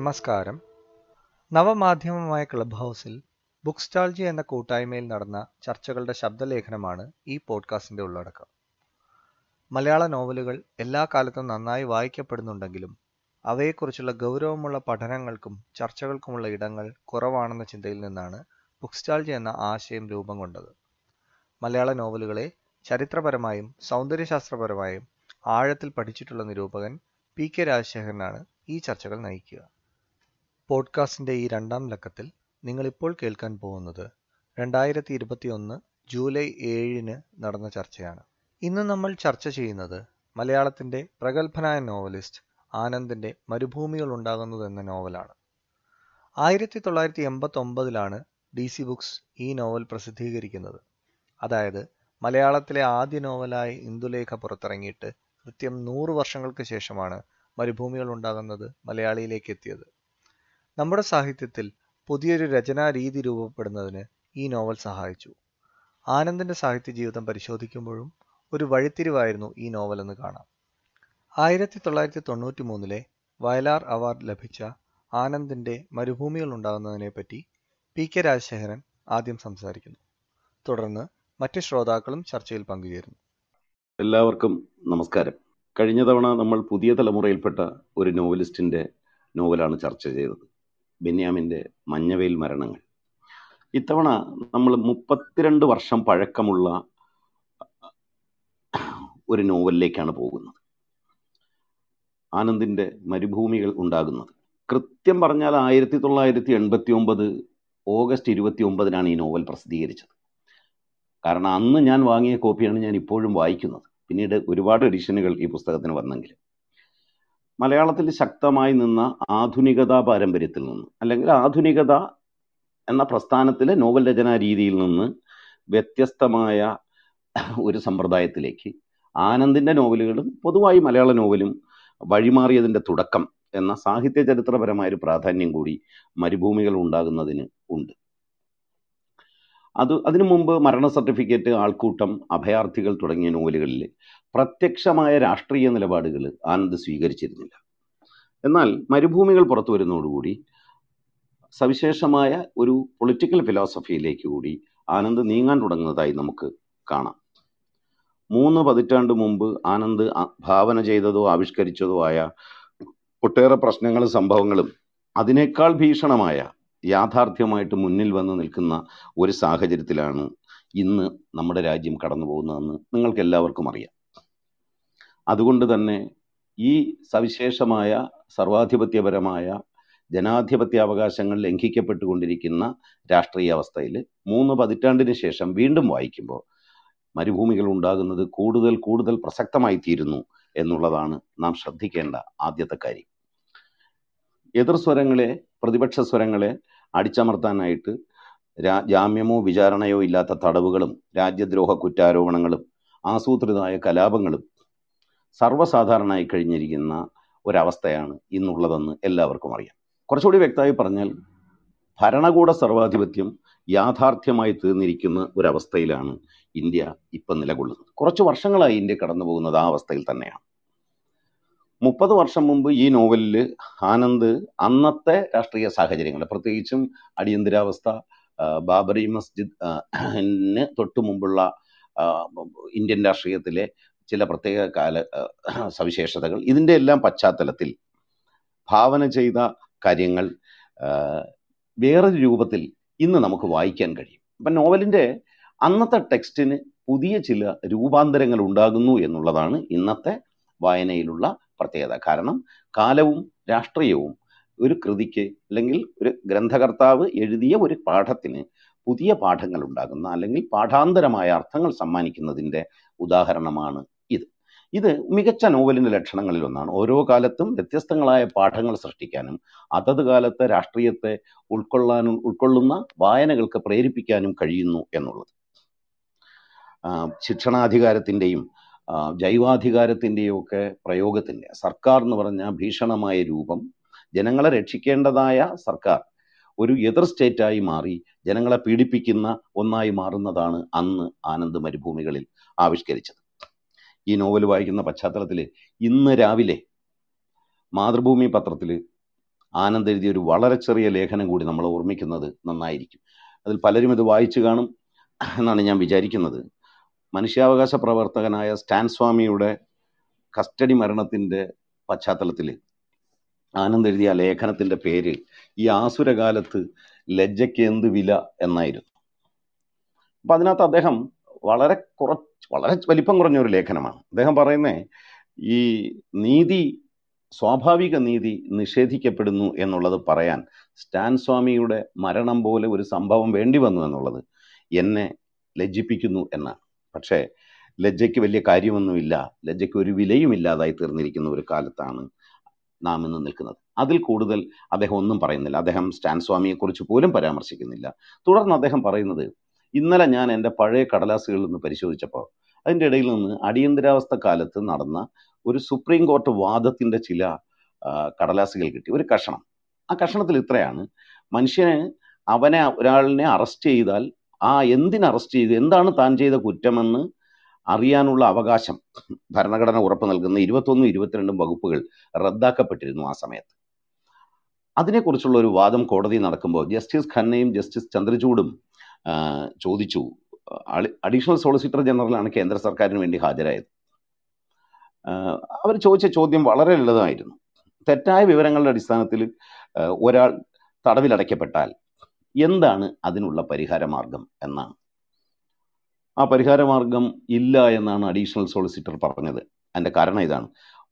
നമസ്കാരം നവമാധ്യമമായ ക്ലബ് ഹൗസിൽ ബുക്ക് സ്റ്റാൾജി എന്ന കൂട്ടായ്മയിൽ നടന്ന ചർച്ചകളുടെ ശബ്ദലേഖനമാണ് ഈ പോഡ്കാസ്റ്റിന്റെ ഉള്ളടക്കം മലയാള നോവലുകൾ എല്ലാ കാലത്തും നന്നായി വായിക്കപ്പെടുന്നുണ്ടെങ്കിലും അവയെക്കുറിച്ചുള്ള ഗൗരവമുള്ള പഠനങ്ങൾക്കും ചർച്ചകൾക്കുമുള്ള ഇടങ്ങൾ കുറവാണെന്ന ചിന്തയിൽ നിന്നാണ് ബുക്ക് സ്റ്റാൾജി എന്ന ആശയം രൂപം കൊണ്ടത് മലയാള നോവലുകളെ ചരിത്രപരമായും സൗന്ദര്യശാസ്ത്രപരമായും ആഴത്തിൽ പഠിച്ചിട്ടുള്ള നിരൂപകൻ പി കെ രാജശേഖരനാണ് ഈ ചർച്ചകൾ നയിക്കുക പോഡ്കാസ്റ്റിന്റെ ഈ രണ്ടാം ലക്കത്തിൽ നിങ്ങൾ ഇപ്പോൾ കേൾക്കാൻ പോകുന്നത് രണ്ടായിരത്തി ഇരുപത്തിയൊന്ന് ജൂലൈ ഏഴിന് നടന്ന ചർച്ചയാണ് ഇന്ന് നമ്മൾ ചർച്ച ചെയ്യുന്നത് മലയാളത്തിന്റെ പ്രഗത്ഭനായ നോവലിസ്റ്റ് ആനന്ദിന്റെ മരുഭൂമികൾ ഉണ്ടാകുന്നത് എന്ന നോവലാണ് ആയിരത്തി തൊള്ളായിരത്തി ഒമ്പതിലാണ് ഡി സി ബുക്സ് ഈ നോവൽ പ്രസിദ്ധീകരിക്കുന്നത് അതായത് മലയാളത്തിലെ ആദ്യ നോവലായ ഇന്ദുലേഖ പുറത്തിറങ്ങിയിട്ട് കൃത്യം നൂറ് വർഷങ്ങൾക്ക് ശേഷമാണ് മരുഭൂമികൾ ഉണ്ടാകുന്നത് മലയാളിയിലേക്ക് എത്തിയത് നമ്മുടെ സാഹിത്യത്തിൽ പുതിയൊരു രചനാ രീതി രൂപപ്പെടുന്നതിന് ഈ നോവൽ സഹായിച്ചു ആനന്ദിന്റെ സാഹിത്യ ജീവിതം പരിശോധിക്കുമ്പോഴും ഒരു വഴിത്തിരിവായിരുന്നു ഈ നോവൽ എന്ന് കാണാം ആയിരത്തി തൊള്ളായിരത്തി തൊണ്ണൂറ്റി മൂന്നിലെ വയലാർ അവാർഡ് ലഭിച്ച ആനന്ദിന്റെ മരുഭൂമികൾ പറ്റി പി കെ രാജശേഖരൻ ആദ്യം സംസാരിക്കുന്നു തുടർന്ന് മറ്റ് ശ്രോതാക്കളും ചർച്ചയിൽ പങ്കുചേരുന്നു എല്ലാവർക്കും നമസ്കാരം കഴിഞ്ഞ തവണ നമ്മൾ പുതിയ തലമുറയിൽപ്പെട്ട ഒരു നോവലിസ്റ്റിന്റെ നോവലാണ് ചർച്ച ചെയ്തത് ബെന്യാമിൻ്റെ മഞ്ഞവേൽ മരണങ്ങൾ ഇത്തവണ നമ്മൾ മുപ്പത്തിരണ്ട് വർഷം പഴക്കമുള്ള ഒരു നോവലിലേക്കാണ് പോകുന്നത് ആനന്ദിൻ്റെ മരുഭൂമികൾ ഉണ്ടാകുന്നത് കൃത്യം പറഞ്ഞാൽ ആയിരത്തി തൊള്ളായിരത്തി എൺപത്തി ഒമ്പത് ഓഗസ്റ്റ് ഇരുപത്തി ഒമ്പതിനാണ് ഈ നോവൽ പ്രസിദ്ധീകരിച്ചത് കാരണം അന്ന് ഞാൻ വാങ്ങിയ കോപ്പിയാണ് ഞാൻ ഇപ്പോഴും വായിക്കുന്നത് പിന്നീട് ഒരുപാട് എഡിഷനുകൾ ഈ പുസ്തകത്തിന് വന്നെങ്കിലും മലയാളത്തിൽ ശക്തമായി നിന്ന ആധുനികതാ പാരമ്പര്യത്തിൽ നിന്ന് അല്ലെങ്കിൽ ആധുനികത എന്ന പ്രസ്ഥാനത്തിലെ നോവൽ രചനാ രീതിയിൽ നിന്ന് വ്യത്യസ്തമായ ഒരു സമ്പ്രദായത്തിലേക്ക് ആനന്ദിൻ്റെ നോവലുകളും പൊതുവായി മലയാള നോവലും വഴിമാറിയതിൻ്റെ തുടക്കം എന്ന സാഹിത്യ ചരിത്രപരമായൊരു പ്രാധാന്യം കൂടി മരുഭൂമികൾ ഉണ്ടാകുന്നതിന് ഉണ്ട് അത് അതിനു മുമ്പ് മരണ സർട്ടിഫിക്കറ്റ് ആൾക്കൂട്ടം അഭയാർത്ഥികൾ തുടങ്ങിയ നോവലുകളിൽ പ്രത്യക്ഷമായ രാഷ്ട്രീയ നിലപാടുകൾ ആനന്ദ് സ്വീകരിച്ചിരുന്നില്ല എന്നാൽ മരുഭൂമികൾ പുറത്തു വരുന്നതോടുകൂടി സവിശേഷമായ ഒരു പൊളിറ്റിക്കൽ ഫിലോസഫിയിലേക്ക് കൂടി ആനന്ദ് നീങ്ങാൻ തുടങ്ങുന്നതായി നമുക്ക് കാണാം മൂന്ന് പതിറ്റാണ്ട് മുമ്പ് ആനന്ദ് ഭാവന ചെയ്തതോ ആവിഷ്കരിച്ചതോ ആയ ഒട്ടേറെ പ്രശ്നങ്ങളും സംഭവങ്ങളും അതിനേക്കാൾ ഭീഷണമായ യാഥാർത്ഥ്യമായിട്ട് മുന്നിൽ വന്ന് നിൽക്കുന്ന ഒരു സാഹചര്യത്തിലാണ് ഇന്ന് നമ്മുടെ രാജ്യം കടന്നു പോകുന്നതെന്ന് നിങ്ങൾക്ക് എല്ലാവർക്കും അറിയാം അതുകൊണ്ട് തന്നെ ഈ സവിശേഷമായ സർവാധിപത്യപരമായ അവകാശങ്ങൾ ലംഘിക്കപ്പെട്ടുകൊണ്ടിരിക്കുന്ന രാഷ്ട്രീയ അവസ്ഥയിൽ മൂന്ന് പതിറ്റാണ്ടിന് ശേഷം വീണ്ടും വായിക്കുമ്പോൾ മരുഭൂമികൾ ഉണ്ടാകുന്നത് കൂടുതൽ കൂടുതൽ പ്രസക്തമായി തീരുന്നു എന്നുള്ളതാണ് നാം ശ്രദ്ധിക്കേണ്ട ആദ്യത്തെ കാര്യം എതിർ സ്വരങ്ങളെ പ്രതിപക്ഷ സ്വരങ്ങളെ അടിച്ചമർത്താനായിട്ട് രാ ജാമ്യമോ വിചാരണയോ ഇല്ലാത്ത തടവുകളും രാജ്യദ്രോഹ കുറ്റാരോപണങ്ങളും ആസൂത്രിതമായ കലാപങ്ങളും സർവ്വസാധാരണമായി കഴിഞ്ഞിരിക്കുന്ന ഒരവസ്ഥയാണ് ഇന്നുള്ളതെന്ന് എല്ലാവർക്കും അറിയാം കുറച്ചുകൂടി വ്യക്തമായി പറഞ്ഞാൽ ഭരണകൂട സർവാധിപത്യം യാഥാർത്ഥ്യമായി തീർന്നിരിക്കുന്ന ഒരവസ്ഥയിലാണ് ഇന്ത്യ ഇപ്പം നിലകൊള്ളുന്നത് കുറച്ച് വർഷങ്ങളായി ഇന്ത്യ കടന്നു പോകുന്നത് ആ അവസ്ഥയിൽ തന്നെയാണ് മുപ്പത് വർഷം മുമ്പ് ഈ നോവലിൽ ആനന്ദ് അന്നത്തെ രാഷ്ട്രീയ സാഹചര്യങ്ങൾ പ്രത്യേകിച്ചും അടിയന്തരാവസ്ഥ ബാബറി മസ്ജിദ് തൊട്ടു മുമ്പുള്ള ഇന്ത്യൻ രാഷ്ട്രീയത്തിലെ ചില പ്രത്യേക കാല സവിശേഷതകൾ ഇതിൻ്റെ എല്ലാം പശ്ചാത്തലത്തിൽ ഭാവന ചെയ്ത കാര്യങ്ങൾ വേറൊരു രൂപത്തിൽ ഇന്ന് നമുക്ക് വായിക്കാൻ കഴിയും അപ്പം നോവലിൻ്റെ അന്നത്തെ ടെക്സ്റ്റിന് പുതിയ ചില രൂപാന്തരങ്ങൾ ഉണ്ടാകുന്നു എന്നുള്ളതാണ് ഇന്നത്തെ വായനയിലുള്ള പ്രത്യേകത കാരണം കാലവും രാഷ്ട്രീയവും ഒരു കൃതിക്ക് അല്ലെങ്കിൽ ഒരു ഗ്രന്ഥകർത്താവ് എഴുതിയ ഒരു പാഠത്തിന് പുതിയ പാഠങ്ങൾ ഉണ്ടാകുന്ന അല്ലെങ്കിൽ പാഠാന്തരമായ അർത്ഥങ്ങൾ സമ്മാനിക്കുന്നതിൻ്റെ ഉദാഹരണമാണ് ഇത് ഇത് മികച്ച നോവലിൻ്റെ ലക്ഷണങ്ങളിൽ ഒന്നാണ് ഓരോ കാലത്തും വ്യത്യസ്തങ്ങളായ പാഠങ്ങൾ സൃഷ്ടിക്കാനും അതത് കാലത്തെ രാഷ്ട്രീയത്തെ ഉൾക്കൊള്ളാനും ഉൾക്കൊള്ളുന്ന വായനകൾക്ക് പ്രേരിപ്പിക്കാനും കഴിയുന്നു എന്നുള്ളത് ശിക്ഷണാധികാരത്തിൻ്റെയും ജൈവാധികാരത്തിൻ്റെയൊക്കെ പ്രയോഗത്തിൻ്റെ സർക്കാർ എന്ന് പറഞ്ഞ ഭീഷണമായ രൂപം ജനങ്ങളെ രക്ഷിക്കേണ്ടതായ സർക്കാർ ഒരു എതിർ സ്റ്റേറ്റായി മാറി ജനങ്ങളെ പീഡിപ്പിക്കുന്ന ഒന്നായി മാറുന്നതാണ് അന്ന് ആനന്ദ് മരുഭൂമികളിൽ ആവിഷ്കരിച്ചത് ഈ നോവൽ വായിക്കുന്ന പശ്ചാത്തലത്തിൽ ഇന്ന് രാവിലെ മാതൃഭൂമി പത്രത്തിൽ ആനന്ദ് എഴുതിയ ഒരു വളരെ ചെറിയ ലേഖനം കൂടി നമ്മൾ ഓർമ്മിക്കുന്നത് നന്നായിരിക്കും അതിൽ പലരും ഇത് വായിച്ചു കാണും എന്നാണ് ഞാൻ വിചാരിക്കുന്നത് മനുഷ്യാവകാശ പ്രവർത്തകനായ സ്റ്റാൻ സ്വാമിയുടെ കസ്റ്റഡി മരണത്തിൻ്റെ പശ്ചാത്തലത്തിൽ ആനന്ദ് എഴുതിയ ലേഖനത്തിൻ്റെ പേര് ഈ ആസുരകാലത്ത് ലജ്ജയ്ക്ക് എന്ത് വില എന്നായിരുന്നു അപ്പം അതിനകത്ത് അദ്ദേഹം വളരെ കുറച്ച് വളരെ വലിപ്പം കുറഞ്ഞ ഒരു ലേഖനമാണ് അദ്ദേഹം പറയുന്നത് ഈ നീതി സ്വാഭാവിക നീതി നിഷേധിക്കപ്പെടുന്നു എന്നുള്ളത് പറയാൻ സ്റ്റാൻ സ്വാമിയുടെ മരണം പോലെ ഒരു സംഭവം വേണ്ടി വന്നു എന്നുള്ളത് എന്നെ ലജ്ജിപ്പിക്കുന്നു എന്നാണ് പക്ഷേ ലജ്ജയ്ക്ക് വലിയ കാര്യമൊന്നുമില്ല ലജ്ജയ്ക്ക് ഒരു വിലയും ഇല്ലാതായി തീർന്നിരിക്കുന്ന ഒരു കാലത്താണ് നാം ഇന്ന് നിൽക്കുന്നത് അതിൽ കൂടുതൽ അദ്ദേഹം ഒന്നും പറയുന്നില്ല അദ്ദേഹം സ്റ്റാൻ സ്വാമിയെക്കുറിച്ച് പോലും പരാമർശിക്കുന്നില്ല തുടർന്ന് അദ്ദേഹം പറയുന്നത് ഇന്നലെ ഞാൻ എൻ്റെ പഴയ കടലാസുകളിൽ നിന്ന് പരിശോധിച്ചപ്പോൾ അതിൻ്റെ ഇടയിൽ നിന്ന് അടിയന്തരാവസ്ഥ കാലത്ത് നടന്ന ഒരു സുപ്രീം കോർട്ട് വാദത്തിൻ്റെ ചില കടലാസുകൾ കിട്ടി ഒരു കഷണം ആ കഷണത്തിൽ ഇത്രയാണ് മനുഷ്യന് അവനെ ഒരാളിനെ അറസ്റ്റ് ചെയ്താൽ ആ എന്തിന് അറസ്റ്റ് ചെയ്തു എന്താണ് താൻ ചെയ്ത കുറ്റമെന്ന് അറിയാനുള്ള അവകാശം ഭരണഘടന ഉറപ്പ് നൽകുന്ന ഇരുപത്തൊന്നും ഇരുപത്തിരണ്ടും വകുപ്പുകൾ റദ്ദാക്കപ്പെട്ടിരുന്നു ആ സമയത്ത് അതിനെക്കുറിച്ചുള്ള ഒരു വാദം കോടതി നടക്കുമ്പോൾ ജസ്റ്റിസ് ഖന്നയും ജസ്റ്റിസ് ചന്ദ്രചൂഡും ചോദിച്ചു അഡീഷണൽ സോളിസിറ്റർ ജനറലാണ് കേന്ദ്ര സർക്കാരിന് വേണ്ടി ഹാജരായത് അവർ ചോദിച്ച ചോദ്യം വളരെ ലളിതമായിരുന്നു തെറ്റായ വിവരങ്ങളുടെ അടിസ്ഥാനത്തിൽ ഒരാൾ തടവിലടയ്ക്കപ്പെട്ടാൽ എന്താണ് അതിനുള്ള പരിഹാരമാർഗം എന്നാണ് ആ പരിഹാരമാർഗം ഇല്ല എന്നാണ് അഡീഷണൽ സോളിസിറ്റർ പറഞ്ഞത് അതിൻ്റെ കാരണം ഇതാണ്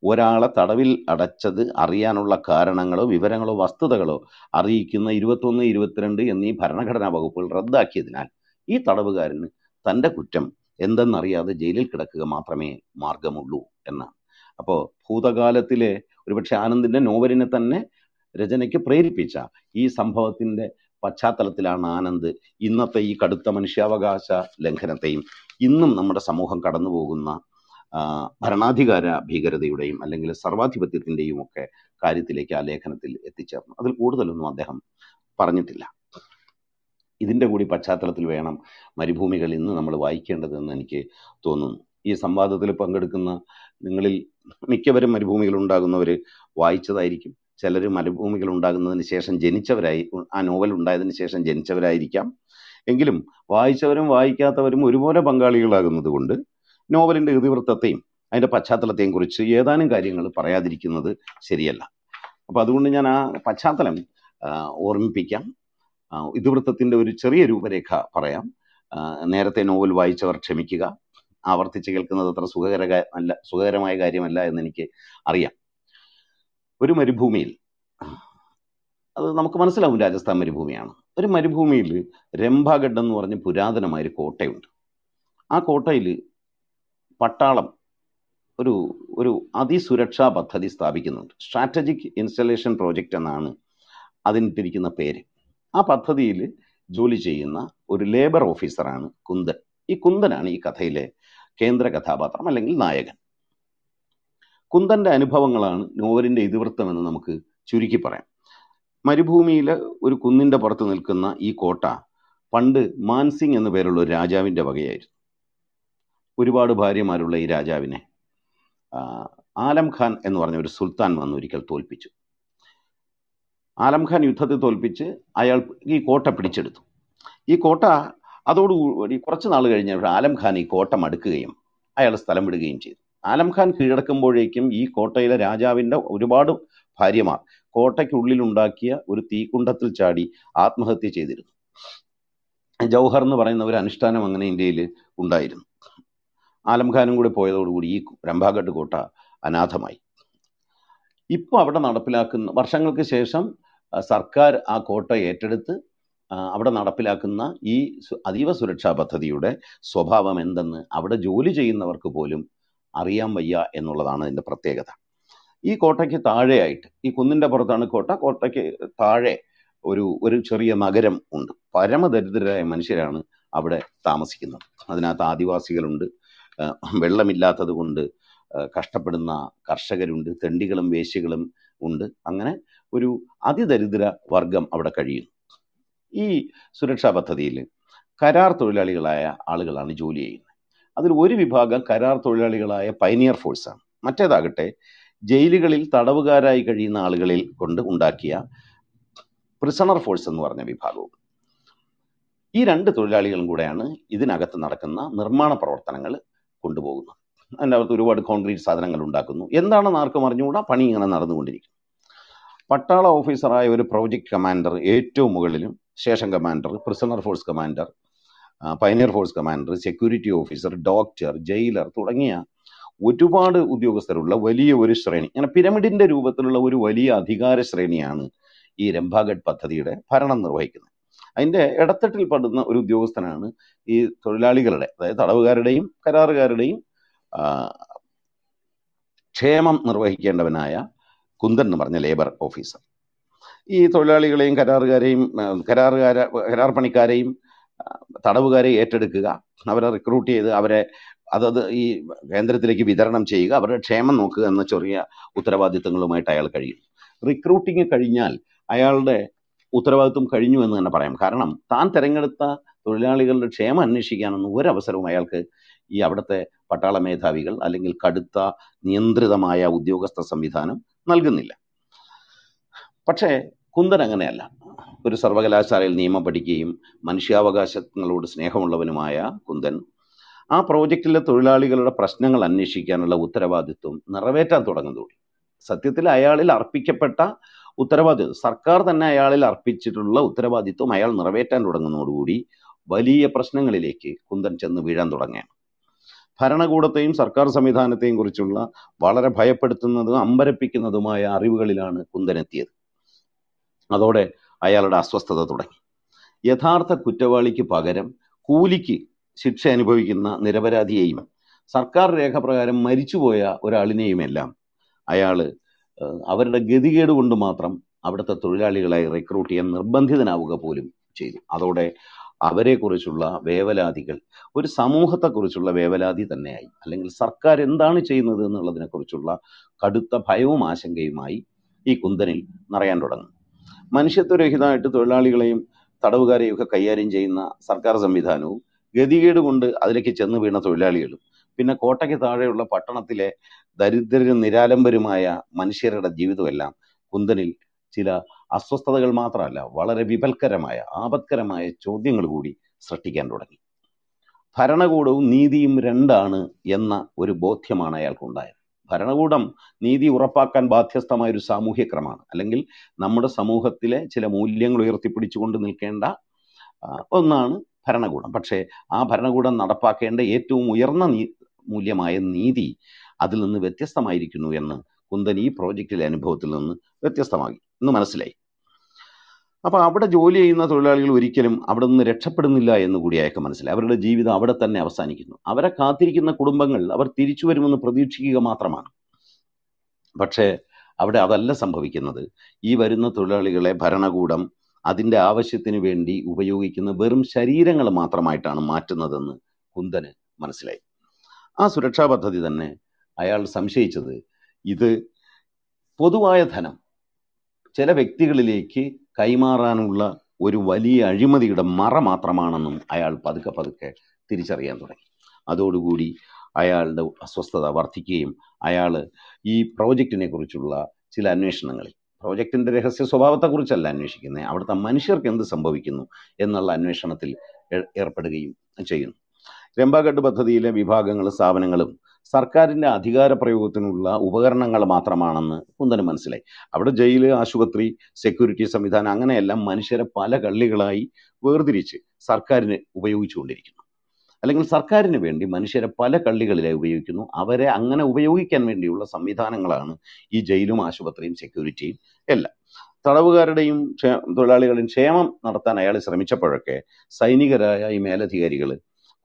ഒരാളെ തടവിൽ അടച്ചത് അറിയാനുള്ള കാരണങ്ങളോ വിവരങ്ങളോ വസ്തുതകളോ അറിയിക്കുന്ന ഇരുപത്തൊന്ന് ഇരുപത്തിരണ്ട് എന്നീ ഭരണഘടനാ വകുപ്പുകൾ റദ്ദാക്കിയതിനാൽ ഈ തടവുകാരന് തൻ്റെ കുറ്റം എന്തെന്നറിയാതെ ജയിലിൽ കിടക്കുക മാത്രമേ മാർഗമുള്ളൂ എന്നാണ് അപ്പോൾ ഭൂതകാലത്തിലെ ഒരുപക്ഷെ ആനന്ദിൻ്റെ നോവലിനെ തന്നെ രചനയ്ക്ക് പ്രേരിപ്പിച്ച ഈ സംഭവത്തിൻ്റെ പശ്ചാത്തലത്തിലാണ് ആനന്ദ് ഇന്നത്തെ ഈ കടുത്ത മനുഷ്യാവകാശ ലംഘനത്തെയും ഇന്നും നമ്മുടെ സമൂഹം കടന്നു പോകുന്ന ഭരണാധികാര ഭീകരതയുടെയും അല്ലെങ്കിൽ സർവാധിപത്യത്തിൻ്റെയും ഒക്കെ കാര്യത്തിലേക്ക് ആ ലേഖനത്തിൽ എത്തിച്ചേർന്നു അതിൽ കൂടുതലൊന്നും അദ്ദേഹം പറഞ്ഞിട്ടില്ല ഇതിൻ്റെ കൂടി പശ്ചാത്തലത്തിൽ വേണം മരുഭൂമികൾ ഇന്ന് നമ്മൾ വായിക്കേണ്ടതെന്ന് എനിക്ക് തോന്നുന്നു ഈ സംവാദത്തിൽ പങ്കെടുക്കുന്ന നിങ്ങളിൽ മിക്കവരും മരുഭൂമികൾ ഉണ്ടാകുന്നവർ വായിച്ചതായിരിക്കും ചിലർ മരുഭൂമികൾ ഉണ്ടാകുന്നതിന് ശേഷം ജനിച്ചവരായി ആ നോവൽ ഉണ്ടായതിന് ശേഷം ജനിച്ചവരായിരിക്കാം എങ്കിലും വായിച്ചവരും വായിക്കാത്തവരും ഒരുപോലെ പങ്കാളികളാകുന്നത് കൊണ്ട് നോവലിൻ്റെ ഇതിവൃത്തത്തെയും അതിൻ്റെ പശ്ചാത്തലത്തെയും കുറിച്ച് ഏതാനും കാര്യങ്ങൾ പറയാതിരിക്കുന്നത് ശരിയല്ല അപ്പോൾ അതുകൊണ്ട് ഞാൻ ആ പശ്ചാത്തലം ഓർമ്മിപ്പിക്കാം ഇതിവൃത്തത്തിൻ്റെ ഒരു ചെറിയ രൂപരേഖ പറയാം നേരത്തെ നോവൽ വായിച്ചവർ ക്ഷമിക്കുക ആവർത്തിച്ച് കേൾക്കുന്നത് അത്ര സുഖകര അല്ല സുഖകരമായ കാര്യമല്ല എന്നെനിക്ക് അറിയാം ഒരു മരുഭൂമിയിൽ അത് നമുക്ക് മനസ്സിലാവും രാജസ്ഥാൻ മരുഭൂമിയാണ് ഒരു മരുഭൂമിയിൽ രംഭാഗഡ് എന്ന് പറഞ്ഞ് പുരാതനമായൊരു കോട്ടയുണ്ട് ആ കോട്ടയിൽ പട്ടാളം ഒരു ഒരു അതിസുരക്ഷാ പദ്ധതി സ്ഥാപിക്കുന്നുണ്ട് സ്ട്രാറ്റജിക് ഇൻസ്റ്റലേഷൻ പ്രോജക്റ്റ് എന്നാണ് അതിനിട്ടിരിക്കുന്ന പേര് ആ പദ്ധതിയിൽ ജോലി ചെയ്യുന്ന ഒരു ലേബർ ഓഫീസറാണ് കുന്ദൻ ഈ കുന്ദനാണ് ഈ കഥയിലെ കേന്ദ്ര കഥാപാത്രം അല്ലെങ്കിൽ നായകൻ കുന്തന്റെ അനുഭവങ്ങളാണ് നോവലിൻ്റെ ഇതിവൃത്തമെന്ന് നമുക്ക് ചുരുക്കി പറയാം മരുഭൂമിയിലെ ഒരു കുന്നിൻ്റെ പുറത്ത് നിൽക്കുന്ന ഈ കോട്ട പണ്ട് മാൻസിംഗ് എന്ന പേരുള്ള ഒരു രാജാവിൻ്റെ വകയായിരുന്നു ഒരുപാട് ഭാര്യമാരുള്ള ഈ രാജാവിനെ ആലംഖാൻ എന്ന് പറഞ്ഞ ഒരു സുൽത്താൻ വന്ന് ഒരിക്കൽ തോൽപ്പിച്ചു ആലംഖാൻ യുദ്ധത്തിൽ തോൽപ്പിച്ച് അയാൾ ഈ കോട്ട പിടിച്ചെടുത്തു ഈ കോട്ട അതോടുകൂടി കുറച്ച് നാൾ കഴിഞ്ഞപ്പോൾ ആലംഖാൻ ഈ കോട്ട മടുക്കുകയും അയാൾ സ്ഥലം വിടുകയും ചെയ്തു ആലംഖാൻ കീഴടക്കുമ്പോഴേക്കും ഈ കോട്ടയിലെ രാജാവിൻ്റെ ഒരുപാട് ഭാര്യമാർ കോട്ടയ്ക്കുള്ളിലുണ്ടാക്കിയ ഒരു തീക്കുണ്ടത്തിൽ ചാടി ആത്മഹത്യ ചെയ്തിരുന്നു ജൗഹർ എന്ന് പറയുന്ന ഒരു അനുഷ്ഠാനം അങ്ങനെ ഇന്ത്യയിൽ ഉണ്ടായിരുന്നു ആലംഖാനും കൂടി പോയതോടുകൂടി ഈ രംഭാഘട്ട് കോട്ട അനാഥമായി ഇപ്പോൾ അവിടെ നടപ്പിലാക്കുന്ന വർഷങ്ങൾക്ക് ശേഷം സർക്കാർ ആ കോട്ട ഏറ്റെടുത്ത് അവിടെ നടപ്പിലാക്കുന്ന ഈ അതീവ സുരക്ഷാ പദ്ധതിയുടെ സ്വഭാവം എന്തെന്ന് അവിടെ ജോലി ചെയ്യുന്നവർക്ക് പോലും അറിയാൻ വയ്യ എന്നുള്ളതാണ് ഇതിൻ്റെ പ്രത്യേകത ഈ കോട്ടയ്ക്ക് താഴെയായിട്ട് ഈ കുന്നിൻ്റെ പുറത്താണ് കോട്ട കോട്ടയ്ക്ക് താഴെ ഒരു ഒരു ചെറിയ നഗരം ഉണ്ട് പരമദരിദ്രരായ മനുഷ്യരാണ് അവിടെ താമസിക്കുന്നത് അതിനകത്ത് ആദിവാസികളുണ്ട് വെള്ളമില്ലാത്തത് കൊണ്ട് കഷ്ടപ്പെടുന്ന കർഷകരുണ്ട് തെണ്ടികളും വേശ്യകളും ഉണ്ട് അങ്ങനെ ഒരു അതിദരിദ്ര വർഗം അവിടെ കഴിയുന്നു ഈ സുരക്ഷാ പദ്ധതിയിൽ കരാർ തൊഴിലാളികളായ ആളുകളാണ് ജോലി ചെയ്യുന്നത് അതിൽ ഒരു വിഭാഗം കരാർ തൊഴിലാളികളായ പൈനിയർ ഫോഴ്സാണ് മറ്റേതാകട്ടെ ജയിലുകളിൽ തടവുകാരായി കഴിയുന്ന ആളുകളിൽ കൊണ്ട് ഉണ്ടാക്കിയ പ്രിസണർ ഫോഴ്സ് എന്ന് പറഞ്ഞ വിഭാഗവും ഈ രണ്ട് തൊഴിലാളികളും കൂടെയാണ് ഇതിനകത്ത് നടക്കുന്ന നിർമ്മാണ പ്രവർത്തനങ്ങൾ കൊണ്ടുപോകുന്നത് അതിൻ്റെ അകത്ത് ഒരുപാട് കോൺക്രീറ്റ് സാധനങ്ങൾ ഉണ്ടാക്കുന്നു എന്താണെന്ന് ആർക്കും അറിഞ്ഞുകൂടാ പണി ഇങ്ങനെ നടന്നുകൊണ്ടിരിക്കും പട്ടാള ഓഫീസറായ ഒരു പ്രോജക്റ്റ് കമാൻഡർ ഏറ്റവും മുകളിലും station commander prisoner force commander pioneer force commander security officer doctor jailer തുടങ്ങിയ ഒരുപാട് ഉദ്യോഗസ്ഥരുള്ള വലിയ ഒരു ശ്രേണി അങ്ങനെ പിരമിഡിന്റെ രൂപത്തിലുള്ള ഒരു വലിയ അധികാര ശ്രേണിയാണ് ഈ രംഭാഗഡ് പദ്ധതിയുടെ ഭരണം നിർവഹിക്കുന്നത് അതിന്റെ ഇടത്തട്ടിൽ പെടുന്ന ഒരു ഉദ്യോഗസ്ഥനാണ് ഈ തൊഴിലാളികളുടെ അതായത് തടവുകാരുടെയും കരാറുകാരുടെയും ക്ഷേമം നിർവഹിക്കേണ്ടവനായ കുന്ദൻ എന്ന് പറഞ്ഞ ലേബർ ഓഫീസർ ഈ തൊഴിലാളികളെയും കരാറുകാരെയും കരാറുകാര കരാർ പണിക്കാരെയും തടവുകാരെ ഏറ്റെടുക്കുക അവരെ റിക്രൂട്ട് ചെയ്ത് അവരെ അതത് ഈ കേന്ദ്രത്തിലേക്ക് വിതരണം ചെയ്യുക അവരുടെ ക്ഷേമം നോക്കുക എന്ന ചെറിയ ഉത്തരവാദിത്തങ്ങളുമായിട്ട് അയാൾ കഴിയും റിക്രൂട്ടിങ് കഴിഞ്ഞാൽ അയാളുടെ ഉത്തരവാദിത്വം കഴിഞ്ഞു എന്ന് തന്നെ പറയാം കാരണം താൻ തിരഞ്ഞെടുത്ത തൊഴിലാളികളുടെ ക്ഷേമം അന്വേഷിക്കാനൊന്നും ഒരവസരവും അയാൾക്ക് ഈ അവിടുത്തെ പട്ടാള മേധാവികൾ അല്ലെങ്കിൽ കടുത്ത നിയന്ത്രിതമായ ഉദ്യോഗസ്ഥ സംവിധാനം നൽകുന്നില്ല പക്ഷേ കുന്ദൻ അങ്ങനെയല്ല ഒരു സർവകലാശാലയിൽ നിയമം പഠിക്കുകയും മനുഷ്യാവകാശങ്ങളോട് സ്നേഹമുള്ളവനുമായ കുന്ദൻ ആ പ്രോജക്റ്റിലെ തൊഴിലാളികളുടെ പ്രശ്നങ്ങൾ അന്വേഷിക്കാനുള്ള ഉത്തരവാദിത്വം നിറവേറ്റാൻ തുടങ്ങുന്നതോടെ സത്യത്തിൽ അയാളിൽ അർപ്പിക്കപ്പെട്ട ഉത്തരവാദിത്വം സർക്കാർ തന്നെ അയാളിൽ അർപ്പിച്ചിട്ടുള്ള ഉത്തരവാദിത്വം അയാൾ നിറവേറ്റാൻ തുടങ്ങുന്നതോടുകൂടി വലിയ പ്രശ്നങ്ങളിലേക്ക് കുന്ദൻ ചെന്ന് വീഴാൻ തുടങ്ങുകയാണ് ഭരണകൂടത്തെയും സർക്കാർ സംവിധാനത്തെയും കുറിച്ചുള്ള വളരെ ഭയപ്പെടുത്തുന്നതും അമ്പരപ്പിക്കുന്നതുമായ അറിവുകളിലാണ് കുന്ദൻ എത്തിയത് അതോടെ അയാളുടെ അസ്വസ്ഥത തുടങ്ങി യഥാർത്ഥ കുറ്റവാളിക്ക് പകരം കൂലിക്ക് ശിക്ഷ അനുഭവിക്കുന്ന നിരപരാധിയെയും സർക്കാർ രേഖ പ്രകാരം മരിച്ചുപോയ ഒരാളിനെയുമെല്ലാം അയാൾ അവരുടെ ഗതികേട് കൊണ്ട് മാത്രം അവിടുത്തെ തൊഴിലാളികളായി റിക്രൂട്ട് ചെയ്യാൻ നിർബന്ധിതനാവുക പോലും ചെയ്തു അതോടെ അവരെക്കുറിച്ചുള്ള വേവലാതികൾ ഒരു സമൂഹത്തെക്കുറിച്ചുള്ള വേവലാതി തന്നെയായി അല്ലെങ്കിൽ സർക്കാർ എന്താണ് ചെയ്യുന്നത് എന്നുള്ളതിനെക്കുറിച്ചുള്ള കടുത്ത ഭയവും ആശങ്കയുമായി ഈ കുന്തനിൽ നിറയാൻ തുടങ്ങും മനുഷ്യത്വരഹിതമായിട്ട് തൊഴിലാളികളെയും തടവുകാരെയും ഒക്കെ കൈകാര്യം ചെയ്യുന്ന സർക്കാർ സംവിധാനവും ഗതികേട് കൊണ്ട് അതിലേക്ക് ചെന്ന് വീണ തൊഴിലാളികളും പിന്നെ കോട്ടയ്ക്ക് താഴെയുള്ള പട്ടണത്തിലെ ദരിദ്രരും നിരാലംബരുമായ മനുഷ്യരുടെ ജീവിതമെല്ലാം കുന്തനിൽ ചില അസ്വസ്ഥതകൾ മാത്രമല്ല വളരെ വിപൽക്കരമായ ആപത്കരമായ ചോദ്യങ്ങൾ കൂടി സൃഷ്ടിക്കാൻ തുടങ്ങി ഭരണകൂടവും നീതിയും രണ്ടാണ് എന്ന ഒരു ബോധ്യമാണ് അയാൾക്കുണ്ടായത് ഭരണകൂടം നീതി ഉറപ്പാക്കാൻ ബാധ്യസ്ഥമായ ഒരു സാമൂഹ്യ ക്രമമാണ് അല്ലെങ്കിൽ നമ്മുടെ സമൂഹത്തിലെ ചില മൂല്യങ്ങൾ ഉയർത്തിപ്പിടിച്ചുകൊണ്ട് നിൽക്കേണ്ട ഒന്നാണ് ഭരണകൂടം പക്ഷേ ആ ഭരണകൂടം നടപ്പാക്കേണ്ട ഏറ്റവും ഉയർന്ന മൂല്യമായ നീതി അതിൽ നിന്ന് വ്യത്യസ്തമായിരിക്കുന്നു എന്ന് കുന്തൻ ഈ പ്രോജക്റ്റിലെ അനുഭവത്തിൽ നിന്ന് വ്യത്യസ്തമാകി എന്ന് മനസ്സിലായി അപ്പോൾ അവിടെ ജോലി ചെയ്യുന്ന തൊഴിലാളികൾ ഒരിക്കലും അവിടെ നിന്ന് രക്ഷപ്പെടുന്നില്ല എന്ന് കൂടി അയാൾക്ക് മനസ്സിലായി അവരുടെ ജീവിതം അവിടെ തന്നെ അവസാനിക്കുന്നു അവരെ കാത്തിരിക്കുന്ന കുടുംബങ്ങൾ അവർ തിരിച്ചു വരുമെന്ന് പ്രതീക്ഷിക്കുക മാത്രമാണ് പക്ഷേ അവിടെ അതല്ല സംഭവിക്കുന്നത് ഈ വരുന്ന തൊഴിലാളികളെ ഭരണകൂടം അതിൻ്റെ ആവശ്യത്തിന് വേണ്ടി ഉപയോഗിക്കുന്ന വെറും ശരീരങ്ങൾ മാത്രമായിട്ടാണ് മാറ്റുന്നതെന്ന് കുന്തന് മനസ്സിലായി ആ സുരക്ഷാ പദ്ധതി തന്നെ അയാൾ സംശയിച്ചത് ഇത് പൊതുവായ ധനം ചില വ്യക്തികളിലേക്ക് കൈമാറാനുള്ള ഒരു വലിയ അഴിമതിയുടെ മറ മാത്രമാണെന്നും അയാൾ പതുക്കെ പതുക്കെ തിരിച്ചറിയാൻ തുടങ്ങി അതോടുകൂടി അയാളുടെ അസ്വസ്ഥത വർദ്ധിക്കുകയും അയാൾ ഈ പ്രോജക്റ്റിനെ കുറിച്ചുള്ള ചില അന്വേഷണങ്ങളിൽ പ്രോജക്റ്റിൻ്റെ രഹസ്യ സ്വഭാവത്തെക്കുറിച്ചല്ല അന്വേഷിക്കുന്നത് അവിടുത്തെ മനുഷ്യർക്ക് എന്ത് സംഭവിക്കുന്നു എന്നുള്ള അന്വേഷണത്തിൽ ഏർപ്പെടുകയും ചെയ്യുന്നു രംഭാഗഡ് പദ്ധതിയിലെ വിഭാഗങ്ങളും സ്ഥാപനങ്ങളും സർക്കാരിൻ്റെ അധികാര പ്രയോഗത്തിനുള്ള ഉപകരണങ്ങൾ മാത്രമാണെന്ന് കുന്ദന് മനസ്സിലായി അവിടെ ജയിൽ ആശുപത്രി സെക്യൂരിറ്റി സംവിധാനം അങ്ങനെയെല്ലാം മനുഷ്യരെ പല കള്ളികളായി വേർതിരിച്ച് സർക്കാരിന് ഉപയോഗിച്ചുകൊണ്ടിരിക്കുന്നു അല്ലെങ്കിൽ സർക്കാരിന് വേണ്ടി മനുഷ്യരെ പല കള്ളികളിലായി ഉപയോഗിക്കുന്നു അവരെ അങ്ങനെ ഉപയോഗിക്കാൻ വേണ്ടിയുള്ള സംവിധാനങ്ങളാണ് ഈ ജയിലും ആശുപത്രിയും സെക്യൂരിറ്റിയും എല്ലാം തടവുകാരുടെയും തൊഴിലാളികളുടെയും ക്ഷേമം നടത്താൻ അയാൾ ശ്രമിച്ചപ്പോഴൊക്കെ സൈനികരായ ഈ മേലധികാരികൾ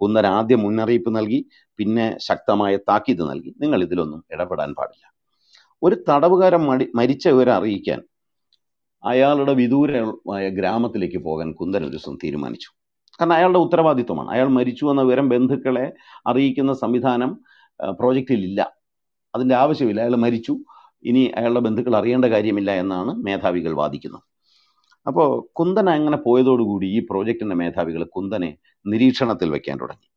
കുന്നൻ ആദ്യം മുന്നറിയിപ്പ് നൽകി പിന്നെ ശക്തമായ താക്കീത് നൽകി നിങ്ങൾ ഇതിലൊന്നും ഇടപെടാൻ പാടില്ല ഒരു തടവുകാരൻ മടി മരിച്ച വിവരം അറിയിക്കാൻ അയാളുടെ വിദൂരമായ ഗ്രാമത്തിലേക്ക് പോകാൻ കുന്ദൻ ഒരു ദിവസം തീരുമാനിച്ചു കാരണം അയാളുടെ ഉത്തരവാദിത്വമാണ് അയാൾ മരിച്ചു എന്ന വിവരം ബന്ധുക്കളെ അറിയിക്കുന്ന സംവിധാനം പ്രോജക്റ്റിലില്ല അതിൻ്റെ ആവശ്യമില്ല അയാൾ മരിച്ചു ഇനി അയാളുടെ ബന്ധുക്കൾ അറിയേണ്ട കാര്യമില്ല എന്നാണ് മേധാവികൾ വാദിക്കുന്നത് അപ്പോൾ കുന്ദൻ അങ്ങനെ പോയതോടുകൂടി ഈ പ്രോജക്റ്റിൻ്റെ മേധാവികൾ കുന്ദനെ നിരീക്ഷണത്തിൽ വയ്ക്കാൻ തുടങ്ങി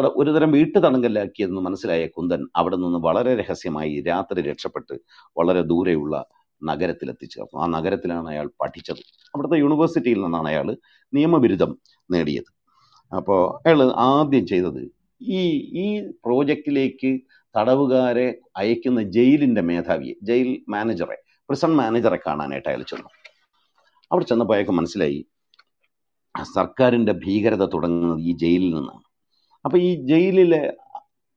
ഒരു ഒരുതരം വീട്ടു തടങ്കലാക്കിയെന്ന് മനസ്സിലായ കുന്ദൻ അവിടെ നിന്ന് വളരെ രഹസ്യമായി രാത്രി രക്ഷപ്പെട്ട് വളരെ ദൂരെയുള്ള എത്തിച്ചേർന്നു ആ നഗരത്തിലാണ് അയാൾ പഠിച്ചത് അവിടുത്തെ യൂണിവേഴ്സിറ്റിയിൽ നിന്നാണ് അയാൾ നിയമബിരുദം നേടിയത് അപ്പോൾ അയാൾ ആദ്യം ചെയ്തത് ഈ ഈ പ്രോജക്റ്റിലേക്ക് തടവുകാരെ അയക്കുന്ന ജയിലിൻ്റെ മേധാവിയെ ജയിൽ മാനേജറെ പ്രിസൺ മാനേജറെ കാണാനായിട്ട് അയാൾ ചെന്നു അവിടെ ചെന്നപ്പോൾ മനസ്സിലായി സർക്കാരിൻ്റെ ഭീകരത തുടങ്ങുന്നത് ഈ ജയിലിൽ നിന്നാണ് അപ്പോൾ ഈ ജയിലിലെ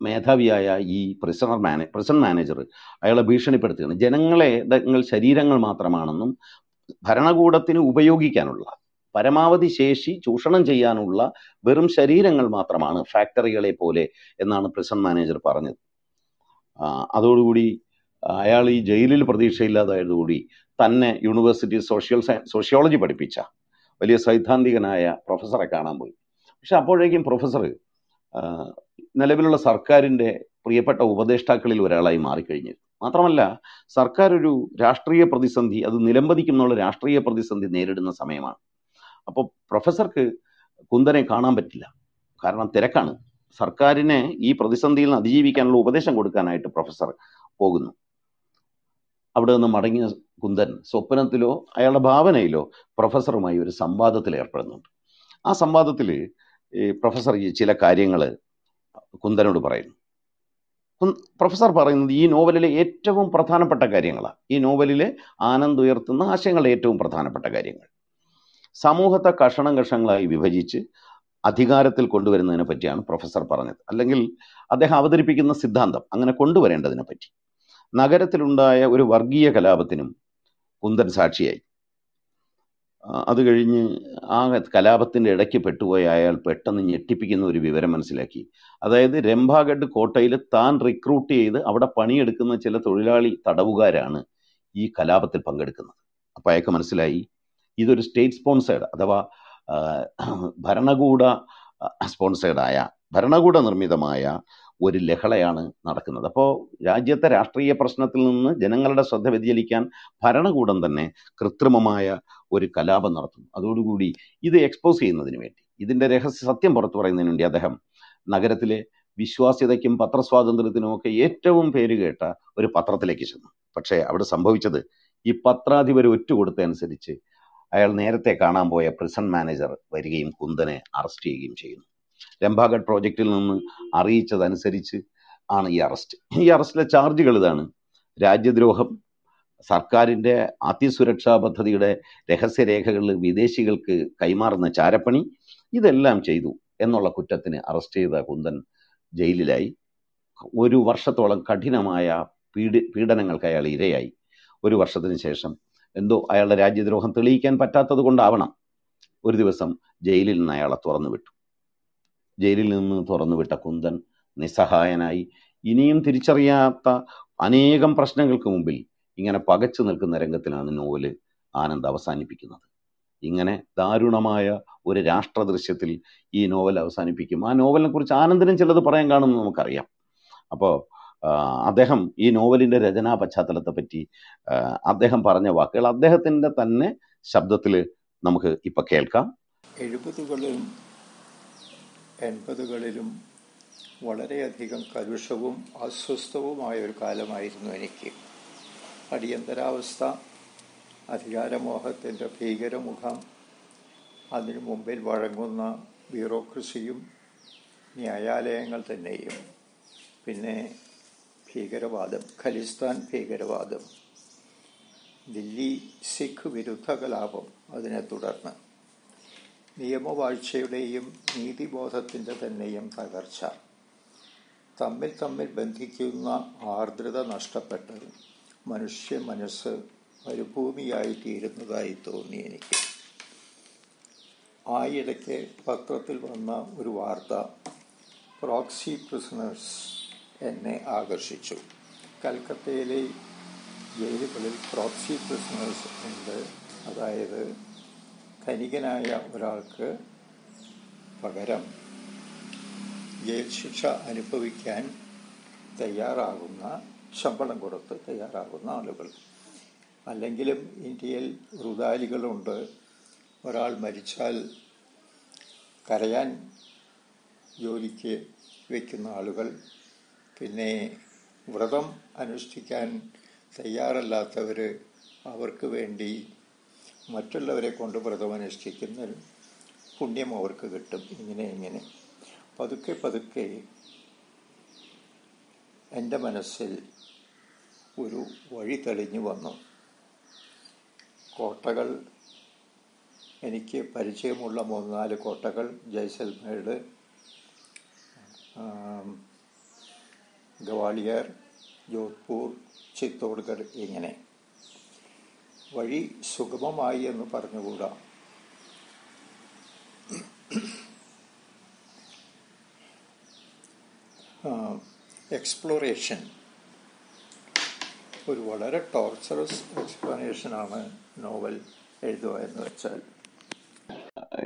മേധാവിയായ ഈ പ്രിസണർ മാനേ പ്രിസൺ മാനേജർ അയാളെ ഭീഷണിപ്പെടുത്തുകയാണ് ജനങ്ങളെ നിങ്ങൾ ശരീരങ്ങൾ മാത്രമാണെന്നും ഭരണകൂടത്തിന് ഉപയോഗിക്കാനുള്ള പരമാവധി ശേഷി ചൂഷണം ചെയ്യാനുള്ള വെറും ശരീരങ്ങൾ മാത്രമാണ് ഫാക്ടറികളെ പോലെ എന്നാണ് പ്രിസൺ മാനേജർ പറഞ്ഞത് അതോടുകൂടി അയാൾ ഈ ജയിലിൽ പ്രതീക്ഷയില്ലാതായതുകൂടി തന്നെ യൂണിവേഴ്സിറ്റി സോഷ്യൽ സയൻസ് സോഷ്യോളജി പഠിപ്പിച്ച വലിയ സൈദ്ധാന്തികനായ പ്രൊഫസറെ കാണാൻ പോയി പക്ഷെ അപ്പോഴേക്കും പ്രൊഫസർ നിലവിലുള്ള സർക്കാരിൻ്റെ പ്രിയപ്പെട്ട ഉപദേഷ്ടാക്കളിൽ ഒരാളായി മാറിക്കഴിഞ്ഞിരുന്നു മാത്രമല്ല സർക്കാർ ഒരു രാഷ്ട്രീയ പ്രതിസന്ധി അത് നിലംബതിക്കുന്നുള്ള രാഷ്ട്രീയ പ്രതിസന്ധി നേരിടുന്ന സമയമാണ് അപ്പോൾ പ്രൊഫസർക്ക് കുന്ദനെ കാണാൻ പറ്റില്ല കാരണം തിരക്കാണ് സർക്കാരിനെ ഈ പ്രതിസന്ധിയിൽ നിന്ന് അതിജീവിക്കാനുള്ള ഉപദേശം കൊടുക്കാനായിട്ട് പ്രൊഫസർ പോകുന്നു അവിടെ നിന്ന് മടങ്ങിയ കുന്ദൻ സ്വപ്നത്തിലോ അയാളുടെ ഭാവനയിലോ പ്രൊഫസറുമായി ഒരു സംവാദത്തിൽ ഏർപ്പെടുന്നുണ്ട് ആ സംവാദത്തിൽ ഈ പ്രൊഫസർ ചില കാര്യങ്ങൾ കുന്ദനോട് പറയുന്നു പ്രൊഫസർ പറയുന്നത് ഈ നോവലിലെ ഏറ്റവും പ്രധാനപ്പെട്ട കാര്യങ്ങളാണ് ഈ നോവലിലെ ആനന്ദ് ഉയർത്തുന്ന ആശയങ്ങളുടെ ഏറ്റവും പ്രധാനപ്പെട്ട കാര്യങ്ങൾ സമൂഹത്തെ കഷണം കഷണങ്ങളായി വിഭജിച്ച് അധികാരത്തിൽ കൊണ്ടുവരുന്നതിനെ പറ്റിയാണ് പ്രൊഫസർ പറഞ്ഞത് അല്ലെങ്കിൽ അദ്ദേഹം അവതരിപ്പിക്കുന്ന സിദ്ധാന്തം അങ്ങനെ കൊണ്ടുവരേണ്ടതിനെ പറ്റി നഗരത്തിലുണ്ടായ ഒരു വർഗീയ കലാപത്തിനും കുന്തൻ സാക്ഷിയായി അത് കഴിഞ്ഞ് ആ കലാപത്തിൻ്റെ ഇടയ്ക്ക് പെട്ടുപോയ അയാൾ പെട്ടെന്ന് ഞെട്ടിപ്പിക്കുന്ന ഒരു വിവരം മനസ്സിലാക്കി അതായത് രംഭാഗഡ് കോട്ടയിൽ താൻ റിക്രൂട്ട് ചെയ്ത് അവിടെ പണിയെടുക്കുന്ന ചില തൊഴിലാളി തടവുകാരാണ് ഈ കലാപത്തിൽ പങ്കെടുക്കുന്നത് അപ്പോൾ അയാൾക്ക് മനസ്സിലായി ഇതൊരു സ്റ്റേറ്റ് സ്പോൺസേഡ് അഥവാ ഭരണകൂട സ്പോൺസേഡായ ഭരണകൂട നിർമ്മിതമായ ഒരു ലഹളയാണ് നടക്കുന്നത് അപ്പോൾ രാജ്യത്തെ രാഷ്ട്രീയ പ്രശ്നത്തിൽ നിന്ന് ജനങ്ങളുടെ ശ്രദ്ധ വ്യതിചലിക്കാൻ ഭരണകൂടം തന്നെ കൃത്രിമമായ ഒരു കലാപം നടത്തുന്നു അതോടുകൂടി ഇത് എക്സ്പോസ് ചെയ്യുന്നതിന് വേണ്ടി ഇതിൻ്റെ രഹസ്യ സത്യം പുറത്തു പറയുന്നതിന് വേണ്ടി അദ്ദേഹം നഗരത്തിലെ വിശ്വാസ്യതയ്ക്കും പത്രസ്വാതന്ത്ര്യത്തിനും ഒക്കെ ഏറ്റവും പേരുകേട്ട ഒരു പത്രത്തിലേക്ക് ചെന്നു പക്ഷേ അവിടെ സംഭവിച്ചത് ഈ പത്രാധിപർ ഒറ്റുകൊടുത്തനുസരിച്ച് അയാൾ നേരത്തെ കാണാൻ പോയ പ്രിസൺ മാനേജർ വരികയും കുന്തനെ അറസ്റ്റ് ചെയ്യുകയും ചെയ്യുന്നു രംഭാഗഡ് പ്രോജക്റ്റിൽ നിന്ന് അറിയിച്ചതനുസരിച്ച് ആണ് ഈ അറസ്റ്റ് ഈ അറസ്റ്റിലെ ചാർജുകൾ ഇതാണ് രാജ്യദ്രോഹം സർക്കാരിൻ്റെ അതിസുരക്ഷാ പദ്ധതിയുടെ രഹസ്യരേഖകൾ വിദേശികൾക്ക് കൈമാറുന്ന ചാരപ്പണി ഇതെല്ലാം ചെയ്തു എന്നുള്ള കുറ്റത്തിന് അറസ്റ്റ് ചെയ്ത കുന്തൻ ജയിലിലായി ഒരു വർഷത്തോളം കഠിനമായ പീഡി പീഡനങ്ങൾക്ക് അയാൾ ഇരയായി ഒരു വർഷത്തിന് ശേഷം എന്തോ അയാളുടെ രാജ്യദ്രോഹം തെളിയിക്കാൻ പറ്റാത്തത് കൊണ്ടാവണം ഒരു ദിവസം ജയിലിൽ നിന്ന് അയാളെ തുറന്നു വിട്ടു ജയിലിൽ നിന്ന് തുറന്നുവിട്ട കുന്ദൻ നിസ്സഹായനായി ഇനിയും തിരിച്ചറിയാത്ത അനേകം പ്രശ്നങ്ങൾക്ക് മുമ്പിൽ ഇങ്ങനെ പകച്ചു നിൽക്കുന്ന രംഗത്തിലാണ് നോവല് ആനന്ദ് അവസാനിപ്പിക്കുന്നത് ഇങ്ങനെ ദാരുണമായ ഒരു രാഷ്ട്രദൃശ്യത്തിൽ ഈ നോവൽ അവസാനിപ്പിക്കും ആ നോവലിനെ കുറിച്ച് ആനന്ദിനും ചിലത് പറയാൻ കാണുമെന്ന് നമുക്കറിയാം അപ്പോൾ അദ്ദേഹം ഈ നോവലിൻ്റെ രചനാ പശ്ചാത്തലത്തെ പറ്റി അദ്ദേഹം പറഞ്ഞ വാക്കുകൾ അദ്ദേഹത്തിൻ്റെ തന്നെ ശബ്ദത്തിൽ നമുക്ക് ഇപ്പം കേൾക്കാം എഴുപതുകളും എൺപതുകളിലും വളരെയധികം കലുഷവും അസ്വസ്ഥവുമായ ഒരു കാലമായിരുന്നു എനിക്ക് അടിയന്തരാവസ്ഥ അധികാരമോഹത്തിൻ്റെ ഭീകരമുഖം അതിനു മുമ്പിൽ വഴങ്ങുന്ന ബ്യൂറോക്രസിയും ന്യായാലയങ്ങൾ തന്നെയും പിന്നെ ഭീകരവാദം ഖലിസ്ഥാൻ ഭീകരവാദം ദില്ലി സിഖ് വിരുദ്ധ കലാപം അതിനെ തുടർന്ന് നിയമവാഴ്ചയുടെയും നീതിബോധത്തിൻ്റെ തന്നെയും തകർച്ച തമ്മിൽ തമ്മിൽ ബന്ധിക്കുന്ന ആർദ്രത നഷ്ടപ്പെട്ട് മനുഷ്യ മനസ്സ് മരുഭൂമിയായി തീരുന്നതായി തോന്നി എനിക്ക് ആയിടയ്ക്ക് പത്രത്തിൽ വന്ന ഒരു വാർത്ത പ്രോക്സി പ്രിസണേഴ്സ് എന്നെ ആകർഷിച്ചു കൽക്കത്തയിലെ ജയിലുകളിൽ പ്രോക്സി പ്രിസണേഴ്സ് ഉണ്ട് അതായത് ധനികനായ ഒരാൾക്ക് പകരം ജയിൽ ശിക്ഷ അനുഭവിക്കാൻ തയ്യാറാകുന്ന ശമ്പളം കൊടുത്ത് തയ്യാറാകുന്ന ആളുകൾ അല്ലെങ്കിലും ഇന്ത്യയിൽ റുദാലികളുണ്ട് ഒരാൾ മരിച്ചാൽ കരയാൻ ജോലിക്ക് വയ്ക്കുന്ന ആളുകൾ പിന്നെ വ്രതം അനുഷ്ഠിക്കാൻ തയ്യാറല്ലാത്തവർ അവർക്ക് വേണ്ടി മറ്റുള്ളവരെ കൊണ്ട് വ്രതമനുഷ്ഠിക്കുന്ന പുണ്യം അവർക്ക് കിട്ടും ഇങ്ങനെ ഇങ്ങനെ പതുക്കെ പതുക്കെ എൻ്റെ മനസ്സിൽ ഒരു വഴി തെളിഞ്ഞു വന്നു കോട്ടകൾ എനിക്ക് പരിചയമുള്ള മൂന്ന് നാല് കോട്ടകൾ ജയ്സൽമേട് ഗ്വാളിയർ ജോധ്പൂർ ചിത്തോഡ്ഗഡ് ഇങ്ങനെ വഴി സുഗമമായി എന്ന് പറഞ്ഞുകൂടാ എക്സ്പ്ലോറേഷൻ ഒരു വളരെ ടോർച്ചറസ് എക്സ്പ്ലനേഷനാണ് നോവൽ എഴുതുക എന്ന് വെച്ചാൽ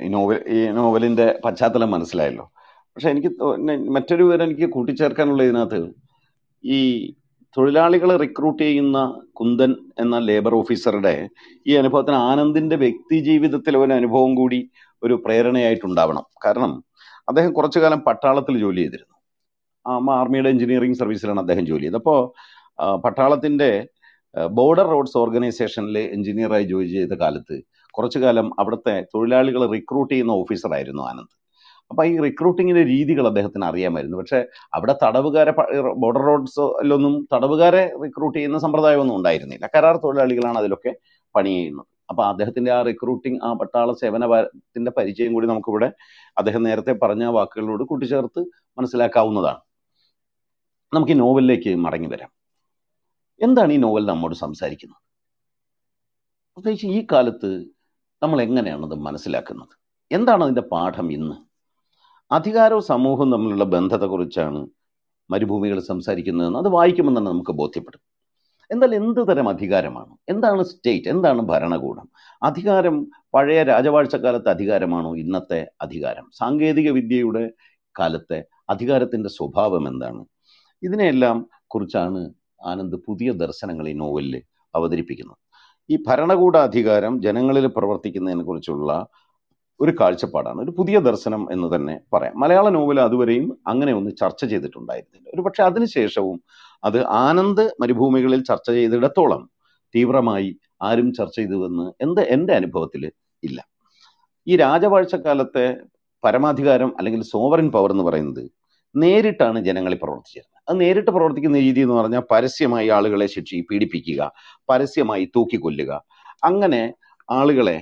ഈ നോവൽ ഈ നോവലിന്റെ പശ്ചാത്തലം മനസ്സിലായല്ലോ പക്ഷെ എനിക്ക് മറ്റൊരു വിവരം എനിക്ക് കൂട്ടിച്ചേർക്കാനുള്ള ഇതിനകത്ത് ഈ തൊഴിലാളികളെ റിക്രൂട്ട് ചെയ്യുന്ന കുന്ദൻ എന്ന ലേബർ ഓഫീസറുടെ ഈ അനുഭവത്തിന് ആനന്ദിന്റെ വ്യക്തി ജീവിതത്തിൽ ഒരു അനുഭവം കൂടി ഒരു പ്രേരണയായിട്ടുണ്ടാവണം കാരണം അദ്ദേഹം കുറച്ചു കാലം പട്ടാളത്തിൽ ജോലി ചെയ്തിരുന്നു ആർമിയുടെ എഞ്ചിനീയറിംഗ് സർവീസിലാണ് അദ്ദേഹം ജോലി ചെയ്തത് അപ്പോൾ പട്ടാളത്തിന്റെ ബോർഡർ റോഡ്സ് ഓർഗനൈസേഷനിലെ എഞ്ചിനീയറായി ജോലി ചെയ്ത കാലത്ത് കുറച്ചു കാലം അവിടുത്തെ തൊഴിലാളികളെ റിക്രൂട്ട് ചെയ്യുന്ന ഓഫീസറായിരുന്നു ആനന്ദ് അപ്പോൾ ഈ റിക്രൂട്ടിങ്ങിന്റെ രീതികൾ അദ്ദേഹത്തിന് അറിയാമായിരുന്നു പക്ഷെ അവിടെ തടവുകാരെ ബോർഡർ റോഡ്സിലൊന്നും തടവുകാരെ റിക്രൂട്ട് ചെയ്യുന്ന സമ്പ്രദായമൊന്നും ഉണ്ടായിരുന്നില്ല കരാർ തൊഴിലാളികളാണ് അതിലൊക്കെ പണി ചെയ്യുന്നത് അപ്പോൾ അദ്ദേഹത്തിന്റെ ആ റിക്രൂട്ടിംഗ് ആ പട്ടാള സേവനത്തിന്റെ പരിചയം കൂടി നമുക്കിവിടെ അദ്ദേഹം നേരത്തെ പറഞ്ഞ വാക്കുകളോട് കൂട്ടിച്ചേർത്ത് മനസ്സിലാക്കാവുന്നതാണ് നമുക്ക് ഈ നോവലിലേക്ക് മടങ്ങി വരാം എന്താണ് ഈ നോവൽ നമ്മോട് സംസാരിക്കുന്നത് പ്രത്യേകിച്ച് ഈ കാലത്ത് നമ്മൾ എങ്ങനെയാണത് മനസ്സിലാക്കുന്നത് എന്താണ് അതിന്റെ പാഠം ഇന്ന് അധികാരവും സമൂഹവും തമ്മിലുള്ള ബന്ധത്തെക്കുറിച്ചാണ് മരുഭൂമികൾ സംസാരിക്കുന്നതെന്ന് അത് വായിക്കുമ്പോൾ തന്നെ നമുക്ക് ബോധ്യപ്പെടും എന്നാൽ എന്ത് തരം അധികാരമാണ് എന്താണ് സ്റ്റേറ്റ് എന്താണ് ഭരണകൂടം അധികാരം പഴയ രാജവാഴ്ചക്കാലത്തെ അധികാരമാണോ ഇന്നത്തെ അധികാരം സാങ്കേതിക വിദ്യയുടെ കാലത്തെ അധികാരത്തിൻ്റെ സ്വഭാവം എന്താണ് ഇതിനെയെല്ലാം കുറിച്ചാണ് ആനന്ദ് പുതിയ ദർശനങ്ങൾ ഈ നോവലിൽ അവതരിപ്പിക്കുന്നത് ഈ ഭരണകൂടാധികാരം ജനങ്ങളിൽ പ്രവർത്തിക്കുന്നതിനെക്കുറിച്ചുള്ള ഒരു കാഴ്ചപ്പാടാണ് ഒരു പുതിയ ദർശനം എന്ന് തന്നെ പറയാം മലയാള നോവൽ അതുവരെയും അങ്ങനെ ഒന്ന് ചർച്ച ചെയ്തിട്ടുണ്ടായിരുന്നില്ല ഒരു പക്ഷെ അതിനുശേഷവും അത് ആനന്ദ് മരുഭൂമികളിൽ ചർച്ച ചെയ്തിടത്തോളം തീവ്രമായി ആരും ചർച്ച ചെയ്തുവെന്ന് എന്ത് എൻ്റെ അനുഭവത്തിൽ ഇല്ല ഈ രാജവാഴ്ചക്കാലത്തെ പരമാധികാരം അല്ലെങ്കിൽ സോവറിൻ പവർ എന്ന് പറയുന്നത് നേരിട്ടാണ് ജനങ്ങളെ പ്രവർത്തിച്ചിരുന്നത് അത് നേരിട്ട് പ്രവർത്തിക്കുന്ന രീതി എന്ന് പറഞ്ഞാൽ പരസ്യമായി ആളുകളെ ശിക്ഷി പീഡിപ്പിക്കുക പരസ്യമായി തൂക്കിക്കൊല്ലുക അങ്ങനെ ആളുകളെ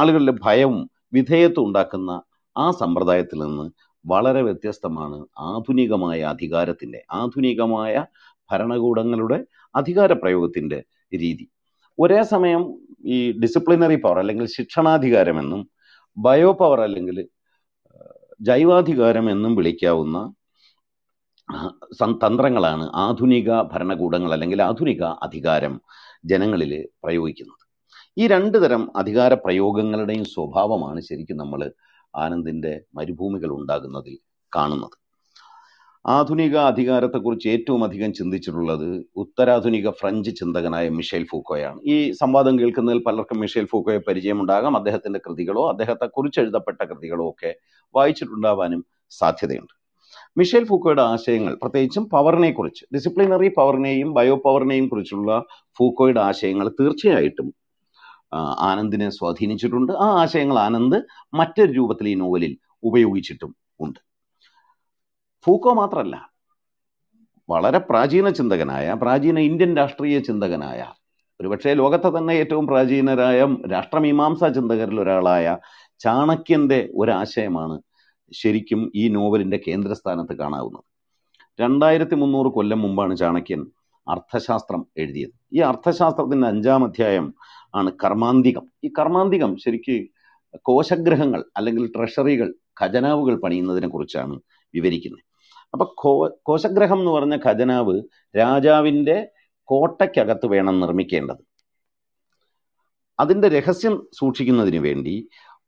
ആളുകളുടെ ഭയവും വിധേയത്വം ഉണ്ടാക്കുന്ന ആ സമ്പ്രദായത്തിൽ നിന്ന് വളരെ വ്യത്യസ്തമാണ് ആധുനികമായ അധികാരത്തിൻ്റെ ആധുനികമായ ഭരണകൂടങ്ങളുടെ അധികാര പ്രയോഗത്തിൻ്റെ രീതി ഒരേ സമയം ഈ ഡിസിപ്ലിനറി പവർ അല്ലെങ്കിൽ ശിക്ഷണാധികാരമെന്നും ബയോ പവർ അല്ലെങ്കിൽ ജൈവാധികാരം എന്നും വിളിക്കാവുന്ന തന്ത്രങ്ങളാണ് ആധുനിക ഭരണകൂടങ്ങൾ അല്ലെങ്കിൽ ആധുനിക അധികാരം ജനങ്ങളിൽ പ്രയോഗിക്കുന്നത് ഈ രണ്ട് തരം അധികാര പ്രയോഗങ്ങളുടെയും സ്വഭാവമാണ് ശരിക്കും നമ്മൾ ആനന്ദിൻ്റെ മരുഭൂമികൾ ഉണ്ടാകുന്നതിൽ കാണുന്നത് ആധുനിക അധികാരത്തെക്കുറിച്ച് ഏറ്റവും അധികം ചിന്തിച്ചിട്ടുള്ളത് ഉത്തരാധുനിക ഫ്രഞ്ച് ചിന്തകനായ മിഷേൽ ഫൂക്കോയാണ് ഈ സംവാദം കേൾക്കുന്നതിൽ പലർക്കും മിഷേൽ ഫൂക്കോയെ പരിചയമുണ്ടാകാം അദ്ദേഹത്തിൻ്റെ കൃതികളോ അദ്ദേഹത്തെക്കുറിച്ച് എഴുതപ്പെട്ട കൃതികളോ ഒക്കെ വായിച്ചിട്ടുണ്ടാവാനും സാധ്യതയുണ്ട് മിഷേൽ ഫൂക്കോയുടെ ആശയങ്ങൾ പ്രത്യേകിച്ചും പവറിനെ കുറിച്ച് ഡിസിപ്ലിനറി പവറിനെയും ബയോ പവറിനെയും കുറിച്ചുള്ള ഫൂക്കോയുടെ ആശയങ്ങൾ തീർച്ചയായിട്ടും ആനന്ദിനെ സ്വാധീനിച്ചിട്ടുണ്ട് ആ ആശയങ്ങൾ ആനന്ദ് മറ്റൊരു രൂപത്തിൽ ഈ നോവലിൽ ഉപയോഗിച്ചിട്ടും ഉണ്ട് ഫൂക്കോ മാത്രമല്ല വളരെ പ്രാചീന ചിന്തകനായ പ്രാചീന ഇന്ത്യൻ രാഷ്ട്രീയ ചിന്തകനായ ഒരുപക്ഷെ ലോകത്തെ തന്നെ ഏറ്റവും പ്രാചീനരായ രാഷ്ട്രമീമാംസാ ചിന്തകരിൽ ഒരാളായ ചാണക്യന്റെ ഒരാശയമാണ് ശരിക്കും ഈ നോവലിന്റെ കേന്ദ്രസ്ഥാനത്ത് കാണാവുന്നത് രണ്ടായിരത്തി മുന്നൂറ് കൊല്ലം മുമ്പാണ് ചാണക്യൻ അർത്ഥശാസ്ത്രം എഴുതിയത് ഈ അർത്ഥശാസ്ത്രത്തിന്റെ അഞ്ചാം അധ്യായം ആണ് കർമാന്തികം ഈ കർമാന്തികം ശരിക്ക് കോശഗ്രഹങ്ങൾ അല്ലെങ്കിൽ ട്രഷറികൾ ഖജനാവുകൾ പണിയുന്നതിനെ കുറിച്ചാണ് വിവരിക്കുന്നത് അപ്പൊ കോ കോശഗ്രഹം എന്ന് പറഞ്ഞ ഖജനാവ് രാജാവിൻ്റെ കോട്ടയ്ക്കകത്ത് വേണം നിർമ്മിക്കേണ്ടത് അതിൻ്റെ രഹസ്യം സൂക്ഷിക്കുന്നതിന് വേണ്ടി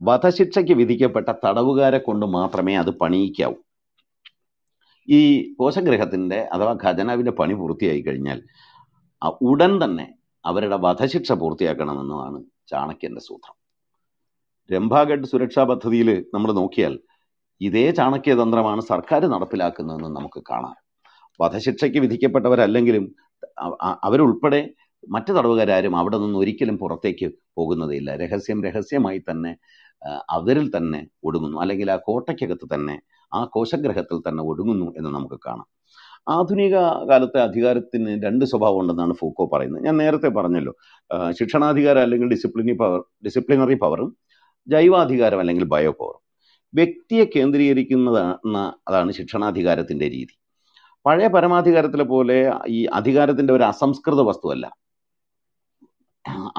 വധശിക്ഷയ്ക്ക് വിധിക്കപ്പെട്ട തടവുകാരെ കൊണ്ട് മാത്രമേ അത് പണിയിക്കാവൂ ഈ കോശഗ്രഹത്തിൻ്റെ അഥവാ ഖജനാവിൻ്റെ പണി പൂർത്തിയായി കഴിഞ്ഞാൽ ഉടൻ തന്നെ അവരുടെ വധശിക്ഷ പൂർത്തിയാക്കണമെന്നുമാണ് ചാണക്യന്റെ സൂത്രം രംഭാഗഡ് സുരക്ഷാ പദ്ധതിയിൽ നമ്മൾ നോക്കിയാൽ ഇതേ ചാണക്യതന്ത്രമാണ് സർക്കാർ നടപ്പിലാക്കുന്നതെന്ന് നമുക്ക് കാണാം വധശിക്ഷയ്ക്ക് വിധിക്കപ്പെട്ടവരല്ലെങ്കിലും അവരുൾപ്പെടെ മറ്റു തടവുകാരും അവിടെ നിന്ന് ഒരിക്കലും പുറത്തേക്ക് പോകുന്നതില്ല രഹസ്യം രഹസ്യമായി തന്നെ അവരിൽ തന്നെ ഒടുങ്ങുന്നു അല്ലെങ്കിൽ ആ കോട്ടയ്ക്കകത്ത് തന്നെ ആ കോശഗ്രഹത്തിൽ തന്നെ ഒടുങ്ങുന്നു എന്ന് നമുക്ക് കാണാം ആധുനിക കാലത്തെ അധികാരത്തിന് രണ്ട് സ്വഭാവം ഉണ്ടെന്നാണ് ഫൂക്കോ പറയുന്നത് ഞാൻ നേരത്തെ പറഞ്ഞല്ലോ ശിക്ഷണാധികാരം അല്ലെങ്കിൽ ഡിസിപ്ലിനി പവർ ഡിസിപ്ലിനറി പവറും ജൈവാധികാരം അല്ലെങ്കിൽ ബയോ പവറും വ്യക്തിയെ കേന്ദ്രീകരിക്കുന്നതാണ് അതാണ് ശിക്ഷണാധികാരത്തിൻ്റെ രീതി പഴയ പരമാധികാരത്തിലെ പോലെ ഈ അധികാരത്തിൻ്റെ ഒരു അസംസ്കൃത വസ്തുവല്ല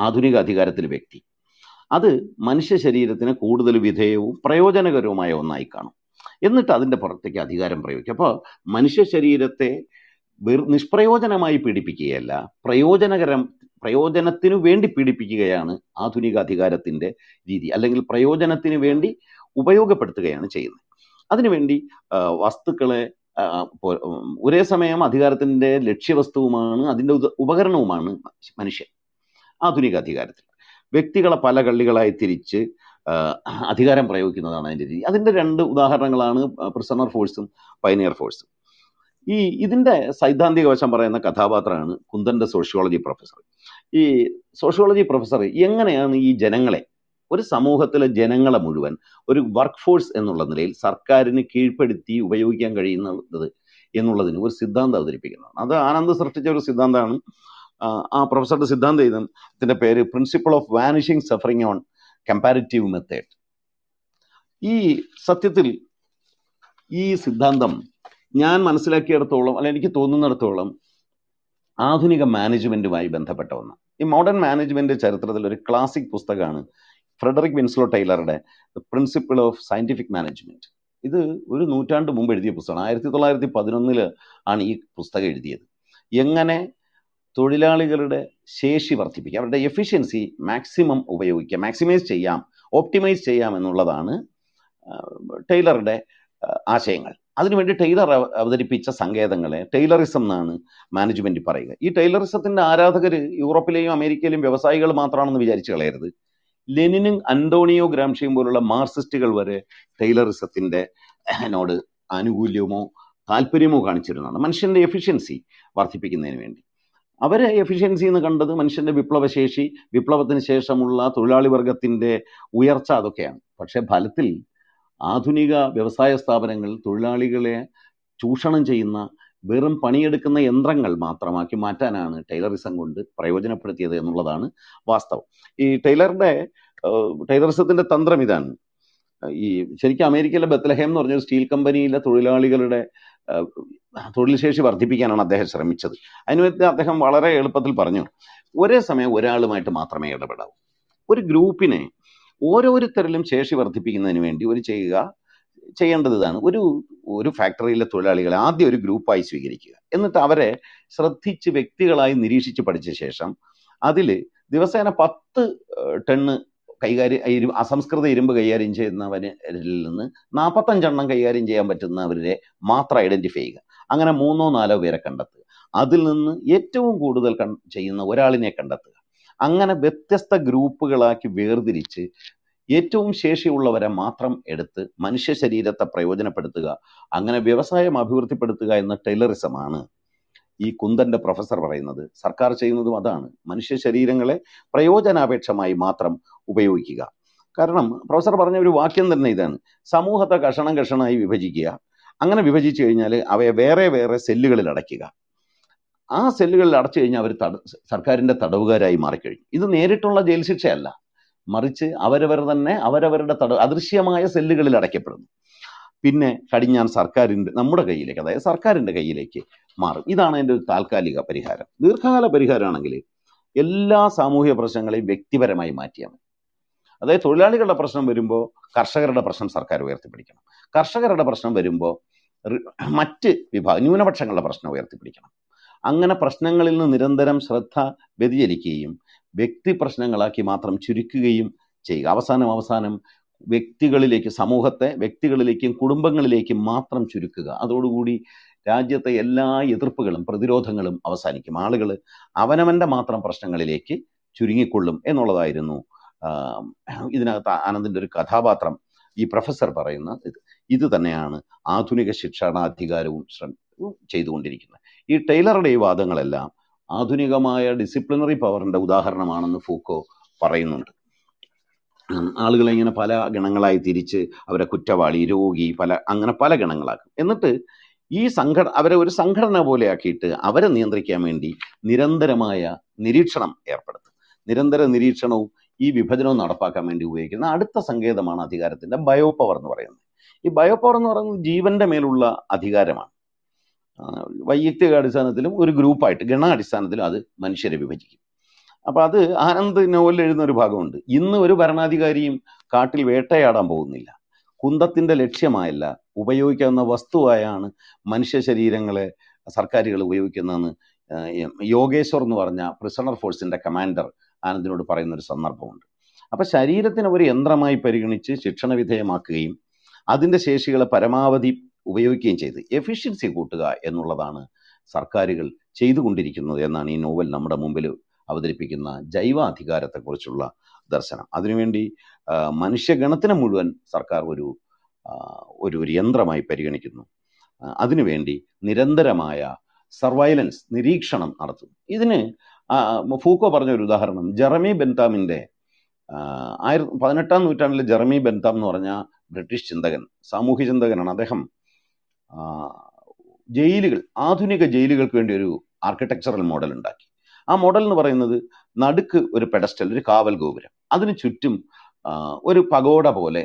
ആധുനിക അധികാരത്തിൽ വ്യക്തി അത് മനുഷ്യ ശരീരത്തിന് കൂടുതൽ വിധേയവും പ്രയോജനകരവുമായ ഒന്നായി കാണും എന്നിട്ട് അതിൻ്റെ പുറത്തേക്ക് അധികാരം പ്രയോഗിക്കുക അപ്പോൾ മനുഷ്യ ശരീരത്തെ നിഷ്പ്രയോജനമായി പീഡിപ്പിക്കുകയല്ല പ്രയോജനകരം പ്രയോജനത്തിനു വേണ്ടി പീഡിപ്പിക്കുകയാണ് ആധുനിക അധികാരത്തിൻ്റെ രീതി അല്ലെങ്കിൽ പ്രയോജനത്തിന് വേണ്ടി ഉപയോഗപ്പെടുത്തുകയാണ് ചെയ്യുന്നത് അതിനുവേണ്ടി വസ്തുക്കളെ ഒരേ സമയം അധികാരത്തിൻ്റെ ലക്ഷ്യവസ്തുവുമാണ് അതിൻ്റെ ഉപകരണവുമാണ് മനുഷ്യൻ ആധുനിക അധികാരത്തിൽ വ്യക്തികളെ പല കള്ളികളായി തിരിച്ച് അധികാരം പ്രയോഗിക്കുന്നതാണ് അതിൻ്റെ രീതി അതിൻ്റെ രണ്ട് ഉദാഹരണങ്ങളാണ് പ്രിസണർ ഫോഴ്സും പൈനിയർ ഫോഴ്സും ഈ ഇതിൻ്റെ സൈദ്ധാന്തിക വശം പറയുന്ന കഥാപാത്രമാണ് കുന്തൻ്റെ സോഷ്യോളജി പ്രൊഫസർ ഈ സോഷ്യോളജി പ്രൊഫസർ എങ്ങനെയാണ് ഈ ജനങ്ങളെ ഒരു സമൂഹത്തിലെ ജനങ്ങളെ മുഴുവൻ ഒരു വർക്ക് ഫോഴ്സ് എന്നുള്ള നിലയിൽ സർക്കാരിന് കീഴ്പ്പെടുത്തി ഉപയോഗിക്കാൻ കഴിയുന്നത് എന്നുള്ളതിന് ഒരു സിദ്ധാന്തം അവതരിപ്പിക്കുന്നതാണ് അത് ആനന്ദ് സൃഷ്ടിച്ച ഒരു സിദ്ധാന്തമാണ് ആ പ്രൊഫസറുടെ സിദ്ധാന്തം ഇതിൻ്റെ പേര് principle of vanishing suffering on comparative method ഈ സത്യത്തിൽ ഈ സിദ്ധാന്തം ഞാൻ മനസ്സിലാക്കിയിടത്തോളം അല്ലെ എനിക്ക് തോന്നുന്നിടത്തോളം ആധുനിക മാനേജ്മെന്റുമായി ബന്ധപ്പെട്ട ഒന്ന് ഈ മോഡേൺ മാനേജ്മെന്റ് ചരിത്രത്തിൽ ഒരു ക്ലാസിക് പുസ്തകമാണ് ഫ്രെഡറിക് വിൻസ്ലോ ടൈലറുടെ the principle of scientific management ഇത് ഒരു നൂറ്റാണ്ട് മുമ്പ് എഴുതിയ പുസ്തകമാണ് ആയിരത്തി തൊള്ളായിരത്തി പതിനൊന്നില് ആണ് ഈ പുസ്തകം എഴുതിയത് എങ്ങനെ തൊഴിലാളികളുടെ ശേഷി വർദ്ധിപ്പിക്കുക അവരുടെ എഫിഷ്യൻസി മാക്സിമം ഉപയോഗിക്കുക മാക്സിമൈസ് ചെയ്യാം ഓപ്റ്റിമൈസ് ചെയ്യാം എന്നുള്ളതാണ് ടൈലറുടെ ആശയങ്ങൾ അതിനുവേണ്ടി ടൈലർ അവതരിപ്പിച്ച സങ്കേതങ്ങളെ ടൈലറിസം എന്നാണ് മാനേജ്മെൻറ്റ് പറയുക ഈ ടൈലറിസത്തിൻ്റെ ആരാധകർ യൂറോപ്പിലെയും അമേരിക്കയിലെയും വ്യവസായികൾ മാത്രമാണെന്ന് വിചാരിച്ചു കളയരുത് ലെനിനും അന്റോണിയോ ഗ്രാംഷയും പോലുള്ള മാർസിസ്റ്റുകൾ വരെ ടൈലറിസത്തിൻ്റെ നോട് ആനുകൂല്യമോ താല്പര്യമോ കാണിച്ചിരുന്നതാണ് മനുഷ്യൻ്റെ എഫിഷ്യൻസി വർദ്ധിപ്പിക്കുന്നതിന് വേണ്ടി അവർ എഫിഷ്യൻസി എന്ന് കണ്ടത് മനുഷ്യന്റെ വിപ്ലവശേഷി വിപ്ലവത്തിന് ശേഷമുള്ള തൊഴിലാളി വർഗത്തിന്റെ ഉയർച്ച അതൊക്കെയാണ് പക്ഷേ ഫലത്തിൽ ആധുനിക വ്യവസായ സ്ഥാപനങ്ങൾ തൊഴിലാളികളെ ചൂഷണം ചെയ്യുന്ന വെറും പണിയെടുക്കുന്ന യന്ത്രങ്ങൾ മാത്രമാക്കി മാറ്റാനാണ് ടൈലറിസം കൊണ്ട് പ്രയോജനപ്പെടുത്തിയത് എന്നുള്ളതാണ് വാസ്തവം ഈ ടൈലറുടെ ടൈലറിസത്തിന്റെ തന്ത്രം ഇതാണ് ഈ ശരിക്കും അമേരിക്കയിലെ ബത്ലഹേം എന്ന് പറഞ്ഞൊരു സ്റ്റീൽ കമ്പനിയിലെ തൊഴിലാളികളുടെ തൊഴിൽശേഷി ശേഷി വർദ്ധിപ്പിക്കാനാണ് അദ്ദേഹം ശ്രമിച്ചത് അതിനുവേണ്ടി അദ്ദേഹം വളരെ എളുപ്പത്തിൽ പറഞ്ഞു ഒരേ സമയം ഒരാളുമായിട്ട് മാത്രമേ ഇടപെടാവൂ ഒരു ഗ്രൂപ്പിനെ ഓരോരുത്തരിലും ശേഷി വർദ്ധിപ്പിക്കുന്നതിന് വേണ്ടി ഒരു ചെയ്യുക ചെയ്യേണ്ടത് ഇതാണ് ഒരു ഒരു ഫാക്ടറിയിലെ തൊഴിലാളികളെ ആദ്യം ഒരു ഗ്രൂപ്പായി സ്വീകരിക്കുക എന്നിട്ട് അവരെ ശ്രദ്ധിച്ച് വ്യക്തികളായി നിരീക്ഷിച്ച് പഠിച്ച ശേഷം അതിൽ ദിവസേന പത്ത് ടണ്ണ് കൈകാര്യം അസംസ്കൃത ഇരുമ്പ് കൈകാര്യം ചെയ്യുന്നവരിൽ നിന്ന് നാൽപ്പത്തഞ്ചെണ്ണം കൈകാര്യം ചെയ്യാൻ പറ്റുന്നവരെ മാത്രം ഐഡന്റിഫൈ ചെയ്യുക അങ്ങനെ മൂന്നോ നാലോ പേരെ കണ്ടെത്തുക അതിൽ നിന്ന് ഏറ്റവും കൂടുതൽ ചെയ്യുന്ന ഒരാളിനെ കണ്ടെത്തുക അങ്ങനെ വ്യത്യസ്ത ഗ്രൂപ്പുകളാക്കി വേർതിരിച്ച് ഏറ്റവും ശേഷിയുള്ളവരെ മാത്രം എടുത്ത് മനുഷ്യ ശരീരത്തെ പ്രയോജനപ്പെടുത്തുക അങ്ങനെ വ്യവസായം അഭിവൃദ്ധിപ്പെടുത്തുക എന്ന ടൈലറിസമാണ് ഈ കുന്തന്റെ പ്രൊഫസർ പറയുന്നത് സർക്കാർ ചെയ്യുന്നതും അതാണ് മനുഷ്യ ശരീരങ്ങളെ പ്രയോജനാപേക്ഷമായി മാത്രം ഉപയോഗിക്കുക കാരണം പ്രൊഫസർ പറഞ്ഞ ഒരു വാക്യം തന്നെ ഇതാണ് സമൂഹത്തെ കഷണം കഷണമായി വിഭജിക്കുക അങ്ങനെ വിഭജിച്ചു കഴിഞ്ഞാൽ അവയെ വേറെ വേറെ സെല്ലുകളിൽ അടയ്ക്കുക ആ സെല്ലുകളിൽ അടച്ചു കഴിഞ്ഞാൽ അവർ തട സർക്കാരിൻ്റെ തടവുകാരായി മാറിക്കഴിഞ്ഞു ഇത് നേരിട്ടുള്ള ജയിൽ ശിക്ഷയല്ല മറിച്ച് അവരവർ തന്നെ അവരവരുടെ തടവ് അദൃശ്യമായ സെല്ലുകളിൽ അടയ്ക്കപ്പെടുന്നു പിന്നെ കടിഞ്ഞാൻ സർക്കാരിൻ്റെ നമ്മുടെ കയ്യിലേക്ക് അതായത് സർക്കാരിൻ്റെ കയ്യിലേക്ക് മാറും ഇതാണ് എൻ്റെ ഒരു താൽക്കാലിക പരിഹാരം ദീർഘകാല പരിഹാരമാണെങ്കിൽ എല്ലാ സാമൂഹ്യ പ്രശ്നങ്ങളെയും വ്യക്തിപരമായി മാറ്റിയാൽ മതി അതായത് തൊഴിലാളികളുടെ പ്രശ്നം വരുമ്പോൾ കർഷകരുടെ പ്രശ്നം സർക്കാർ ഉയർത്തിപ്പിടിക്കണം കർഷകരുടെ പ്രശ്നം വരുമ്പോൾ മറ്റ് വിഭാഗം ന്യൂനപക്ഷങ്ങളുടെ പ്രശ്നം ഉയർത്തിപ്പിടിക്കണം അങ്ങനെ പ്രശ്നങ്ങളിൽ നിന്ന് നിരന്തരം ശ്രദ്ധ വ്യതിചരിക്കുകയും വ്യക്തി പ്രശ്നങ്ങളാക്കി മാത്രം ചുരുക്കുകയും ചെയ്യുക അവസാനം അവസാനം വ്യക്തികളിലേക്ക് സമൂഹത്തെ വ്യക്തികളിലേക്കും കുടുംബങ്ങളിലേക്കും മാത്രം ചുരുക്കുക അതോടുകൂടി രാജ്യത്തെ എല്ലാ എതിർപ്പുകളും പ്രതിരോധങ്ങളും അവസാനിക്കും ആളുകൾ അവനവൻ്റെ മാത്രം പ്രശ്നങ്ങളിലേക്ക് ചുരുങ്ങിക്കൊള്ളും എന്നുള്ളതായിരുന്നു ഇതിനകത്ത് ആനന്ദിൻ്റെ ഒരു കഥാപാത്രം ഈ പ്രൊഫസർ പറയുന്ന ഇത് ഇത് തന്നെയാണ് ആധുനിക ശിക്ഷണാധികാരവും ശ്രമ ചെയ്തുകൊണ്ടിരിക്കുന്നത് ഈ ടൈലറുടെ ഈ വാദങ്ങളെല്ലാം ആധുനികമായ ഡിസിപ്ലിനറി പവറിൻ്റെ ഉദാഹരണമാണെന്ന് ഫൂക്കോ പറയുന്നുണ്ട് ആളുകളെ ഇങ്ങനെ പല ഗണങ്ങളായി തിരിച്ച് അവരെ കുറ്റവാളി രോഗി പല അങ്ങനെ പല ഗണങ്ങളാക്കും എന്നിട്ട് ഈ സംഘ അവരെ ഒരു സംഘടന പോലെയാക്കിയിട്ട് അവരെ നിയന്ത്രിക്കാൻ വേണ്ടി നിരന്തരമായ നിരീക്ഷണം ഏർപ്പെടുത്തും നിരന്തര നിരീക്ഷണവും ഈ വിഭജനവും നടപ്പാക്കാൻ വേണ്ടി ഉപയോഗിക്കുന്ന അടുത്ത സങ്കേതമാണ് അധികാരത്തിന്റെ ബയോ പവർ എന്ന് പറയുന്നത് ഈ ബയോ പവർ എന്ന് പറയുന്നത് ജീവന്റെ മേലുള്ള അധികാരമാണ് വൈയക്തിക അടിസ്ഥാനത്തിലും ഒരു ഗ്രൂപ്പായിട്ട് ഗണ അടിസ്ഥാനത്തിലും അത് മനുഷ്യരെ വിഭജിക്കും അപ്പോൾ അത് ആനന്ദ് നോവലിൽ എഴുതുന്ന ഒരു ഭാഗമുണ്ട് ഇന്ന് ഒരു ഭരണാധികാരിയും കാട്ടിൽ വേട്ടയാടാൻ പോകുന്നില്ല കുന്തത്തിന്റെ ലക്ഷ്യമായല്ല ഉപയോഗിക്കാവുന്ന വസ്തുവായാണ് മനുഷ്യ ശരീരങ്ങളെ സർക്കാരുകൾ ഉപയോഗിക്കുന്നതെന്ന് യോഗേശ്വർ എന്ന് പറഞ്ഞ പ്രിസണർ ഫോഴ്സിന്റെ കമാൻഡർ ആനന്ദിനോട് പറയുന്ന ഒരു സന്ദർഭമുണ്ട് അപ്പൊ ശരീരത്തിന് ഒരു യന്ത്രമായി പരിഗണിച്ച് ശിക്ഷണ വിധേയമാക്കുകയും അതിൻ്റെ ശേഷികളെ പരമാവധി ഉപയോഗിക്കുകയും ചെയ്ത് എഫിഷ്യൻസി കൂട്ടുക എന്നുള്ളതാണ് സർക്കാരുകൾ ചെയ്തുകൊണ്ടിരിക്കുന്നത് എന്നാണ് ഈ നോവൽ നമ്മുടെ മുമ്പിൽ അവതരിപ്പിക്കുന്ന ജൈവാധികാരത്തെക്കുറിച്ചുള്ള ദർശനം അതിനുവേണ്ടി മനുഷ്യഗണത്തിനെ മുഴുവൻ സർക്കാർ ഒരു ഒരു യന്ത്രമായി പരിഗണിക്കുന്നു അതിനുവേണ്ടി നിരന്തരമായ സർവൈലൻസ് നിരീക്ഷണം നടത്തും ഇതിന് ഫൂക്കോ പറഞ്ഞ ഒരു ഉദാഹരണം ജെറമി ബെൻതാമിൻ്റെ ആയിര പതിനെട്ടാം നൂറ്റാണ്ടിലെ ജെറമി ബെൻതാം എന്ന് പറഞ്ഞ ബ്രിട്ടീഷ് ചിന്തകൻ സാമൂഹ്യ ചിന്തകനാണ് അദ്ദേഹം ജയിലുകൾ ആധുനിക ജയിലുകൾക്ക് വേണ്ടി ഒരു ആർക്കിടെക്ചറൽ മോഡൽ ഉണ്ടാക്കി ആ മോഡൽ എന്ന് പറയുന്നത് നടുക്ക് ഒരു പെഡസ്റ്റൽ ഒരു കാവൽ ഗോപുരം അതിന് ചുറ്റും ഒരു പകോട പോലെ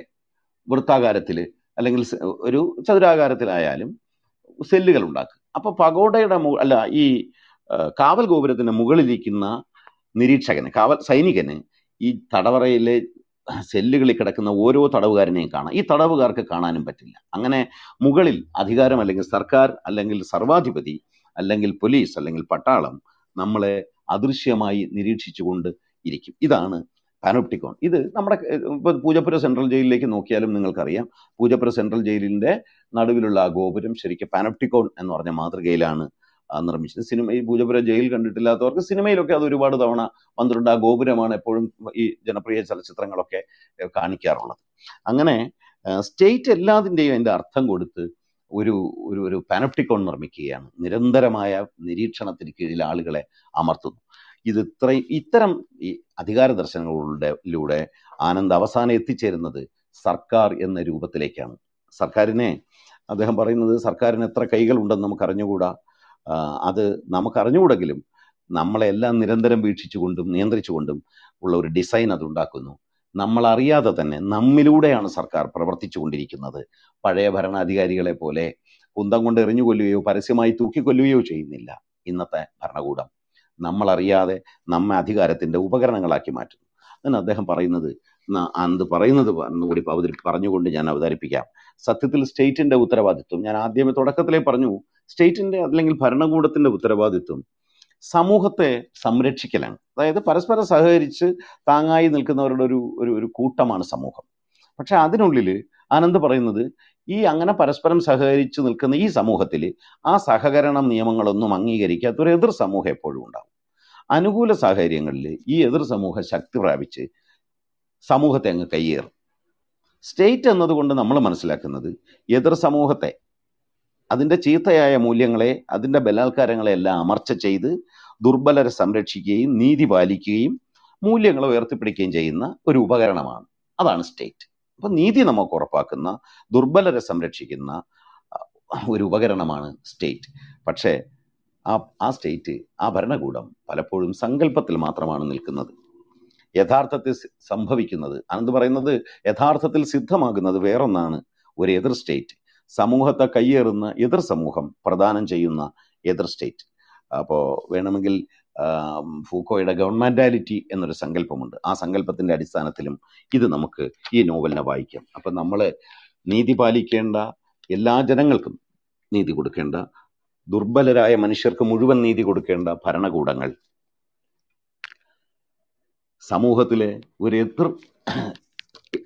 വൃത്താകാരത്തിൽ അല്ലെങ്കിൽ ഒരു ചതുരാകാരത്തിലായാലും സെല്ലുകൾ ഉണ്ടാക്കുക അപ്പോൾ പകോടയുടെ അല്ല ഈ കാവൽ ഗോപുരത്തിന് മുകളിലിരിക്കുന്ന നിരീക്ഷകന് കാവൽ സൈനികന് ഈ തടവറയിലെ സെല്ലുകളിൽ കിടക്കുന്ന ഓരോ തടവുകാരനെയും കാണാം ഈ തടവുകാർക്ക് കാണാനും പറ്റില്ല അങ്ങനെ മുകളിൽ അധികാരം അല്ലെങ്കിൽ സർക്കാർ അല്ലെങ്കിൽ സർവാധിപതി അല്ലെങ്കിൽ പോലീസ് അല്ലെങ്കിൽ പട്ടാളം നമ്മളെ അദൃശ്യമായി നിരീക്ഷിച്ചുകൊണ്ട് ഇരിക്കും ഇതാണ് പാനോപ്റ്റിക്കോൺ ഇത് നമ്മുടെ ഇപ്പോൾ പൂജപ്പുര സെൻട്രൽ ജയിലിലേക്ക് നോക്കിയാലും നിങ്ങൾക്കറിയാം പൂജപ്പുര സെൻട്രൽ ജയിലിൻ്റെ നടുവിലുള്ള ആ ഗോപുരം ശരിക്കും പാനോപ്റ്റിക്കോൺ എന്ന് പറഞ്ഞ മാതൃകയിലാണ് നിർമ്മിച്ചത് സിനിമ ഈ ഭൂജപുര ജയിൽ കണ്ടിട്ടില്ലാത്തവർക്ക് സിനിമയിലൊക്കെ അത് ഒരുപാട് തവണ വന്നിട്ടുണ്ട് ആ ഗോപുരമാണ് എപ്പോഴും ഈ ജനപ്രിയ ചലച്ചിത്രങ്ങളൊക്കെ കാണിക്കാറുള്ളത് അങ്ങനെ സ്റ്റേറ്റ് എല്ലാതിൻ്റെയും അതിൻ്റെ അർത്ഥം കൊടുത്ത് ഒരു ഒരു ഒരു പാനപ്റ്റിക്കോൺ നിർമ്മിക്കുകയാണ് നിരന്തരമായ നിരീക്ഷണത്തിന് കീഴിൽ ആളുകളെ അമർത്തുന്നു ഇത് ഇത്ര ഇത്തരം ഈ അധികാര ദർശനങ്ങളിലൂടെ ആനന്ദ് അവസാനം എത്തിച്ചേരുന്നത് സർക്കാർ എന്ന രൂപത്തിലേക്കാണ് സർക്കാരിനെ അദ്ദേഹം പറയുന്നത് സർക്കാരിന് എത്ര കൈകളുണ്ടെന്ന് നമുക്ക് അറിഞ്ഞുകൂടാ അത് നമുക്കറിഞ്ഞുകൂടെങ്കിലും നമ്മളെല്ലാം നിരന്തരം വീക്ഷിച്ചുകൊണ്ടും നിയന്ത്രിച്ചുകൊണ്ടും ഉള്ള ഒരു ഡിസൈൻ അതുണ്ടാക്കുന്നു നമ്മളറിയാതെ തന്നെ നമ്മിലൂടെയാണ് സർക്കാർ പ്രവർത്തിച്ചു കൊണ്ടിരിക്കുന്നത് പഴയ ഭരണാധികാരികളെ പോലെ കുന്തം കൊണ്ട് എറിഞ്ഞു കൊല്ലുകയോ പരസ്യമായി തൂക്കിക്കൊല്ലുകയോ ചെയ്യുന്നില്ല ഇന്നത്തെ ഭരണകൂടം നമ്മളറിയാതെ നമ്മെ അധികാരത്തിൻ്റെ ഉപകരണങ്ങളാക്കി മാറ്റുന്നു അങ്ങനെ അദ്ദേഹം പറയുന്നത് അന്ന് പറയുന്നത് കൂടി അവതരി പറഞ്ഞുകൊണ്ട് ഞാൻ അവതരിപ്പിക്കാം സത്യത്തിൽ സ്റ്റേറ്റിന്റെ ഉത്തരവാദിത്വം ഞാൻ ആദ്യമേ തുടക്കത്തിലെ പറഞ്ഞു സ്റ്റേറ്റിന്റെ അല്ലെങ്കിൽ ഭരണകൂടത്തിന്റെ ഉത്തരവാദിത്വം സമൂഹത്തെ സംരക്ഷിക്കലാണ് അതായത് പരസ്പരം സഹകരിച്ച് താങ്ങായി നിൽക്കുന്നവരുടെ ഒരു ഒരു ഒരു കൂട്ടമാണ് സമൂഹം പക്ഷെ അതിനുള്ളിൽ ആനന്ദ് പറയുന്നത് ഈ അങ്ങനെ പരസ്പരം സഹകരിച്ച് നിൽക്കുന്ന ഈ സമൂഹത്തിൽ ആ സഹകരണ നിയമങ്ങളൊന്നും അംഗീകരിക്കാത്ത ഒരു എതിർ സമൂഹം എപ്പോഴും ഉണ്ടാവും അനുകൂല സാഹചര്യങ്ങളിൽ ഈ എതിർ സമൂഹം ശക്തി പ്രാപിച്ച് സമൂഹത്തെ അങ്ങ് കയ്യേറും സ്റ്റേറ്റ് എന്നതുകൊണ്ട് നമ്മൾ മനസ്സിലാക്കുന്നത് എതിർ സമൂഹത്തെ അതിൻ്റെ ചീത്തയായ മൂല്യങ്ങളെ അതിൻ്റെ ബലാത്കാരങ്ങളെ എല്ലാം അമർച്ച ചെയ്ത് ദുർബലരെ സംരക്ഷിക്കുകയും നീതി പാലിക്കുകയും മൂല്യങ്ങൾ ഉയർത്തിപ്പിടിക്കുകയും ചെയ്യുന്ന ഒരു ഉപകരണമാണ് അതാണ് സ്റ്റേറ്റ് അപ്പം നീതി നമുക്ക് ഉറപ്പാക്കുന്ന ദുർബലരെ സംരക്ഷിക്കുന്ന ഒരു ഉപകരണമാണ് സ്റ്റേറ്റ് പക്ഷേ ആ ആ സ്റ്റേറ്റ് ആ ഭരണകൂടം പലപ്പോഴും സങ്കല്പത്തിൽ മാത്രമാണ് നിൽക്കുന്നത് യഥാർത്ഥത്തിൽ സംഭവിക്കുന്നത് അനന്ത് പറയുന്നത് യഥാർത്ഥത്തിൽ സിദ്ധമാകുന്നത് വേറൊന്നാണ് ഒരു എതിർ സ്റ്റേറ്റ് സമൂഹത്തെ കയ്യേറുന്ന എതിർ സമൂഹം പ്രദാനം ചെയ്യുന്ന എതിർ സ്റ്റേറ്റ് അപ്പോൾ വേണമെങ്കിൽ ഫൂക്കോയുടെ ഗവൺമെൻറ്റാലിറ്റി എന്നൊരു സങ്കല്പമുണ്ട് ആ സങ്കല്പത്തിൻ്റെ അടിസ്ഥാനത്തിലും ഇത് നമുക്ക് ഈ നോവലിനെ വായിക്കാം അപ്പം നമ്മൾ നീതി പാലിക്കേണ്ട എല്ലാ ജനങ്ങൾക്കും നീതി കൊടുക്കേണ്ട ദുർബലരായ മനുഷ്യർക്ക് മുഴുവൻ നീതി കൊടുക്കേണ്ട ഭരണകൂടങ്ങൾ സമൂഹത്തിലെ ഒരു എതിർ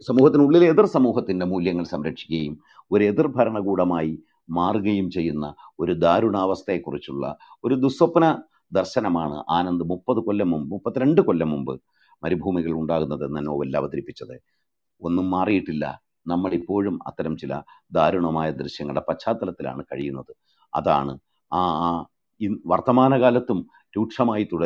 സമൂഹത്തിനുള്ളിലെ എതിർ സമൂഹത്തിൻ്റെ മൂല്യങ്ങൾ സംരക്ഷിക്കുകയും ഒരു എതിർ ഭരണകൂടമായി മാറുകയും ചെയ്യുന്ന ഒരു ദാരുണാവസ്ഥയെക്കുറിച്ചുള്ള ഒരു ദുസ്വപ്ന ദർശനമാണ് ആനന്ദ് മുപ്പത് കൊല്ലം മുമ്പ് മുപ്പത്തിരണ്ട് കൊല്ലം മുമ്പ് മരുഭൂമികൾ ഉണ്ടാകുന്നത് എന്ന അവതരിപ്പിച്ചത് ഒന്നും മാറിയിട്ടില്ല നമ്മൾ ഇപ്പോഴും അത്തരം ചില ദാരുണമായ ദൃശ്യങ്ങളുടെ പശ്ചാത്തലത്തിലാണ് കഴിയുന്നത് അതാണ് ആ വർത്തമാനകാലത്തും രൂക്ഷമായി തുട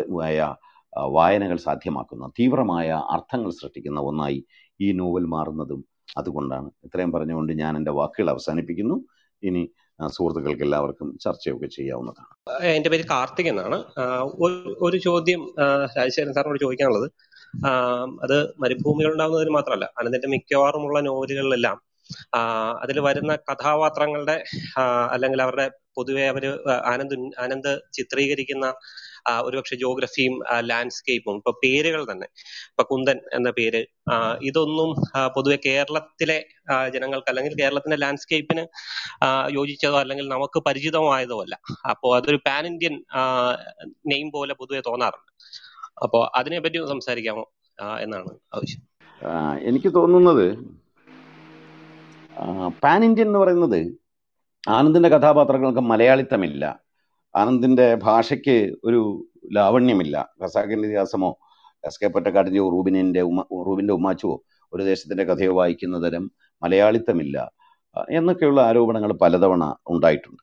വായനകൾ സാധ്യമാക്കുന്ന തീവ്രമായ അർത്ഥങ്ങൾ സൃഷ്ടിക്കുന്ന ഒന്നായി ഈ നോവൽ മാറുന്നതും അതുകൊണ്ടാണ് ഇത്രയും പറഞ്ഞുകൊണ്ട് ഞാൻ എൻ്റെ വാക്കുകൾ അവസാനിപ്പിക്കുന്നു ഇനി സുഹൃത്തുക്കൾക്ക് എല്ലാവർക്കും ചർച്ചയൊക്കെ ചെയ്യാവുന്നതാണ് എൻ്റെ പേര് കാർത്തിക് എന്നാണ് ഒരു ചോദ്യം രാജശേഖരൻ സാറിനോട് ചോദിക്കാനുള്ളത് അത് മരുഭൂമികൾ ഉണ്ടാകുന്നതിന് മാത്രമല്ല അനന്തിന്റെ മിക്കവാറുമുള്ള നോവലുകളിലെല്ലാം അതിൽ വരുന്ന കഥാപാത്രങ്ങളുടെ അല്ലെങ്കിൽ അവരുടെ പൊതുവെ അവര് ആനന്ദ് ആനന്ദ് ചിത്രീകരിക്കുന്ന ഒരുപക്ഷെ ജോഗ്രഫിയും ലാൻഡ്സ്കേപ്പും ഇപ്പൊ പേരുകൾ തന്നെ ഇപ്പൊ കുന്ദൻ എന്ന പേര് ഇതൊന്നും പൊതുവെ കേരളത്തിലെ ജനങ്ങൾക്ക് അല്ലെങ്കിൽ കേരളത്തിന്റെ ലാൻഡ്സ്കേപ്പിന് യോജിച്ചതോ അല്ലെങ്കിൽ നമുക്ക് പരിചിതമായതോ അല്ല അപ്പോൾ അതൊരു പാൻ ഇന്ത്യൻ നെയിം പോലെ പൊതുവെ തോന്നാറുണ്ട് അപ്പോ അതിനെപ്പറ്റി ഒന്ന് സംസാരിക്കാമോ എന്നാണ് ആവശ്യം എനിക്ക് തോന്നുന്നത് പാൻ ഇന്ത്യൻ എന്ന് പറയുന്നത് ആനന്ദിന്റെ കഥാപാത്രങ്ങൾക്ക് മലയാളിത്തമില്ല ആനന്ദിൻ്റെ ഭാഷയ്ക്ക് ഒരു ലാവണ്യമില്ല ഖസാക്കിൻ്റെ ഇതിഹാസമോ എസ് കെ പൊറ്റക്കാട്ടിൻ്റെയോ റൂബിനിൻ്റെ ഉമ റൂബിൻ്റെ ഉമ്മാച്ചുവോ ഒരു ദേശത്തിൻ്റെ കഥയോ വായിക്കുന്ന തരം മലയാളിത്തമില്ല എന്നൊക്കെയുള്ള ആരോപണങ്ങൾ പലതവണ ഉണ്ടായിട്ടുണ്ട്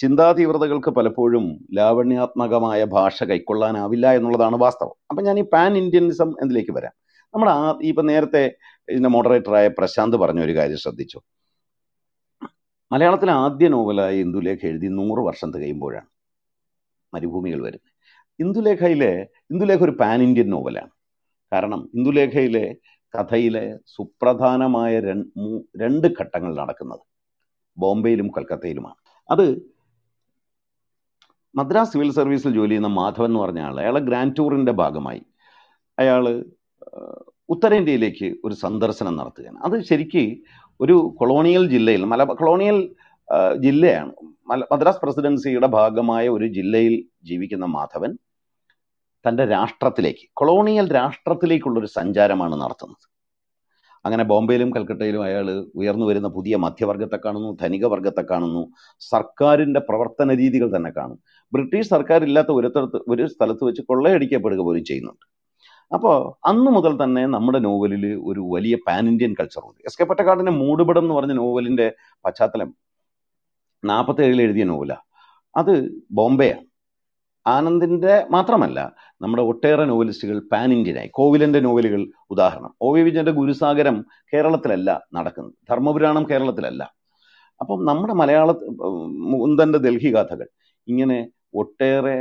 ചിന്താ തീവ്രതകൾക്ക് പലപ്പോഴും ലാവണ്യാത്മകമായ ഭാഷ കൈക്കൊള്ളാനാവില്ല എന്നുള്ളതാണ് വാസ്തവം അപ്പം ഞാൻ ഈ പാൻ ഇന്ത്യനിസം എന്നതിലേക്ക് വരാം നമ്മൾ ആ ഇപ്പം നേരത്തെ ഇതിൻ്റെ മോഡറേറ്ററായ പ്രശാന്ത് പറഞ്ഞ ഒരു കാര്യം ശ്രദ്ധിച്ചു മലയാളത്തിലെ ആദ്യ നോവലായ ഇന്ദുലേഖ എഴുതി നൂറ് വർഷം തികയുമ്പോഴാണ് മരുഭൂമികൾ വരുന്നത് ഇന്ദുലേഖയിലെ ഇന്ദുലേഖ ഒരു പാൻ ഇന്ത്യൻ നോവലാണ് കാരണം ഇന്ദുലേഖയിലെ കഥയിലെ സുപ്രധാനമായ രണ്ട് ഘട്ടങ്ങൾ നടക്കുന്നത് ബോംബെയിലും കൽക്കത്തയിലുമാണ് അത് മദ്രാസ് സിവിൽ സർവീസിൽ ജോലി ചെയ്യുന്ന മാധവൻ എന്ന് പറഞ്ഞ ആൾ അയാളെ ഗ്രാൻഡ് ടൂറിൻ്റെ ഭാഗമായി അയാൾ ഉത്തരേന്ത്യയിലേക്ക് ഒരു സന്ദർശനം നടത്തുകയാണ് അത് ശരിക്ക് ഒരു കൊളോണിയൽ ജില്ലയിൽ മല കൊളോണിയൽ ജില്ലയാണ് മദ്രാസ് പ്രസിഡൻസിയുടെ ഭാഗമായ ഒരു ജില്ലയിൽ ജീവിക്കുന്ന മാധവൻ തൻ്റെ രാഷ്ട്രത്തിലേക്ക് കൊളോണിയൽ രാഷ്ട്രത്തിലേക്കുള്ളൊരു സഞ്ചാരമാണ് നടത്തുന്നത് അങ്ങനെ ബോംബെയിലും കൽക്കട്ടയിലും അയാൾ ഉയർന്നു വരുന്ന പുതിയ മധ്യവർഗത്തെ കാണുന്നു ധനിക വർഗത്തെ കാണുന്നു സർക്കാരിൻ്റെ പ്രവർത്തന രീതികൾ തന്നെ കാണും ബ്രിട്ടീഷ് സർക്കാരില്ലാത്ത ഒരു ഒരു സ്ഥലത്ത് വെച്ച് കൊള്ളയടിക്കപ്പെടുക പോലും ചെയ്യുന്നുണ്ട് അപ്പോൾ അന്ന് മുതൽ തന്നെ നമ്മുടെ നോവലിൽ ഒരു വലിയ പാൻ ഇന്ത്യൻ കൾച്ചർ ഉണ്ട് എസ് കെ പൊറ്റക്കാടിന്റെ മൂടുപടം എന്ന് പറഞ്ഞ നോവലിന്റെ പശ്ചാത്തലം ഏഴിൽ എഴുതിയ നോവലാണ് അത് ബോംബെയാണ് ആനന്ദിന്റെ മാത്രമല്ല നമ്മുടെ ഒട്ടേറെ നോവലിസ്റ്റുകൾ പാൻ ഇന്ത്യനായി കോവിലന്റെ നോവലുകൾ ഉദാഹരണം ഒ വി വിജയന്റെ ഗുരുസാഗരം കേരളത്തിലല്ല നടക്കുന്നത് ധർമ്മപുരാണം കേരളത്തിലല്ല അപ്പം നമ്മുടെ മലയാള മുന്തന്റെ ഡൽഹി കഥകൾ ഇങ്ങനെ ഒട്ടേറെ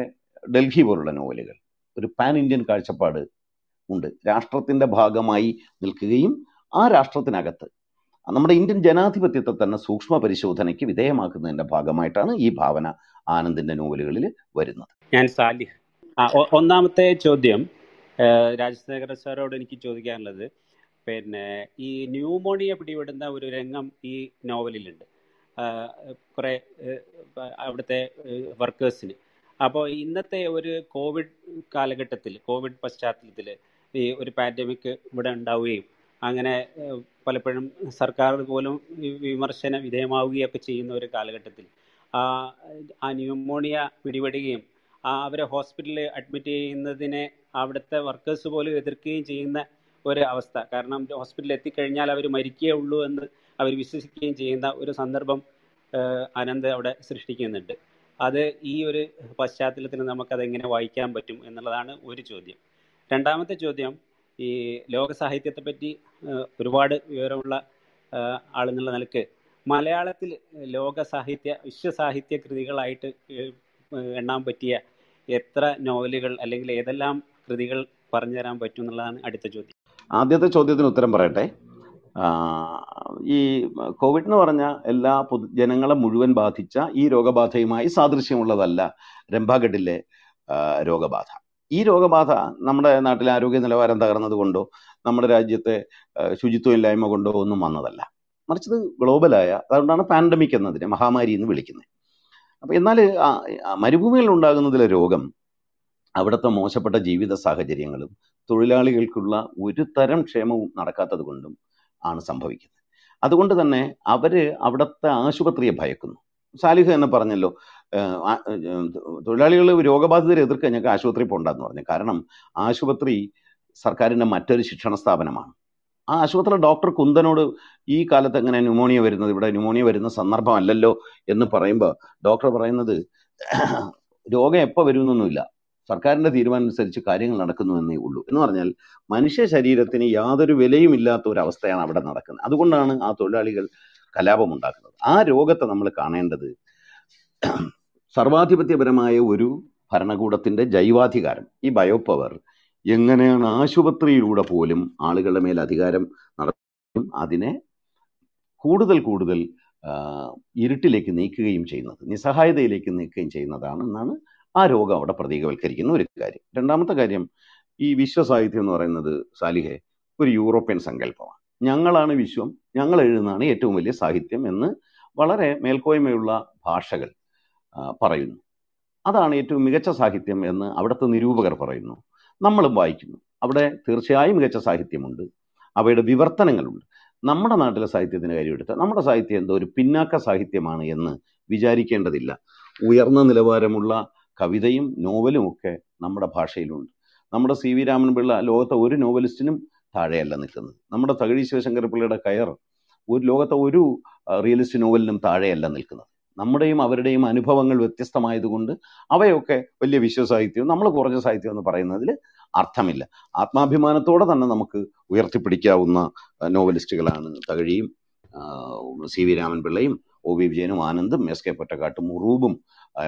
ഡൽഹി പോലുള്ള നോവലുകൾ ഒരു പാൻ ഇന്ത്യൻ കാഴ്ചപ്പാട് ഉണ്ട് രാഷ്ട്രത്തിൻ്റെ ഭാഗമായി നിൽക്കുകയും ആ രാഷ്ട്രത്തിനകത്ത് നമ്മുടെ ഇന്ത്യൻ ജനാധിപത്യത്തെ തന്നെ സൂക്ഷ്മ പരിശോധനയ്ക്ക് വിധേയമാക്കുന്നതിൻ്റെ ഭാഗമായിട്ടാണ് ഈ ഭാവന ആനന്ദിൻ്റെ നോവലുകളിൽ വരുന്നത് ഞാൻ സാലിഹ് ഒന്നാമത്തെ ചോദ്യം രാജശേഖര സാറോട് എനിക്ക് ചോദിക്കാനുള്ളത് പിന്നെ ഈ ന്യൂമോണിയ പിടിപെടുന്ന ഒരു രംഗം ഈ നോവലിലുണ്ട് കുറേ അവിടുത്തെ വർക്കേഴ്സിന് അപ്പോൾ ഇന്നത്തെ ഒരു കോവിഡ് കാലഘട്ടത്തിൽ കോവിഡ് പശ്ചാത്തലത്തിൽ ഈ ഒരു പാൻഡമിക് ഇവിടെ ഉണ്ടാവുകയും അങ്ങനെ പലപ്പോഴും സർക്കാർ പോലും വിമർശന വിധേയമാവുകയൊക്കെ ചെയ്യുന്ന ഒരു കാലഘട്ടത്തിൽ ആ ന്യൂമോണിയ പിടിപെടുകയും അവരെ ഹോസ്പിറ്റലിൽ അഡ്മിറ്റ് ചെയ്യുന്നതിനെ അവിടുത്തെ വർക്കേഴ്സ് പോലും എതിർക്കുകയും ചെയ്യുന്ന ഒരു അവസ്ഥ കാരണം ഹോസ്പിറ്റലിൽ എത്തിക്കഴിഞ്ഞാൽ അവർ മരിക്കേ ഉള്ളൂ എന്ന് അവർ വിശ്വസിക്കുകയും ചെയ്യുന്ന ഒരു സന്ദർഭം അനന്ത് അവിടെ സൃഷ്ടിക്കുന്നുണ്ട് അത് ഈ ഒരു പശ്ചാത്തലത്തിൽ നമുക്കത് എങ്ങനെ വായിക്കാൻ പറ്റും എന്നുള്ളതാണ് ഒരു ചോദ്യം രണ്ടാമത്തെ ചോദ്യം ഈ ലോക സാഹിത്യത്തെ പറ്റി ഒരുപാട് വിവരമുള്ള ആളെന്നുള്ള നിലക്ക് മലയാളത്തിൽ ലോക സാഹിത്യ വിശ്വ സാഹിത്യ കൃതികളായിട്ട് എണ്ണാൻ പറ്റിയ എത്ര നോവലുകൾ അല്ലെങ്കിൽ ഏതെല്ലാം കൃതികൾ പറഞ്ഞു തരാൻ പറ്റും എന്നുള്ളതാണ് അടുത്ത ചോദ്യം ആദ്യത്തെ ചോദ്യത്തിന് ഉത്തരം പറയട്ടെ ഈ കോവിഡ് എന്ന് പറഞ്ഞ എല്ലാ പൊതു ജനങ്ങളെ മുഴുവൻ ബാധിച്ച ഈ രോഗബാധയുമായി സാദൃശ്യമുള്ളതല്ല രംഭാഗഡിലെ രോഗബാധ ഈ രോഗബാധ നമ്മുടെ നാട്ടിലെ ആരോഗ്യ നിലവാരം തകർന്നത് കൊണ്ടോ നമ്മുടെ രാജ്യത്തെ ശുചിത്വമില്ലായ്മ കൊണ്ടോ ഒന്നും വന്നതല്ല മറിച്ചത് ഗ്ലോബലായ അതുകൊണ്ടാണ് പാൻഡമിക് എന്നതിനെ മഹാമാരി എന്ന് വിളിക്കുന്നത് അപ്പം എന്നാൽ മരുഭൂമിയിൽ ഉണ്ടാകുന്നതിലെ രോഗം അവിടുത്തെ മോശപ്പെട്ട ജീവിത സാഹചര്യങ്ങളും തൊഴിലാളികൾക്കുള്ള ഒരു തരം ക്ഷേമവും നടക്കാത്തത് കൊണ്ടും ആണ് സംഭവിക്കുന്നത് അതുകൊണ്ട് തന്നെ അവർ അവിടുത്തെ ആശുപത്രിയെ ഭയക്കുന്നു സാലിഹ് എന്ന് പറഞ്ഞല്ലോ തൊഴിലാളികൾ രോഗബാധിതരെ എതിർക്കാൻ ഞങ്ങൾക്ക് ആശുപത്രി പോണ്ടെന്ന് പറഞ്ഞു കാരണം ആശുപത്രി സർക്കാരിൻ്റെ മറ്റൊരു ശിക്ഷണ സ്ഥാപനമാണ് ആ ആശുപത്രി ഡോക്ടർ കുന്ദനോട് ഈ കാലത്ത് എങ്ങനെ ന്യൂമോണിയ വരുന്നത് ഇവിടെ ന്യൂമോണിയ വരുന്ന സന്ദർഭമല്ലല്ലോ എന്ന് പറയുമ്പോൾ ഡോക്ടർ പറയുന്നത് രോഗം എപ്പോൾ വരുമെന്നൊന്നുമില്ല സർക്കാരിൻ്റെ തീരുമാനം അനുസരിച്ച് കാര്യങ്ങൾ നടക്കുന്നു എന്നേ ഉള്ളൂ എന്ന് പറഞ്ഞാൽ മനുഷ്യ ശരീരത്തിന് യാതൊരു വിലയും ഇല്ലാത്ത ഒരു അവസ്ഥയാണ് അവിടെ നടക്കുന്നത് അതുകൊണ്ടാണ് ആ തൊഴിലാളികൾ കലാപമുണ്ടാക്കുന്നത് ആ രോഗത്തെ നമ്മൾ കാണേണ്ടത് സർവാധിപത്യപരമായ ഒരു ഭരണകൂടത്തിൻ്റെ ജൈവാധികാരം ഈ ബയോപവർ എങ്ങനെയാണ് ആശുപത്രിയിലൂടെ പോലും ആളുകളുടെ മേൽ അധികാരം നടത്തുകയും അതിനെ കൂടുതൽ കൂടുതൽ ഇരുട്ടിലേക്ക് നീക്കുകയും ചെയ്യുന്നത് നിസ്സഹായതയിലേക്ക് നീക്കുകയും ചെയ്യുന്നതാണ് എന്നാണ് ആ രോഗം അവിടെ പ്രതീകവൽക്കരിക്കുന്ന ഒരു കാര്യം രണ്ടാമത്തെ കാര്യം ഈ വിശ്വസാഹിത്യം എന്ന് പറയുന്നത് സാലിഹെ ഒരു യൂറോപ്യൻ സങ്കല്പമാണ് ഞങ്ങളാണ് വിശ്വം ഞങ്ങൾ എഴുതുന്നതാണ് ഏറ്റവും വലിയ സാഹിത്യം എന്ന് വളരെ മേൽക്കോയ്മയുള്ള ഭാഷകൾ പറയുന്നു അതാണ് ഏറ്റവും മികച്ച സാഹിത്യം എന്ന് അവിടുത്തെ നിരൂപകർ പറയുന്നു നമ്മളും വായിക്കുന്നു അവിടെ തീർച്ചയായും മികച്ച സാഹിത്യമുണ്ട് അവയുടെ വിവർത്തനങ്ങളുണ്ട് നമ്മുടെ നാട്ടിലെ സാഹിത്യത്തിന് കാര്യം എടുത്താൽ നമ്മുടെ സാഹിത്യം എന്തോ ഒരു പിന്നാക്ക സാഹിത്യമാണ് എന്ന് വിചാരിക്കേണ്ടതില്ല ഉയർന്ന നിലവാരമുള്ള കവിതയും നോവലും ഒക്കെ നമ്മുടെ ഭാഷയിലുണ്ട് നമ്മുടെ സി വി പിള്ള ലോകത്തെ ഒരു നോവലിസ്റ്റിനും താഴെയല്ല നിൽക്കുന്നത് നമ്മുടെ തകഴി ശിവശങ്കരപ്പിള്ളയുടെ കയർ ഒരു ലോകത്തെ ഒരു റിയലിസ്റ്റ് നോവലിനും താഴെയല്ല നിൽക്കുന്നത് നമ്മുടെയും അവരുടെയും അനുഭവങ്ങൾ വ്യത്യസ്തമായതുകൊണ്ട് അവയൊക്കെ വലിയ വിശ്വസാഹിത്യവും നമ്മൾ കുറഞ്ഞ സാഹിത്യം എന്ന് പറയുന്നതിൽ അർത്ഥമില്ല ആത്മാഭിമാനത്തോടെ തന്നെ നമുക്ക് ഉയർത്തിപ്പിടിക്കാവുന്ന നോവലിസ്റ്റുകളാണ് തകഴിയും സി വി രാമൻപിള്ളയും ഒ വി വിജയനും ആനന്ദും എസ് കെ പൊറ്റക്കാട്ടും മുറൂബും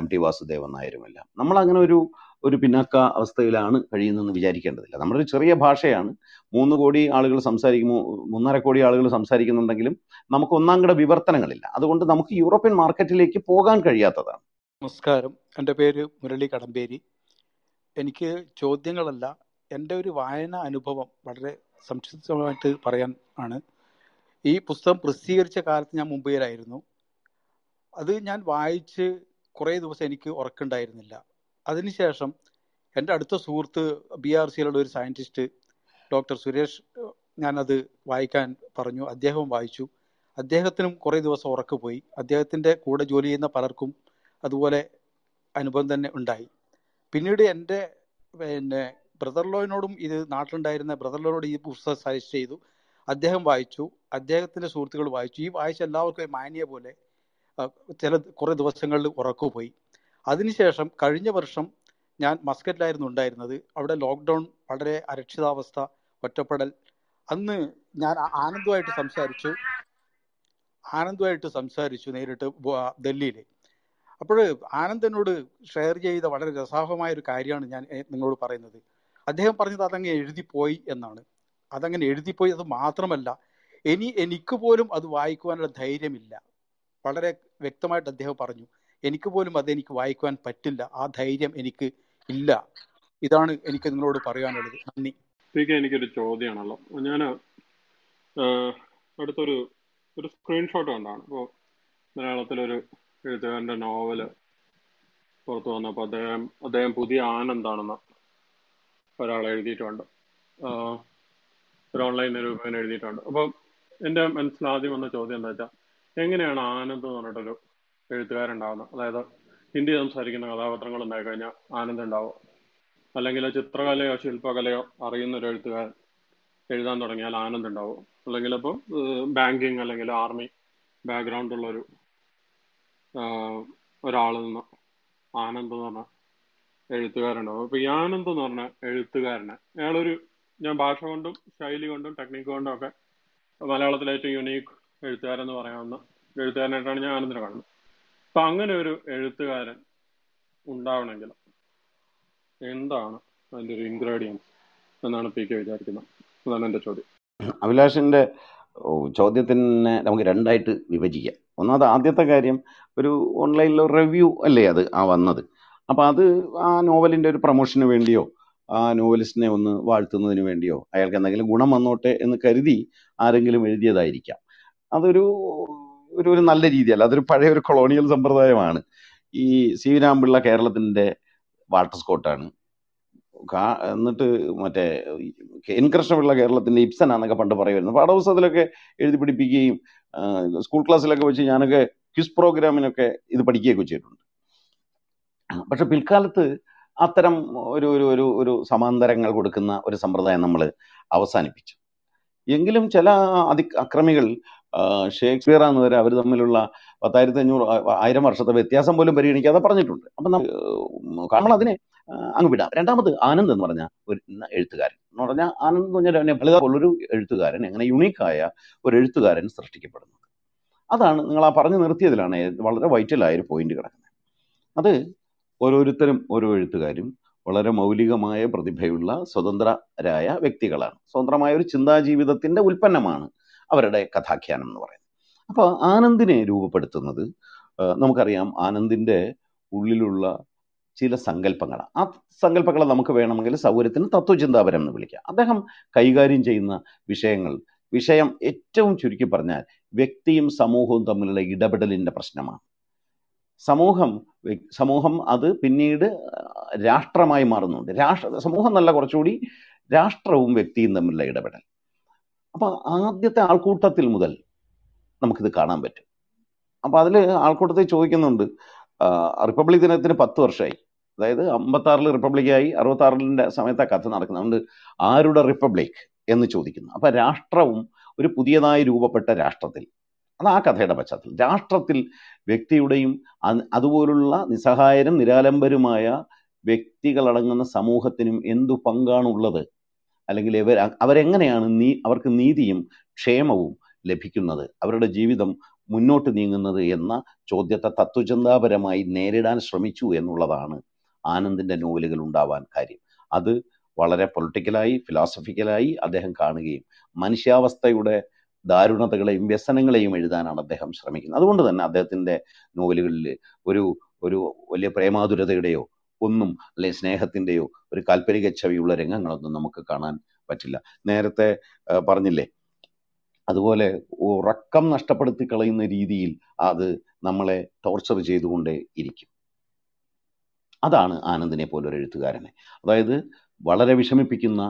എം ടി വാസുദേവൻ നായരുമെല്ലാം നമ്മളങ്ങനെ ഒരു ഒരു പിന്നാക്ക അവസ്ഥയിലാണ് കഴിയുന്നതെന്ന് വിചാരിക്കേണ്ടതില്ല നമ്മുടെ ഒരു ചെറിയ ഭാഷയാണ് മൂന്ന് കോടി ആളുകൾ സംസാരിക്കുമോ മൂന്നര കോടി ആളുകൾ സംസാരിക്കുന്നുണ്ടെങ്കിലും നമുക്ക് ഒന്നാം കിട വിവർത്തനങ്ങളില്ല അതുകൊണ്ട് നമുക്ക് യൂറോപ്യൻ മാർക്കറ്റിലേക്ക് പോകാൻ കഴിയാത്തതാണ് നമസ്കാരം എൻ്റെ പേര് മുരളി കടമ്പേരി എനിക്ക് ചോദ്യങ്ങളല്ല എൻ്റെ ഒരു വായന അനുഭവം വളരെ സംക്ഷിപ്തമായിട്ട് പറയാൻ ആണ് ഈ പുസ്തകം പ്രസിദ്ധീകരിച്ച കാലത്ത് ഞാൻ മുംബൈയിലായിരുന്നു അത് ഞാൻ വായിച്ച് കുറേ ദിവസം എനിക്ക് ഉറക്കുണ്ടായിരുന്നില്ല അതിനുശേഷം എൻ്റെ അടുത്ത സുഹൃത്ത് ബി ആർ സിയിലുള്ള ഒരു സയൻറ്റിസ്റ്റ് ഡോക്ടർ സുരേഷ് ഞാനത് വായിക്കാൻ പറഞ്ഞു അദ്ദേഹവും വായിച്ചു അദ്ദേഹത്തിനും കുറേ ദിവസം ഉറക്കു പോയി അദ്ദേഹത്തിൻ്റെ കൂടെ ജോലി ചെയ്യുന്ന പലർക്കും അതുപോലെ അനുഭവം തന്നെ ഉണ്ടായി പിന്നീട് എൻ്റെ പിന്നെ ബ്രദർലോയിനോടും ഇത് നാട്ടിലുണ്ടായിരുന്ന ബ്രദർലോയിനോട് ഈ പുസ്തകം സജസ്റ്റ് ചെയ്തു അദ്ദേഹം വായിച്ചു അദ്ദേഹത്തിൻ്റെ സുഹൃത്തുക്കൾ വായിച്ചു ഈ വായിച്ച എല്ലാവർക്കും മാനിയ പോലെ ചില കുറേ ദിവസങ്ങളിൽ ഉറക്കു പോയി അതിനുശേഷം കഴിഞ്ഞ വർഷം ഞാൻ മസ്കറ്റിലായിരുന്നു ഉണ്ടായിരുന്നത് അവിടെ ലോക്ക്ഡൗൺ വളരെ അരക്ഷിതാവസ്ഥ ഒറ്റപ്പെടൽ അന്ന് ഞാൻ ആനന്ദമായിട്ട് സംസാരിച്ചു ആനന്ദമായിട്ട് സംസാരിച്ചു നേരിട്ട് ഡൽഹിയിൽ അപ്പോൾ ആനന്ദനോട് ഷെയർ ചെയ്ത വളരെ രസാഹമായ ഒരു കാര്യമാണ് ഞാൻ നിങ്ങളോട് പറയുന്നത് അദ്ദേഹം പറഞ്ഞത് അതങ്ങനെ എഴുതിപ്പോയി എന്നാണ് അതങ്ങനെ എഴുതിപ്പോയി അത് മാത്രമല്ല ഇനി എനിക്ക് പോലും അത് വായിക്കുവാനുള്ള ധൈര്യമില്ല വളരെ വ്യക്തമായിട്ട് അദ്ദേഹം പറഞ്ഞു എനിക്ക് പോലും അതെനിക്ക് വായിക്കുവാൻ പറ്റില്ല ആ ധൈര്യം എനിക്ക് ഇല്ല ഇതാണ് എനിക്ക് നിങ്ങളോട് പറയാനുള്ളത് നന്ദി എനിക്കൊരു ചോദ്യമാണല്ലോ ഞാൻ അടുത്തൊരു ഒരു സ്ക്രീൻഷോട്ട് കണ്ടാണ് ഇപ്പോൾ മലയാളത്തിലൊരു എഴുത്തുകാരൻ്റെ നോവല് പുറത്തു വന്നപ്പോൾ അദ്ദേഹം അദ്ദേഹം പുതിയ ആനന്ദാണെന്ന് ഒരാൾ എഴുതിയിട്ടുണ്ട് ഒരു ഓൺലൈൻ നിരൂപകൻ എഴുതിയിട്ടുണ്ട് അപ്പം എൻ്റെ മനസ്സിൽ ആദ്യം വന്ന ചോദ്യം എന്താ വെച്ചാൽ എങ്ങനെയാണ് ആനന്ദ് എന്ന് പറഞ്ഞിട്ടൊരു എഴുത്തുകാരുണ്ടാവുന്നത് അതായത് ഹിന്ദി സംസാരിക്കുന്ന കഥാപാത്രങ്ങൾ ഉണ്ടായി കഴിഞ്ഞാൽ ആനന്ദ് ഉണ്ടാവും അല്ലെങ്കിൽ ചിത്രകലയോ ശില്പകലയോ അറിയുന്ന ഒരു എഴുത്തുകാരൻ എഴുതാൻ തുടങ്ങിയാൽ ആനന്ദ് ഉണ്ടാവും അല്ലെങ്കിൽ ഇപ്പോൾ ബാങ്കിങ് അല്ലെങ്കിൽ ആർമി ബാക്ക്ഗ്രൗണ്ട് ഉള്ള ഒരു ഒരാളിൽ നിന്ന് ആനന്ദ് എന്ന് പറഞ്ഞ എഴുത്തുകാരുണ്ടാവും അപ്പൊ ഈ ആനന്ദ് എന്ന് പറഞ്ഞ എഴുത്തുകാരനെ അയാളൊരു ഞാൻ ഭാഷ കൊണ്ടും ശൈലി കൊണ്ടും ടെക്നിക്ക് കൊണ്ടും ഒക്കെ മലയാളത്തിലെ ഏറ്റവും യുണീക്ക് എഴുത്തുകാരെന്ന് പറയാവുന്ന എഴുത്തുകാരനായിട്ടാണ് ഞാൻ ആനന്ദിനെ കാണുന്നത് അപ്പൊ അങ്ങനെ ഒരു എഴുത്തുകാരൻ ഉണ്ടാവണമെങ്കിൽ എന്താണ് അതിന്റെ ഒരു ഇൻഗ്രീഡിയൻസ് എന്നാണ് പി കെ വിചാരിക്കുന്നത് അതാണ് എന്റെ ചോദ്യം അഭിലാഷിന്റെ ചോദ്യത്തിനെ നമുക്ക് രണ്ടായിട്ട് വിഭജിക്കാം ഒന്നാമത് ആദ്യത്തെ കാര്യം ഒരു ഒരു റിവ്യൂ അല്ലേ അത് ആ വന്നത് അപ്പോൾ അത് ആ നോവലിൻ്റെ ഒരു പ്രൊമോഷന് വേണ്ടിയോ ആ നോവലിസ്റ്റിനെ ഒന്ന് വാഴ്ത്തുന്നതിന് വേണ്ടിയോ അയാൾക്ക് എന്തെങ്കിലും ഗുണം വന്നോട്ടെ എന്ന് കരുതി ആരെങ്കിലും എഴുതിയതായിരിക്കാം അതൊരു ഒരു ഒരു നല്ല രീതിയല്ല അതൊരു പഴയ ഒരു കൊളോണിയൽ സമ്പ്രദായമാണ് ഈ സി രാമ്പിള്ള കേരളത്തിൻ്റെ വാട്ടർ സ്കോട്ടാണ് എന്നിട്ട് മറ്റേ എൻ കൃഷ്ണപിള്ള കേരളത്തിൻ്റെ ആണെന്നൊക്കെ പണ്ട് പറയുമായിരുന്നു പാഠപുസ്തകത്തിലൊക്കെ എഴുതി പഠിപ്പിക്കുകയും സ്കൂൾ ക്ലാസ്സിലൊക്കെ വെച്ച് ഞാനൊക്കെ ക്വിസ് പ്രോഗ്രാമിനൊക്കെ ഇത് പഠിക്കുകയൊക്കെ ചെയ്തിട്ടുണ്ട് പക്ഷെ പിൽക്കാലത്ത് അത്തരം ഒരു ഒരു ഒരു ഒരു സമാന്തരങ്ങൾ കൊടുക്കുന്ന ഒരു സമ്പ്രദായം നമ്മൾ അവസാനിപ്പിച്ചു എങ്കിലും ചില അതി അക്രമികൾ ഷേക്സ്പിയർ ആണെന്ന് വരെ അവർ തമ്മിലുള്ള പത്തായിരത്തി അഞ്ഞൂറ് ആയിരം വർഷത്തെ വ്യത്യാസം പോലും പരിഗണിക്കാതെ പറഞ്ഞിട്ടുണ്ട് അപ്പം നമ്മൾ അതിനെ അങ്ങ് വിടാം രണ്ടാമത് ആനന്ദ് എന്ന് പറഞ്ഞ ഒരു എഴുത്തുകാരൻ എന്ന് പറഞ്ഞാൽ ആനന്ദ് എന്ന് പറഞ്ഞാൽ നെബളിക എഴുത്തുകാരൻ അങ്ങനെ യുണീക്കായ ഒരു എഴുത്തുകാരൻ സൃഷ്ടിക്കപ്പെടുന്നത് അതാണ് നിങ്ങൾ ആ പറഞ്ഞു നിർത്തിയതിലാണ് വളരെ വൈറ്റലായ ഒരു പോയിന്റ് കിടക്കുന്നത് അത് ഓരോരുത്തരും ഓരോ എഴുത്തുകാരും വളരെ മൗലികമായ പ്രതിഭയുള്ള സ്വതന്ത്രരായ വ്യക്തികളാണ് സ്വതന്ത്രമായ ഒരു ചിന്താ ഉൽപ്പന്നമാണ് അവരുടെ കഥാഖ്യാനം എന്ന് പറയുന്നത് അപ്പോൾ ആനന്ദിനെ രൂപപ്പെടുത്തുന്നത് നമുക്കറിയാം ആനന്ദിൻ്റെ ഉള്ളിലുള്ള ചില സങ്കല്പങ്ങൾ ആ സങ്കല്പങ്ങളെ നമുക്ക് വേണമെങ്കിൽ സൗകര്യത്തിന് തത്വചിന്താപരം എന്ന് വിളിക്കാം അദ്ദേഹം കൈകാര്യം ചെയ്യുന്ന വിഷയങ്ങൾ വിഷയം ഏറ്റവും ചുരുക്കി പറഞ്ഞാൽ വ്യക്തിയും സമൂഹവും തമ്മിലുള്ള ഇടപെടലിൻ്റെ പ്രശ്നമാണ് സമൂഹം സമൂഹം അത് പിന്നീട് രാഷ്ട്രമായി മാറുന്നുണ്ട് രാഷ്ട്ര സമൂഹം നല്ല കുറച്ചുകൂടി രാഷ്ട്രവും വ്യക്തിയും തമ്മിലുള്ള ഇടപെടൽ അപ്പോൾ ആദ്യത്തെ ആൾക്കൂട്ടത്തിൽ മുതൽ നമുക്കിത് കാണാൻ പറ്റും അപ്പോൾ അതിൽ ആൾക്കൂട്ടത്തിൽ ചോദിക്കുന്നുണ്ട് റിപ്പബ്ലിക് ദിനത്തിന് പത്ത് വർഷമായി അതായത് അമ്പത്താറിൽ റിപ്പബ്ലിക്കായി അറുപത്താറിൻ്റെ സമയത്ത് കഥ നടക്കുന്നത് അതുകൊണ്ട് ആരുടെ റിപ്പബ്ലിക് എന്ന് ചോദിക്കുന്നു അപ്പോൾ രാഷ്ട്രവും ഒരു പുതിയതായി രൂപപ്പെട്ട രാഷ്ട്രത്തിൽ അത് ആ കഥയുടെ പശ്ചാത്തലം രാഷ്ട്രത്തിൽ വ്യക്തിയുടെയും അതുപോലുള്ള നിസ്സഹായരും നിരാലംബരുമായ വ്യക്തികളടങ്ങുന്ന സമൂഹത്തിനും എന്തു പങ്കാണുള്ളത് അല്ലെങ്കിൽ ഇവർ അവരെങ്ങനെയാണ് നീ അവർക്ക് നീതിയും ക്ഷേമവും ലഭിക്കുന്നത് അവരുടെ ജീവിതം മുന്നോട്ട് നീങ്ങുന്നത് എന്ന ചോദ്യത്തെ തത്വചിന്താപരമായി നേരിടാൻ ശ്രമിച്ചു എന്നുള്ളതാണ് ആനന്ദിൻ്റെ നോവലുകൾ ഉണ്ടാവാൻ കാര്യം അത് വളരെ പൊളിറ്റിക്കലായി ഫിലോസഫിക്കലായി അദ്ദേഹം കാണുകയും മനുഷ്യാവസ്ഥയുടെ ദാരുണതകളെയും വ്യസനങ്ങളെയും എഴുതാനാണ് അദ്ദേഹം ശ്രമിക്കുന്നത് അതുകൊണ്ട് തന്നെ അദ്ദേഹത്തിൻ്റെ നോവലുകളിൽ ഒരു ഒരു വലിയ പ്രേമാതുരതയുടെയോ ഒന്നും അല്ലെങ്കിൽ സ്നേഹത്തിൻ്റെയോ ഒരു കാൽപ്പനിക ചവിയുള്ള രംഗങ്ങളൊന്നും നമുക്ക് കാണാൻ പറ്റില്ല നേരത്തെ പറഞ്ഞില്ലേ അതുപോലെ ഉറക്കം നഷ്ടപ്പെടുത്തി കളയുന്ന രീതിയിൽ അത് നമ്മളെ ടോർച്ചർ ചെയ്തുകൊണ്ടേ ഇരിക്കും അതാണ് ആനന്ദിനെ പോലൊരു എഴുത്തുകാരനെ അതായത് വളരെ വിഷമിപ്പിക്കുന്ന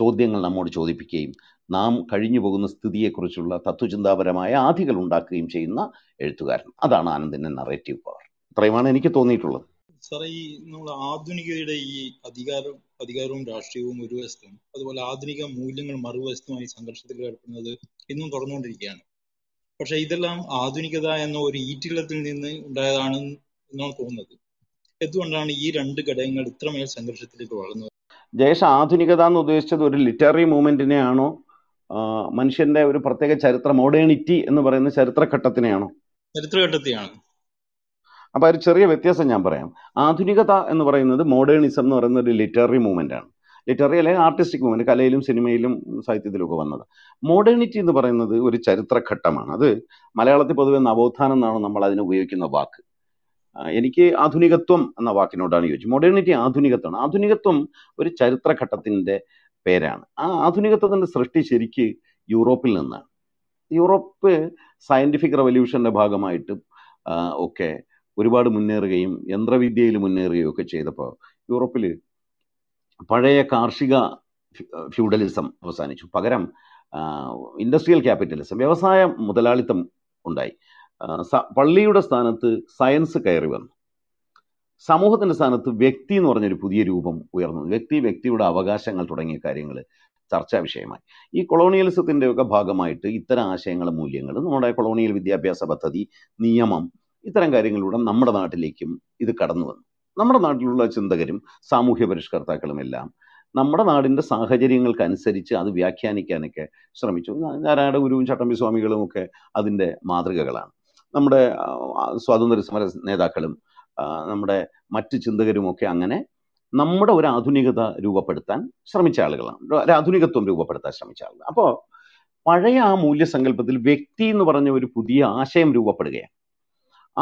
ചോദ്യങ്ങൾ നമ്മോട് ചോദിപ്പിക്കുകയും നാം കഴിഞ്ഞു പോകുന്ന സ്ഥിതിയെക്കുറിച്ചുള്ള തത്വചിന്താപരമായ ആധികൾ ഉണ്ടാക്കുകയും ചെയ്യുന്ന എഴുത്തുകാരൻ അതാണ് ആനന്ദിൻ്റെ നറേറ്റീവ് പവർ ഇത്രയുമാണ് എനിക്ക് തോന്നിയിട്ടുള്ളത് സാറെ ഈ നമ്മൾ ആധുനികതയുടെ ഈ അധികാരം അധികാരവും രാഷ്ട്രീയവും ഒരു വശത്തും അതുപോലെ ആധുനിക മൂല്യങ്ങൾ മറുവശത്തുമായി സംഘർഷത്തിൽ ഏർപ്പെടുന്നത് ഇന്നും തുടർന്നുകൊണ്ടിരിക്കുകയാണ് പക്ഷെ ഇതെല്ലാം ആധുനികത എന്ന ഒരു ഈറ്റിലത്തിൽ നിന്ന് ഉണ്ടായതാണ് എന്നാണ് തോന്നുന്നത് എന്തുകൊണ്ടാണ് ഈ രണ്ട് ഘടകങ്ങൾ ഇത്രമേൽ സംഘർഷത്തിലേക്ക് വളർന്നത് ജയേഷ് ആധുനികത എന്ന് ഉദ്ദേശിച്ചത് ഒരു ലിറ്റററി മൂവ്മെന്റിനെയാണോ മനുഷ്യന്റെ ഒരു പ്രത്യേക ചരിത്ര മോഡേണിറ്റി എന്ന് പറയുന്ന ചരിത്രഘട്ടത്തിനെയാണോ ചരിത്രഘട്ടത്തെയാണ് അപ്പോൾ ഒരു ചെറിയ വ്യത്യാസം ഞാൻ പറയാം ആധുനികത എന്ന് പറയുന്നത് മോഡേണിസം എന്ന് പറയുന്ന ഒരു ലിറ്റററി മൂവ്മെൻ്റ് ആണ് ലിറ്റററി അല്ലെങ്കിൽ ആർട്ടിസ്റ്റിക് മൂവ്മെൻറ്റ് കലയിലും സിനിമയിലും സാഹിത്യത്തിലും ഒക്കെ വന്നത് മോഡേണിറ്റി എന്ന് പറയുന്നത് ഒരു ചരിത്രഘട്ടമാണ് അത് മലയാളത്തിൽ പൊതുവെ നവോത്ഥാനം എന്നാണ് നമ്മൾ അതിന് ഉപയോഗിക്കുന്ന വാക്ക് എനിക്ക് ആധുനികത്വം എന്ന വാക്കിനോടാണ് ചോദിച്ചത് മോഡേണിറ്റി ആധുനികത്വമാണ് ആധുനികത്വം ഒരു ചരിത്രഘട്ടത്തിൻ്റെ പേരാണ് ആ ആധുനികത്വത്തിൻ്റെ സൃഷ്ടി ശരിക്ക് യൂറോപ്പിൽ നിന്നാണ് യൂറോപ്പ് സയൻറ്റിഫിക് റവല്യൂഷൻ്റെ ഭാഗമായിട്ട് ഒക്കെ ഒരുപാട് മുന്നേറുകയും യന്ത്രവിദ്യയിൽ മുന്നേറുകയും ഒക്കെ ചെയ്തപ്പോൾ യൂറോപ്പിൽ പഴയ കാർഷിക ഫ്യൂഡലിസം അവസാനിച്ചു പകരം ഇൻഡസ്ട്രിയൽ ക്യാപിറ്റലിസം വ്യവസായ മുതലാളിത്തം ഉണ്ടായി പള്ളിയുടെ സ്ഥാനത്ത് സയൻസ് കയറി വന്നു സമൂഹത്തിൻ്റെ സ്ഥാനത്ത് വ്യക്തി എന്ന് പറഞ്ഞൊരു പുതിയ രൂപം ഉയർന്നു വ്യക്തി വ്യക്തിയുടെ അവകാശങ്ങൾ തുടങ്ങിയ കാര്യങ്ങൾ ചർച്ചാ വിഷയമായി ഈ കൊളോണിയലിസത്തിൻ്റെയൊക്കെ ഭാഗമായിട്ട് ഇത്തരം ആശയങ്ങളും മൂല്യങ്ങളും നമ്മുടെ കൊളോണിയൽ വിദ്യാഭ്യാസ പദ്ധതി നിയമം ഇത്തരം കാര്യങ്ങളിലൂടെ നമ്മുടെ നാട്ടിലേക്കും ഇത് കടന്നു വന്നു നമ്മുടെ നാട്ടിലുള്ള ചിന്തകരും സാമൂഹ്യ പരിഷ്കർത്താക്കളുമെല്ലാം നമ്മുടെ നാടിൻ്റെ സാഹചര്യങ്ങൾക്കനുസരിച്ച് അത് വ്യാഖ്യാനിക്കാനൊക്കെ ശ്രമിച്ചു നാരായണ ഗുരുവും ചട്ടമ്പി സ്വാമികളും ഒക്കെ അതിൻ്റെ മാതൃകകളാണ് നമ്മുടെ സ്വാതന്ത്ര്യ സമര നേതാക്കളും നമ്മുടെ മറ്റ് ഒക്കെ അങ്ങനെ നമ്മുടെ ഒരു ആധുനികത രൂപപ്പെടുത്താൻ ശ്രമിച്ച ആളുകളാണ് ഒരു ആധുനികത്വം രൂപപ്പെടുത്താൻ ശ്രമിച്ച ആളുകൾ അപ്പോൾ പഴയ ആ മൂല്യസങ്കല്പത്തിൽ വ്യക്തി എന്ന് പറഞ്ഞ ഒരു പുതിയ ആശയം രൂപപ്പെടുകയാണ്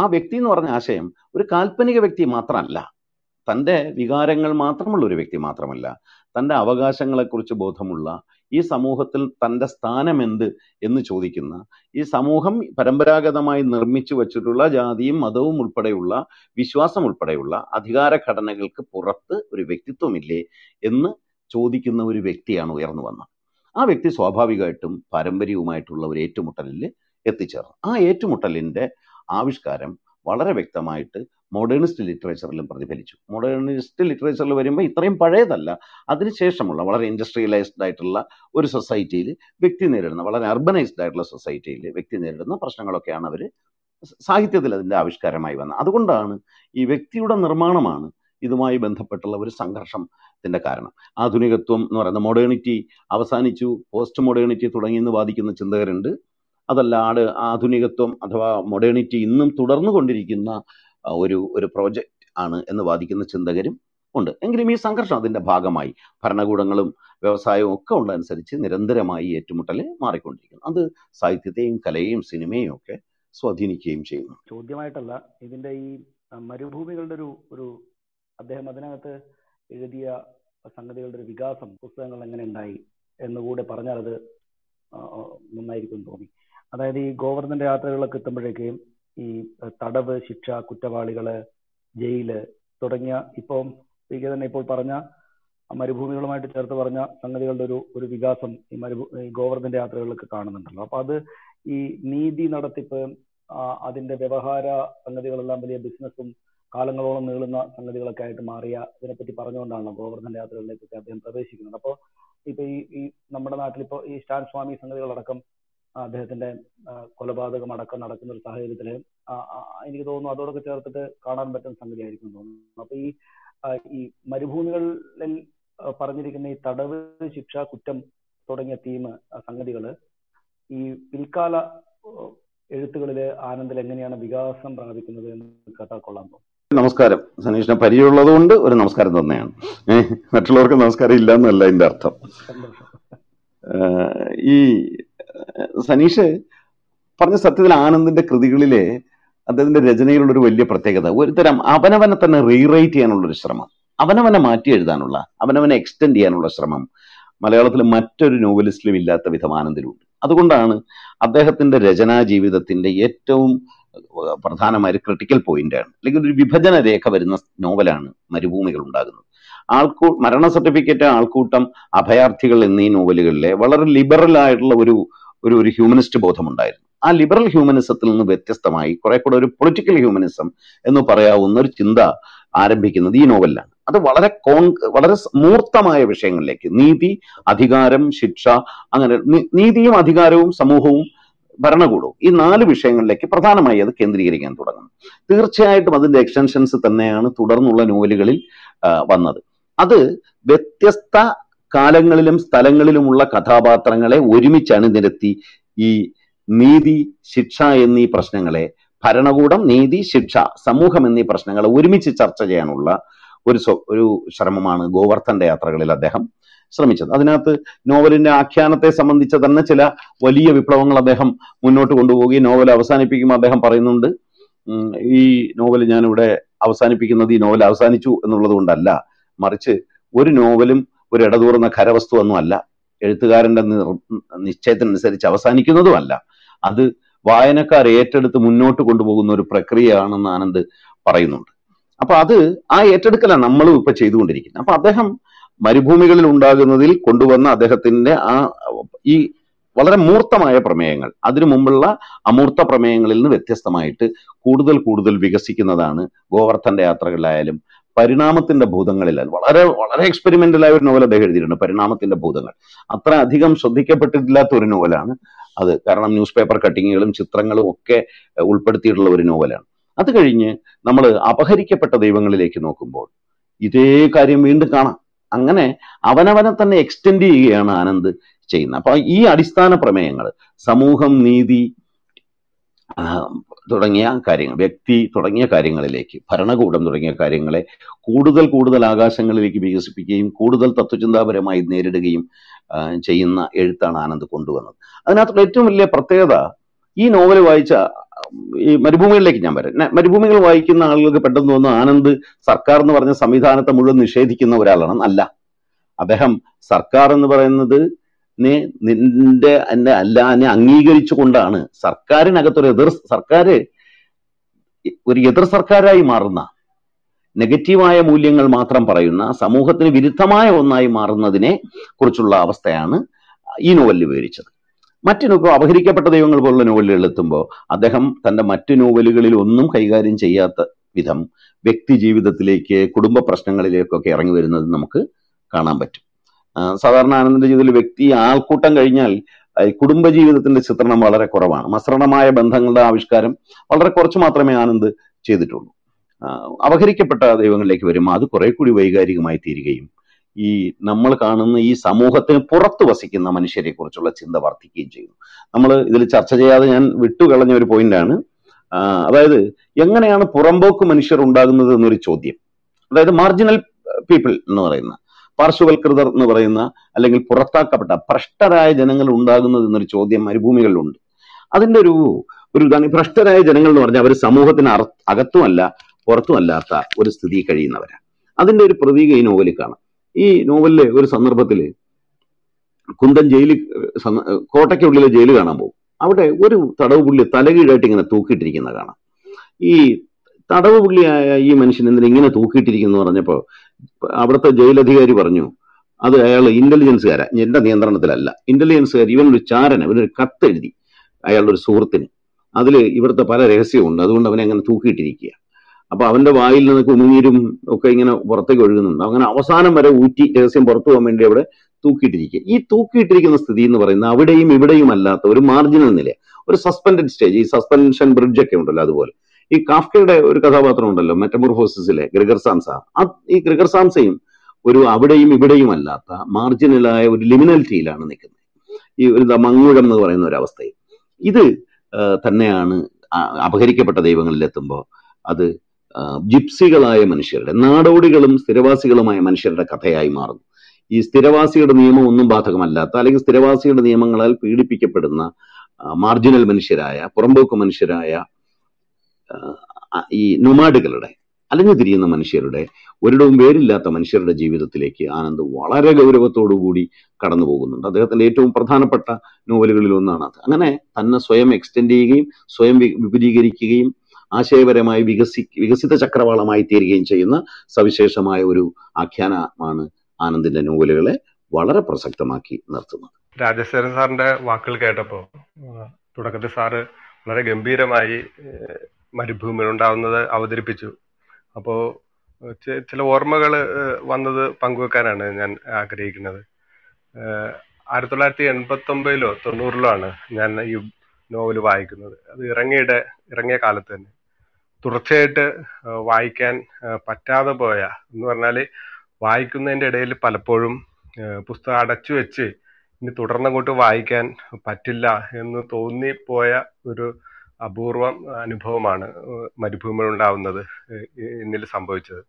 ആ വ്യക്തി എന്ന് പറഞ്ഞ ആശയം ഒരു കാൽപ്പനിക വ്യക്തി മാത്രമല്ല തൻ്റെ വികാരങ്ങൾ മാത്രമുള്ള ഒരു വ്യക്തി മാത്രമല്ല തൻ്റെ അവകാശങ്ങളെക്കുറിച്ച് ബോധമുള്ള ഈ സമൂഹത്തിൽ തൻ്റെ എന്ത് എന്ന് ചോദിക്കുന്ന ഈ സമൂഹം പരമ്പരാഗതമായി നിർമ്മിച്ചു വച്ചിട്ടുള്ള ജാതിയും മതവും ഉൾപ്പെടെയുള്ള വിശ്വാസം ഉൾപ്പെടെയുള്ള അധികാര ഘടനകൾക്ക് പുറത്ത് ഒരു വ്യക്തിത്വമില്ലേ എന്ന് ചോദിക്കുന്ന ഒരു വ്യക്തിയാണ് ഉയർന്നു വന്നത് ആ വ്യക്തി സ്വാഭാവികമായിട്ടും പാരമ്പര്യവുമായിട്ടുള്ള ഒരു ഏറ്റുമുട്ടലിൽ എത്തിച്ചേർന്നു ആ ഏറ്റുമുട്ടലിൻ്റെ ആവിഷ്കാരം വളരെ വ്യക്തമായിട്ട് മോഡേണിസ്റ്റ് ലിറ്ററേച്ചറിലും പ്രതിഫലിച്ചു മോഡേണിസ്റ്റ് ലിറ്ററേച്ചറിൽ വരുമ്പോൾ ഇത്രയും പഴയതല്ല അതിനുശേഷമുള്ള വളരെ ഇൻഡസ്ട്രിയലൈസ്ഡ് ആയിട്ടുള്ള ഒരു സൊസൈറ്റിയിൽ വ്യക്തി നേരിടുന്ന വളരെ അർബനൈസ്ഡ് ആയിട്ടുള്ള സൊസൈറ്റിയിൽ വ്യക്തി നേരിടുന്ന പ്രശ്നങ്ങളൊക്കെയാണ് അവർ സാഹിത്യത്തിൽ അതിൻ്റെ ആവിഷ്കാരമായി വന്നത് അതുകൊണ്ടാണ് ഈ വ്യക്തിയുടെ നിർമ്മാണമാണ് ഇതുമായി ബന്ധപ്പെട്ടുള്ള ഒരു സംഘർഷത്തിൻ്റെ കാരണം ആധുനികത്വം എന്ന് പറയുന്ന മോഡേണിറ്റി അവസാനിച്ചു പോസ്റ്റ് മോഡേണിറ്റി തുടങ്ങിയെന്ന് വാദിക്കുന്ന ചിന്തകരുണ്ട് അതല്ലാണ്ട് ആധുനികത്വം അഥവാ മൊഡേണിറ്റി ഇന്നും തുടർന്നു കൊണ്ടിരിക്കുന്ന ഒരു ഒരു പ്രോജക്റ്റ് ആണ് എന്ന് വാദിക്കുന്ന ചിന്തകരും ഉണ്ട് എങ്കിലും ഈ സംഘർഷം അതിൻ്റെ ഭാഗമായി ഭരണകൂടങ്ങളും വ്യവസായവും ഒക്കെ ഉള്ളതനുസരിച്ച് നിരന്തരമായി ഏറ്റുമുട്ടൽ മാറിക്കൊണ്ടിരിക്കുന്നു അത് സാഹിത്യത്തെയും കലയെയും സിനിമയും ഒക്കെ സ്വാധീനിക്കുകയും ചെയ്യുന്നു ചോദ്യമായിട്ടല്ല ഇതിൻ്റെ ഈ മരുഭൂമികളുടെ ഒരു ഒരു അദ്ദേഹം അതിനകത്ത് എഴുതിയ സംഗതികളുടെ ഒരു വികാസം പുസ്തകങ്ങൾ എങ്ങനെ ഉണ്ടായി എന്നുകൂടെ പറഞ്ഞാൽ അത് നന്നായിരിക്കും തോന്നി അതായത് ഈ ഗോവർദ്ധന്റെ യാത്രകളൊക്കെ എത്തുമ്പോഴേക്ക് ഈ തടവ് ശിക്ഷ കുറ്റവാളികള് ജയില് തുടങ്ങിയ ഇപ്പം പി കെ തന്നെ ഇപ്പോൾ പറഞ്ഞ മരുഭൂമികളുമായിട്ട് ചേർത്ത് പറഞ്ഞ സംഗതികളുടെ ഒരു ഒരു വികാസം ഈ മരുഭൂ ഈ ഗോവർദ്ധന്റെ യാത്രകളിലൊക്കെ കാണുന്നുണ്ടല്ലോ അപ്പൊ അത് ഈ നീതി നടത്തിപ്പ് അതിന്റെ വ്യവഹാര സംഗതികളെല്ലാം വലിയ ബിസിനസ്സും കാലങ്ങളോളം നീളുന്ന സംഗതികളൊക്കെ ആയിട്ട് മാറിയ ഇതിനെപ്പറ്റി പറഞ്ഞുകൊണ്ടാണ് ഗോവർദ്ധന്റെ യാത്രകളിലേക്കൊക്കെ അദ്ദേഹം പ്രവേശിക്കുന്നത് അപ്പോൾ ഇപ്പൊ ഈ ഈ നമ്മുടെ നാട്ടിൽ ഇപ്പോൾ ഈ സ്റ്റാൻ സ്വാമി സംഗതികളടക്കം അദ്ദേഹത്തിന്റെ കൊലപാതകം അടക്കം നടക്കുന്ന ഒരു സാഹചര്യത്തിൽ എനിക്ക് തോന്നുന്നു അതോടൊക്കെ ചേർത്തിട്ട് കാണാൻ പറ്റുന്ന സംഗതി ആയിരിക്കും തോന്നുന്നു. അപ്പൊ ഈ ഈ മരുഭൂമികളിൽ പറഞ്ഞിരിക്കുന്ന ഈ തടവ് ശിക്ഷ കുറ്റം തുടങ്ങിയ തീം സംഗതികള് ഈ പിൽക്കാല എഴുത്തുകളില് ആനന്ദിൽ എങ്ങനെയാണ് വികാസം പ്രാപിക്കുന്നത് എന്ന് കേട്ടാൽ കൊള്ളാൻ നമസ്കാരം സനീഷിനെ പരിചയമുള്ളത് കൊണ്ട് ഒരു നമസ്കാരം തന്നെയാണ് മറ്റുള്ളവർക്ക് നമസ്കാരം ഇല്ല എന്നല്ല എന്റെ അർത്ഥം ഈ സനീഷ് പറഞ്ഞ സത്യത്തിൽ ആനന്ദിന്റെ കൃതികളിലെ അദ്ദേഹത്തിന്റെ രചനയിലുള്ള ഒരു വലിയ പ്രത്യേകത ഒരുതരം അവനവനെ തന്നെ റീറൈറ്റ് ചെയ്യാനുള്ള ഒരു ശ്രമം അവനവനെ മാറ്റി എഴുതാനുള്ള അവനവനെ എക്സ്റ്റെൻഡ് ചെയ്യാനുള്ള ശ്രമം മലയാളത്തിലെ മറ്റൊരു നോവലിസ്റ്റിലും ഇല്ലാത്ത വിധം ആനന്ദിലുണ്ട് അതുകൊണ്ടാണ് അദ്ദേഹത്തിന്റെ രചനാ ജീവിതത്തിന്റെ ഏറ്റവും പ്രധാനമായ ഒരു ക്രിട്ടിക്കൽ പോയിന്റാണ് അല്ലെങ്കിൽ ഒരു വിഭജന രേഖ വരുന്ന നോവലാണ് മരുഭൂമികൾ ഉണ്ടാകുന്നത് ആൾക്കൂ മരണ സർട്ടിഫിക്കറ്റ് ആൾക്കൂട്ടം അഭയാർത്ഥികൾ എന്നീ നോവലുകളിലെ വളരെ ലിബറൽ ആയിട്ടുള്ള ഒരു ഒരു ഒരു ഹ്യൂമനിസ്റ്റ് ബോധമുണ്ടായിരുന്നു ആ ലിബറൽ ഹ്യൂമനിസത്തിൽ നിന്ന് വ്യത്യസ്തമായി കുറെ കൂടെ ഒരു പൊളിറ്റിക്കൽ ഹ്യൂമനിസം എന്ന് പറയാവുന്ന ഒരു ചിന്ത ആരംഭിക്കുന്നത് ഈ നോവലിലാണ് അത് വളരെ കോൺ വളരെ മൂർത്തമായ വിഷയങ്ങളിലേക്ക് നീതി അധികാരം ശിക്ഷ അങ്ങനെ നീതിയും അധികാരവും സമൂഹവും ഭരണകൂടവും ഈ നാല് വിഷയങ്ങളിലേക്ക് പ്രധാനമായി അത് കേന്ദ്രീകരിക്കാൻ തുടങ്ങുന്നു തീർച്ചയായിട്ടും അതിന്റെ എക്സ്റ്റൻഷൻസ് തന്നെയാണ് തുടർന്നുള്ള നോവലുകളിൽ വന്നത് അത് വ്യത്യസ്ത കാലങ്ങളിലും സ്ഥലങ്ങളിലുമുള്ള കഥാപാത്രങ്ങളെ ഒരുമിച്ച് അണിനിരത്തി ഈ നീതി ശിക്ഷ എന്നീ പ്രശ്നങ്ങളെ ഭരണകൂടം നീതി ശിക്ഷ സമൂഹം എന്നീ പ്രശ്നങ്ങളെ ഒരുമിച്ച് ചർച്ച ചെയ്യാനുള്ള ഒരു ഒരു ശ്രമമാണ് ഗോവർദ്ധന്റെ യാത്രകളിൽ അദ്ദേഹം ശ്രമിച്ചത് അതിനകത്ത് നോവലിന്റെ ആഖ്യാനത്തെ സംബന്ധിച്ച തന്നെ ചില വലിയ വിപ്ലവങ്ങൾ അദ്ദേഹം മുന്നോട്ട് കൊണ്ടുപോകുകയും നോവൽ അവസാനിപ്പിക്കുമ്പോൾ അദ്ദേഹം പറയുന്നുണ്ട് ഈ നോവൽ ഞാനിവിടെ അവസാനിപ്പിക്കുന്നത് ഈ നോവൽ അവസാനിച്ചു എന്നുള്ളത് കൊണ്ടല്ല മറിച്ച് ഒരു നോവലും ഒരു ഇടതൂർന്ന ഖരവസ്തു എഴുത്തുകാരന്റെ നിശ്ചയത്തിനനുസരിച്ച് അവസാനിക്കുന്നതുമല്ല അത് വായനക്കാർ ഏറ്റെടുത്ത് മുന്നോട്ട് കൊണ്ടുപോകുന്ന ഒരു പ്രക്രിയയാണെന്ന് ആനന്ദ് പറയുന്നുണ്ട് അപ്പൊ അത് ആ ഏറ്റെടുക്കലാണ് നമ്മളും ഇപ്പൊ ചെയ്തുകൊണ്ടിരിക്കുന്നത് അപ്പൊ അദ്ദേഹം മരുഭൂമികളിൽ ഉണ്ടാകുന്നതിൽ കൊണ്ടുവന്ന അദ്ദേഹത്തിന്റെ ആ ഈ വളരെ മൂർത്തമായ പ്രമേയങ്ങൾ അതിനു മുമ്പുള്ള അമൂർത്ത പ്രമേയങ്ങളിൽ നിന്ന് വ്യത്യസ്തമായിട്ട് കൂടുതൽ കൂടുതൽ വികസിക്കുന്നതാണ് ഗോവർദ്ധന്റെ യാത്രകളിലായാലും പരിണാമത്തിന്റെ ഭൂതങ്ങളിൽ വളരെ വളരെ എക്സ്പെരിമെന്റൽ ആയ ഒരു നോവൽ അദ്ദേഹം എഴുതിയിട്ടുണ്ട് പരിണാമത്തിന്റെ ഭൂതങ്ങൾ അത്ര അധികം ശ്രദ്ധിക്കപ്പെട്ടിട്ടില്ലാത്ത ഒരു നോവലാണ് അത് കാരണം ന്യൂസ് പേപ്പർ കട്ടിങ്ങുകളും ചിത്രങ്ങളും ഒക്കെ ഉൾപ്പെടുത്തിയിട്ടുള്ള ഒരു നോവലാണ് അത് കഴിഞ്ഞ് നമ്മൾ അപഹരിക്കപ്പെട്ട ദൈവങ്ങളിലേക്ക് നോക്കുമ്പോൾ ഇതേ കാര്യം വീണ്ടും കാണാം അങ്ങനെ അവനവനെ തന്നെ എക്സ്റ്റെൻഡ് ചെയ്യുകയാണ് ആനന്ദ് ചെയ്യുന്നത് അപ്പൊ ഈ അടിസ്ഥാന പ്രമേയങ്ങൾ സമൂഹം നീതി തുടങ്ങിയ കാര്യങ്ങൾ വ്യക്തി തുടങ്ങിയ കാര്യങ്ങളിലേക്ക് ഭരണകൂടം തുടങ്ങിയ കാര്യങ്ങളെ കൂടുതൽ കൂടുതൽ ആകാശങ്ങളിലേക്ക് വികസിപ്പിക്കുകയും കൂടുതൽ തത്വചിന്താപരമായി നേരിടുകയും ചെയ്യുന്ന എഴുത്താണ് ആനന്ദ് കൊണ്ടുവന്നത് അതിനകത്തുള്ള ഏറ്റവും വലിയ പ്രത്യേകത ഈ നോവൽ വായിച്ച ഈ മരുഭൂമികളിലേക്ക് ഞാൻ വരാം മരുഭൂമികൾ വായിക്കുന്ന ആളുകൾക്ക് പെട്ടെന്ന് തോന്നുന്നു ആനന്ദ് സർക്കാർ എന്ന് പറഞ്ഞ സംവിധാനത്തെ മുഴുവൻ നിഷേധിക്കുന്ന ഒരാളാണ് അല്ല അദ്ദേഹം സർക്കാർ എന്ന് പറയുന്നത് നിന്റെ എന്നെ അല്ലാനെ അംഗീകരിച്ചുകൊണ്ടാണ് സർക്കാരിനകത്തൊരു എതിർ സർക്കാർ ഒരു എതിർ സർക്കാരായി മാറുന്ന നെഗറ്റീവായ മൂല്യങ്ങൾ മാത്രം പറയുന്ന സമൂഹത്തിന് വിരുദ്ധമായ ഒന്നായി മാറുന്നതിനെ കുറിച്ചുള്ള അവസ്ഥയാണ് ഈ നോവലിൽ വിവരിച്ചത് മറ്റു നോക്കുക അപഹരിക്കപ്പെട്ട ദൈവങ്ങൾ പോലുള്ള നോവലുകൾ എത്തുമ്പോൾ അദ്ദേഹം തൻ്റെ മറ്റു നോവലുകളിൽ ഒന്നും കൈകാര്യം ചെയ്യാത്ത വിധം വ്യക്തി ജീവിതത്തിലേക്ക് കുടുംബ പ്രശ്നങ്ങളിലേക്കൊക്കെ ഇറങ്ങി വരുന്നത് നമുക്ക് കാണാൻ പറ്റും സാധാരണ ആനന്ദിന്റെ ജീവിതത്തിൽ വ്യക്തി ആൾക്കൂട്ടം കഴിഞ്ഞാൽ കുടുംബജീവിതത്തിന്റെ ചിത്രണം വളരെ കുറവാണ് മസൃണമായ ബന്ധങ്ങളുടെ ആവിഷ്കാരം വളരെ കുറച്ച് മാത്രമേ ആനന്ദ് ചെയ്തിട്ടുള്ളൂ അപഹരിക്കപ്പെട്ട ദൈവങ്ങളിലേക്ക് വരുമ്പോൾ അത് കുറെ കൂടി വൈകാരികമായി തീരുകയും ഈ നമ്മൾ കാണുന്ന ഈ സമൂഹത്തിന് പുറത്ത് വസിക്കുന്ന മനുഷ്യരെ കുറിച്ചുള്ള ചിന്ത വർദ്ധിക്കുകയും ചെയ്യുന്നു നമ്മൾ ഇതിൽ ചർച്ച ചെയ്യാതെ ഞാൻ വിട്ടുകളഞ്ഞ ഒരു പോയിന്റാണ് അതായത് എങ്ങനെയാണ് പുറമ്പോക്ക് മനുഷ്യർ ഉണ്ടാകുന്നത് എന്നൊരു ചോദ്യം അതായത് മാർജിനൽ പീപ്പിൾ എന്ന് പറയുന്ന പാർശ്വവൽകൃതർ എന്ന് പറയുന്ന അല്ലെങ്കിൽ പുറത്താക്കപ്പെട്ട ഭ്രഷ്ടരായ ജനങ്ങൾ ഉണ്ടാകുന്നത് എന്നൊരു ചോദ്യം മരുഭൂമികളിലുണ്ട് അതിന്റെ ഒരു ഒരു ഇതാണ് ഈ ഭ്രഷ്ടരായ ജനങ്ങൾ എന്ന് പറഞ്ഞാൽ അവർ സമൂഹത്തിന് അകത്തുമല്ല പുറത്തുമല്ലാത്ത ഒരു സ്ഥിതി കഴിയുന്നവരാണ് അതിന്റെ ഒരു പ്രതീക ഈ നോവലിൽ കാണാം ഈ നോവലിലെ ഒരു സന്ദർഭത്തിൽ കുന്തൻ ജയിലിൽ കോട്ടയ്ക്കുള്ളിലെ ജയിൽ കാണാൻ പോകും അവിടെ ഒരു തടവ് പുള്ളി തലകീഴായിട്ട് ഇങ്ങനെ തൂക്കിയിട്ടിരിക്കുന്ന കാണാം ഈ തടവ് പുള്ളിയായ ഈ മനുഷ്യൻ എന്തിനാ ഇങ്ങനെ തൂക്കിയിട്ടിരിക്കുന്നു പറഞ്ഞപ്പോൾ അവിടുത്തെ ജയിലധികാരി പറഞ്ഞു അത് അയാൾ ഇന്റലിജൻസുകാരാ എന്റെ നിയന്ത്രണത്തിലല്ല ഇന്റലിജൻസുകാർ ഇവനൊരു ചാരന് ഇവനൊരു കത്ത് എഴുതി അയാളുടെ ഒരു സുഹൃത്തിന് അതിൽ ഇവിടുത്തെ പല രഹസ്യമുണ്ട് അതുകൊണ്ട് അവനെ അങ്ങനെ തൂക്കിയിട്ടിരിക്കുക അപ്പൊ അവന്റെ വായിൽ നിന്ന് കുമിനീരും ഒക്കെ ഇങ്ങനെ പുറത്തേക്ക് ഒഴുകുന്നുണ്ട് അങ്ങനെ അവസാനം വരെ ഊറ്റി രഹസ്യം പുറത്തു പോകാൻ വേണ്ടി അവിടെ തൂക്കിയിട്ടിരിക്കുക ഈ തൂക്കിയിട്ടിരിക്കുന്ന സ്ഥിതി എന്ന് പറയുന്നത് അവിടെയും ഇവിടെയും അല്ലാത്ത ഒരു മാർജിനൽ നില ഒരു സസ്പെൻഡഡ് സ്റ്റേജ് ഈ സസ്പെൻഷൻ ബ്രിഡ്ജ് ഒക്കെ ഉണ്ടല്ലോ അതുപോലെ ഈ കാഫ്കയുടെ ഒരു കഥാപാത്രം ഉണ്ടല്ലോ മെറ്റമോർഫോസിസിലെ ഗ്രിഗർ സാംസ ഈ ഗ്രിഗർ സാംസയും ഒരു അവിടെയും ഇവിടെയും അല്ലാത്ത മാർജിനലായ ഒരു ലിമിനാലിറ്റിയിലാണ് നിൽക്കുന്നത് ഈ ഒരു മങ്ങുഴം എന്ന് പറയുന്ന ഒരു അവസ്ഥയിൽ ഇത് തന്നെയാണ് അപഹരിക്കപ്പെട്ട ദൈവങ്ങളിലെത്തുമ്പോൾ അത് ജിപ്സികളായ മനുഷ്യരുടെ നാടോടികളും സ്ഥിരവാസികളുമായ മനുഷ്യരുടെ കഥയായി മാറുന്നു ഈ സ്ഥിരവാസിയുടെ നിയമം ഒന്നും ബാധകമല്ലാത്ത അല്ലെങ്കിൽ സ്ഥിരവാസിയുടെ നിയമങ്ങളാൽ പീഡിപ്പിക്കപ്പെടുന്ന മാർജിനൽ മനുഷ്യരായ പുറമ്പോക്ക് മനുഷ്യരായ ഈ നുമാടുകളുടെ അലഞ്ഞു തിരിയുന്ന മനുഷ്യരുടെ ഒരിടവും വേരില്ലാത്ത മനുഷ്യരുടെ ജീവിതത്തിലേക്ക് ആനന്ദ് വളരെ കൂടി കടന്നു പോകുന്നുണ്ട് അദ്ദേഹത്തിൻ്റെ ഏറ്റവും പ്രധാനപ്പെട്ട നോവലുകളിൽ ഒന്നാണ് അത് അങ്ങനെ തന്നെ സ്വയം എക്സ്റ്റെൻഡ് ചെയ്യുകയും സ്വയം വിപുലീകരിക്കുകയും ആശയപരമായി വികസി വികസിത ചക്രവാളമായി തീരുകയും ചെയ്യുന്ന സവിശേഷമായ ഒരു ആഖ്യാനമാണ് ആനന്ദിന്റെ നോവലുകളെ വളരെ പ്രസക്തമാക്കി നിർത്തുന്നത് രാജശേഖരൻ സാറിന്റെ വാക്കുകൾ കേട്ടപ്പോൾ തുടക്കത്തിൽ സാറ് വളരെ ഗംഭീരമായി ഉണ്ടാവുന്നത് അവതരിപ്പിച്ചു അപ്പോൾ ചില ഓർമ്മകൾ വന്നത് പങ്കുവെക്കാനാണ് ഞാൻ ആഗ്രഹിക്കുന്നത് ആയിരത്തി തൊള്ളായിരത്തി എൺപത്തി ഒമ്പതിലോ തൊണ്ണൂറിലോ ആണ് ഞാൻ ഈ നോവൽ വായിക്കുന്നത് അത് ഇറങ്ങിയുടെ ഇറങ്ങിയ കാലത്ത് തന്നെ തുടർച്ചയായിട്ട് വായിക്കാൻ പറ്റാതെ പോയ എന്ന് പറഞ്ഞാൽ വായിക്കുന്നതിൻ്റെ ഇടയിൽ പലപ്പോഴും പുസ്തകം അടച്ചു വെച്ച് ഇനി തുടർന്നങ്ങോട്ട് വായിക്കാൻ പറ്റില്ല എന്ന് തോന്നിപ്പോയ ഒരു അപൂർവ അനുഭവമാണ് മരുഭൂമിയിൽ ഉണ്ടാവുന്നത് ഇന്നിൽ സംഭവിച്ചത്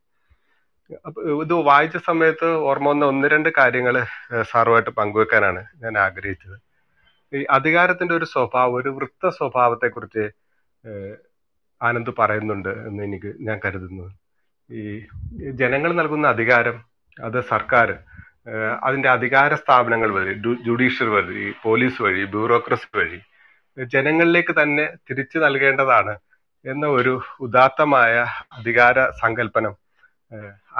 ഇത് വായിച്ച സമയത്ത് ഓർമ്മ വന്ന ഒന്ന് രണ്ട് കാര്യങ്ങൾ സാറുമായിട്ട് പങ്കുവെക്കാനാണ് ഞാൻ ആഗ്രഹിച്ചത് ഈ അധികാരത്തിന്റെ ഒരു സ്വഭാവം ഒരു വൃത്ത കുറിച്ച് ആനന്ദ് പറയുന്നുണ്ട് എന്ന് എനിക്ക് ഞാൻ കരുതുന്നു ഈ ജനങ്ങൾ നൽകുന്ന അധികാരം അത് സർക്കാർ അതിന്റെ അധികാര സ്ഥാപനങ്ങൾ വഴി ജുഡീഷ്യറി വഴി പോലീസ് വഴി ബ്യൂറോക്രസി വഴി ജനങ്ങളിലേക്ക് തന്നെ തിരിച്ചു നൽകേണ്ടതാണ് എന്ന ഒരു ഉദാത്തമായ അധികാര സങ്കല്പനം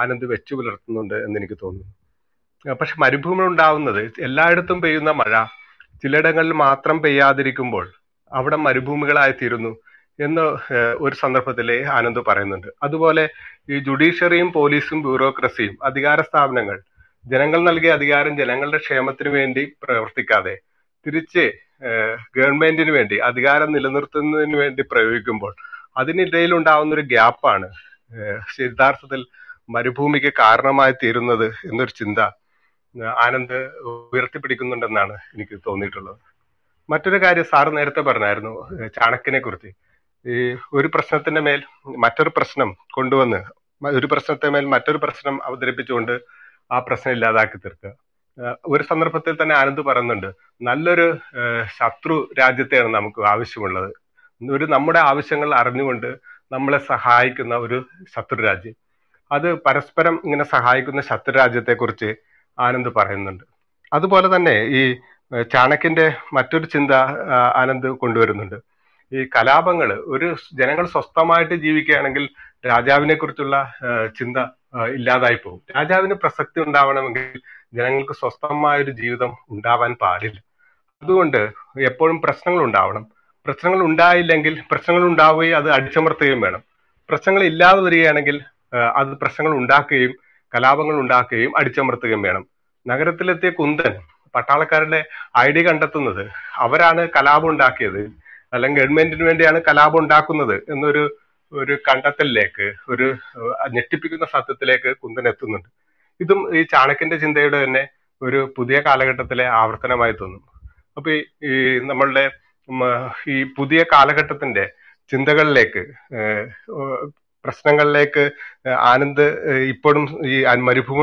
ആനന്ദ് വെച്ചു പുലർത്തുന്നുണ്ട് എന്ന് എനിക്ക് തോന്നുന്നു പക്ഷെ മരുഭൂമി ഉണ്ടാവുന്നത് എല്ലായിടത്തും പെയ്യുന്ന മഴ ചിലയിടങ്ങളിൽ മാത്രം പെയ്യാതിരിക്കുമ്പോൾ അവിടെ മരുഭൂമികളായി തീരുന്നു എന്ന ഒരു സന്ദർഭത്തിൽ ആനന്ദ് പറയുന്നുണ്ട് അതുപോലെ ഈ ജുഡീഷ്യറിയും പോലീസും ബ്യൂറോക്രസിയും അധികാര സ്ഥാപനങ്ങൾ ജനങ്ങൾ നൽകിയ അധികാരം ജനങ്ങളുടെ ക്ഷേമത്തിന് വേണ്ടി പ്രവർത്തിക്കാതെ തിരിച്ച് ഗവൺമെന്റിന് വേണ്ടി അധികാരം നിലനിർത്തുന്നതിന് വേണ്ടി പ്രയോഗിക്കുമ്പോൾ അതിനിടയിൽ ഉണ്ടാവുന്ന ഒരു ഗ്യാപ്പാണ് യഥാർത്ഥത്തിൽ മരുഭൂമിക്ക് കാരണമായി തീരുന്നത് എന്നൊരു ചിന്ത ആനന്ദ് ഉയർത്തിപ്പിടിക്കുന്നുണ്ടെന്നാണ് എനിക്ക് തോന്നിയിട്ടുള്ളത് മറ്റൊരു കാര്യം സാർ നേരത്തെ പറഞ്ഞായിരുന്നു ചാണക്കിനെ കുറിച്ച് ഈ ഒരു പ്രശ്നത്തിന്റെ മേൽ മറ്റൊരു പ്രശ്നം കൊണ്ടുവന്ന് ഒരു പ്രശ്നത്തെ മേൽ മറ്റൊരു പ്രശ്നം അവതരിപ്പിച്ചുകൊണ്ട് ആ പ്രശ്നം ഇല്ലാതാക്കി തീർക്കുക ഒരു സന്ദർഭത്തിൽ തന്നെ ആനന്ദ് പറയുന്നുണ്ട് നല്ലൊരു ശത്രു രാജ്യത്തെയാണ് നമുക്ക് ആവശ്യമുള്ളത് ഒരു നമ്മുടെ ആവശ്യങ്ങൾ അറിഞ്ഞുകൊണ്ട് നമ്മളെ സഹായിക്കുന്ന ഒരു ശത്രു രാജ്യം അത് പരസ്പരം ഇങ്ങനെ സഹായിക്കുന്ന ശത്രു രാജ്യത്തെക്കുറിച്ച് ആനന്ദ് പറയുന്നുണ്ട് അതുപോലെ തന്നെ ഈ ചാണക്യന്റെ മറ്റൊരു ചിന്ത ആനന്ദ് കൊണ്ടുവരുന്നുണ്ട് ഈ കലാപങ്ങൾ ഒരു ജനങ്ങൾ സ്വസ്ഥമായിട്ട് ജീവിക്കുകയാണെങ്കിൽ രാജാവിനെ കുറിച്ചുള്ള ചിന്ത ഇല്ലാതായി പോകും രാജാവിന് പ്രസക്തി ഉണ്ടാവണമെങ്കിൽ ജനങ്ങൾക്ക് സ്വസ്ഥമായ ഒരു ജീവിതം ഉണ്ടാവാൻ പാടില്ല അതുകൊണ്ട് എപ്പോഴും പ്രശ്നങ്ങൾ ഉണ്ടാവണം പ്രശ്നങ്ങൾ ഉണ്ടായില്ലെങ്കിൽ പ്രശ്നങ്ങൾ ഉണ്ടാവുകയും അത് അടിച്ചമർത്തുകയും വേണം പ്രശ്നങ്ങൾ ഇല്ലാതെ വരികയാണെങ്കിൽ അത് പ്രശ്നങ്ങൾ ഉണ്ടാക്കുകയും കലാപങ്ങൾ ഉണ്ടാക്കുകയും അടിച്ചമർത്തുകയും വേണം നഗരത്തിലെത്തിയ കുന്തൻ പട്ടാളക്കാരുടെ ഡി കണ്ടെത്തുന്നത് അവരാണ് കലാപം ഉണ്ടാക്കിയത് അല്ലെങ്കിൽ ഗവൺമെന്റിന് വേണ്ടിയാണ് കലാപം ഉണ്ടാക്കുന്നത് എന്നൊരു ഒരു കണ്ടെത്തലിലേക്ക് ഒരു ഞെട്ടിപ്പിക്കുന്ന സത്യത്തിലേക്ക് കുന്തൻ എത്തുന്നുണ്ട് ഇതും ഈ ചാണക്യന്റെ ചിന്തയുടെ തന്നെ ഒരു പുതിയ കാലഘട്ടത്തിലെ ആവർത്തനമായി തോന്നും അപ്പൊ ഈ നമ്മളുടെ ഈ പുതിയ കാലഘട്ടത്തിന്റെ ചിന്തകളിലേക്ക് പ്രശ്നങ്ങളിലേക്ക് ആനന്ദ് ഇപ്പോഴും ഈ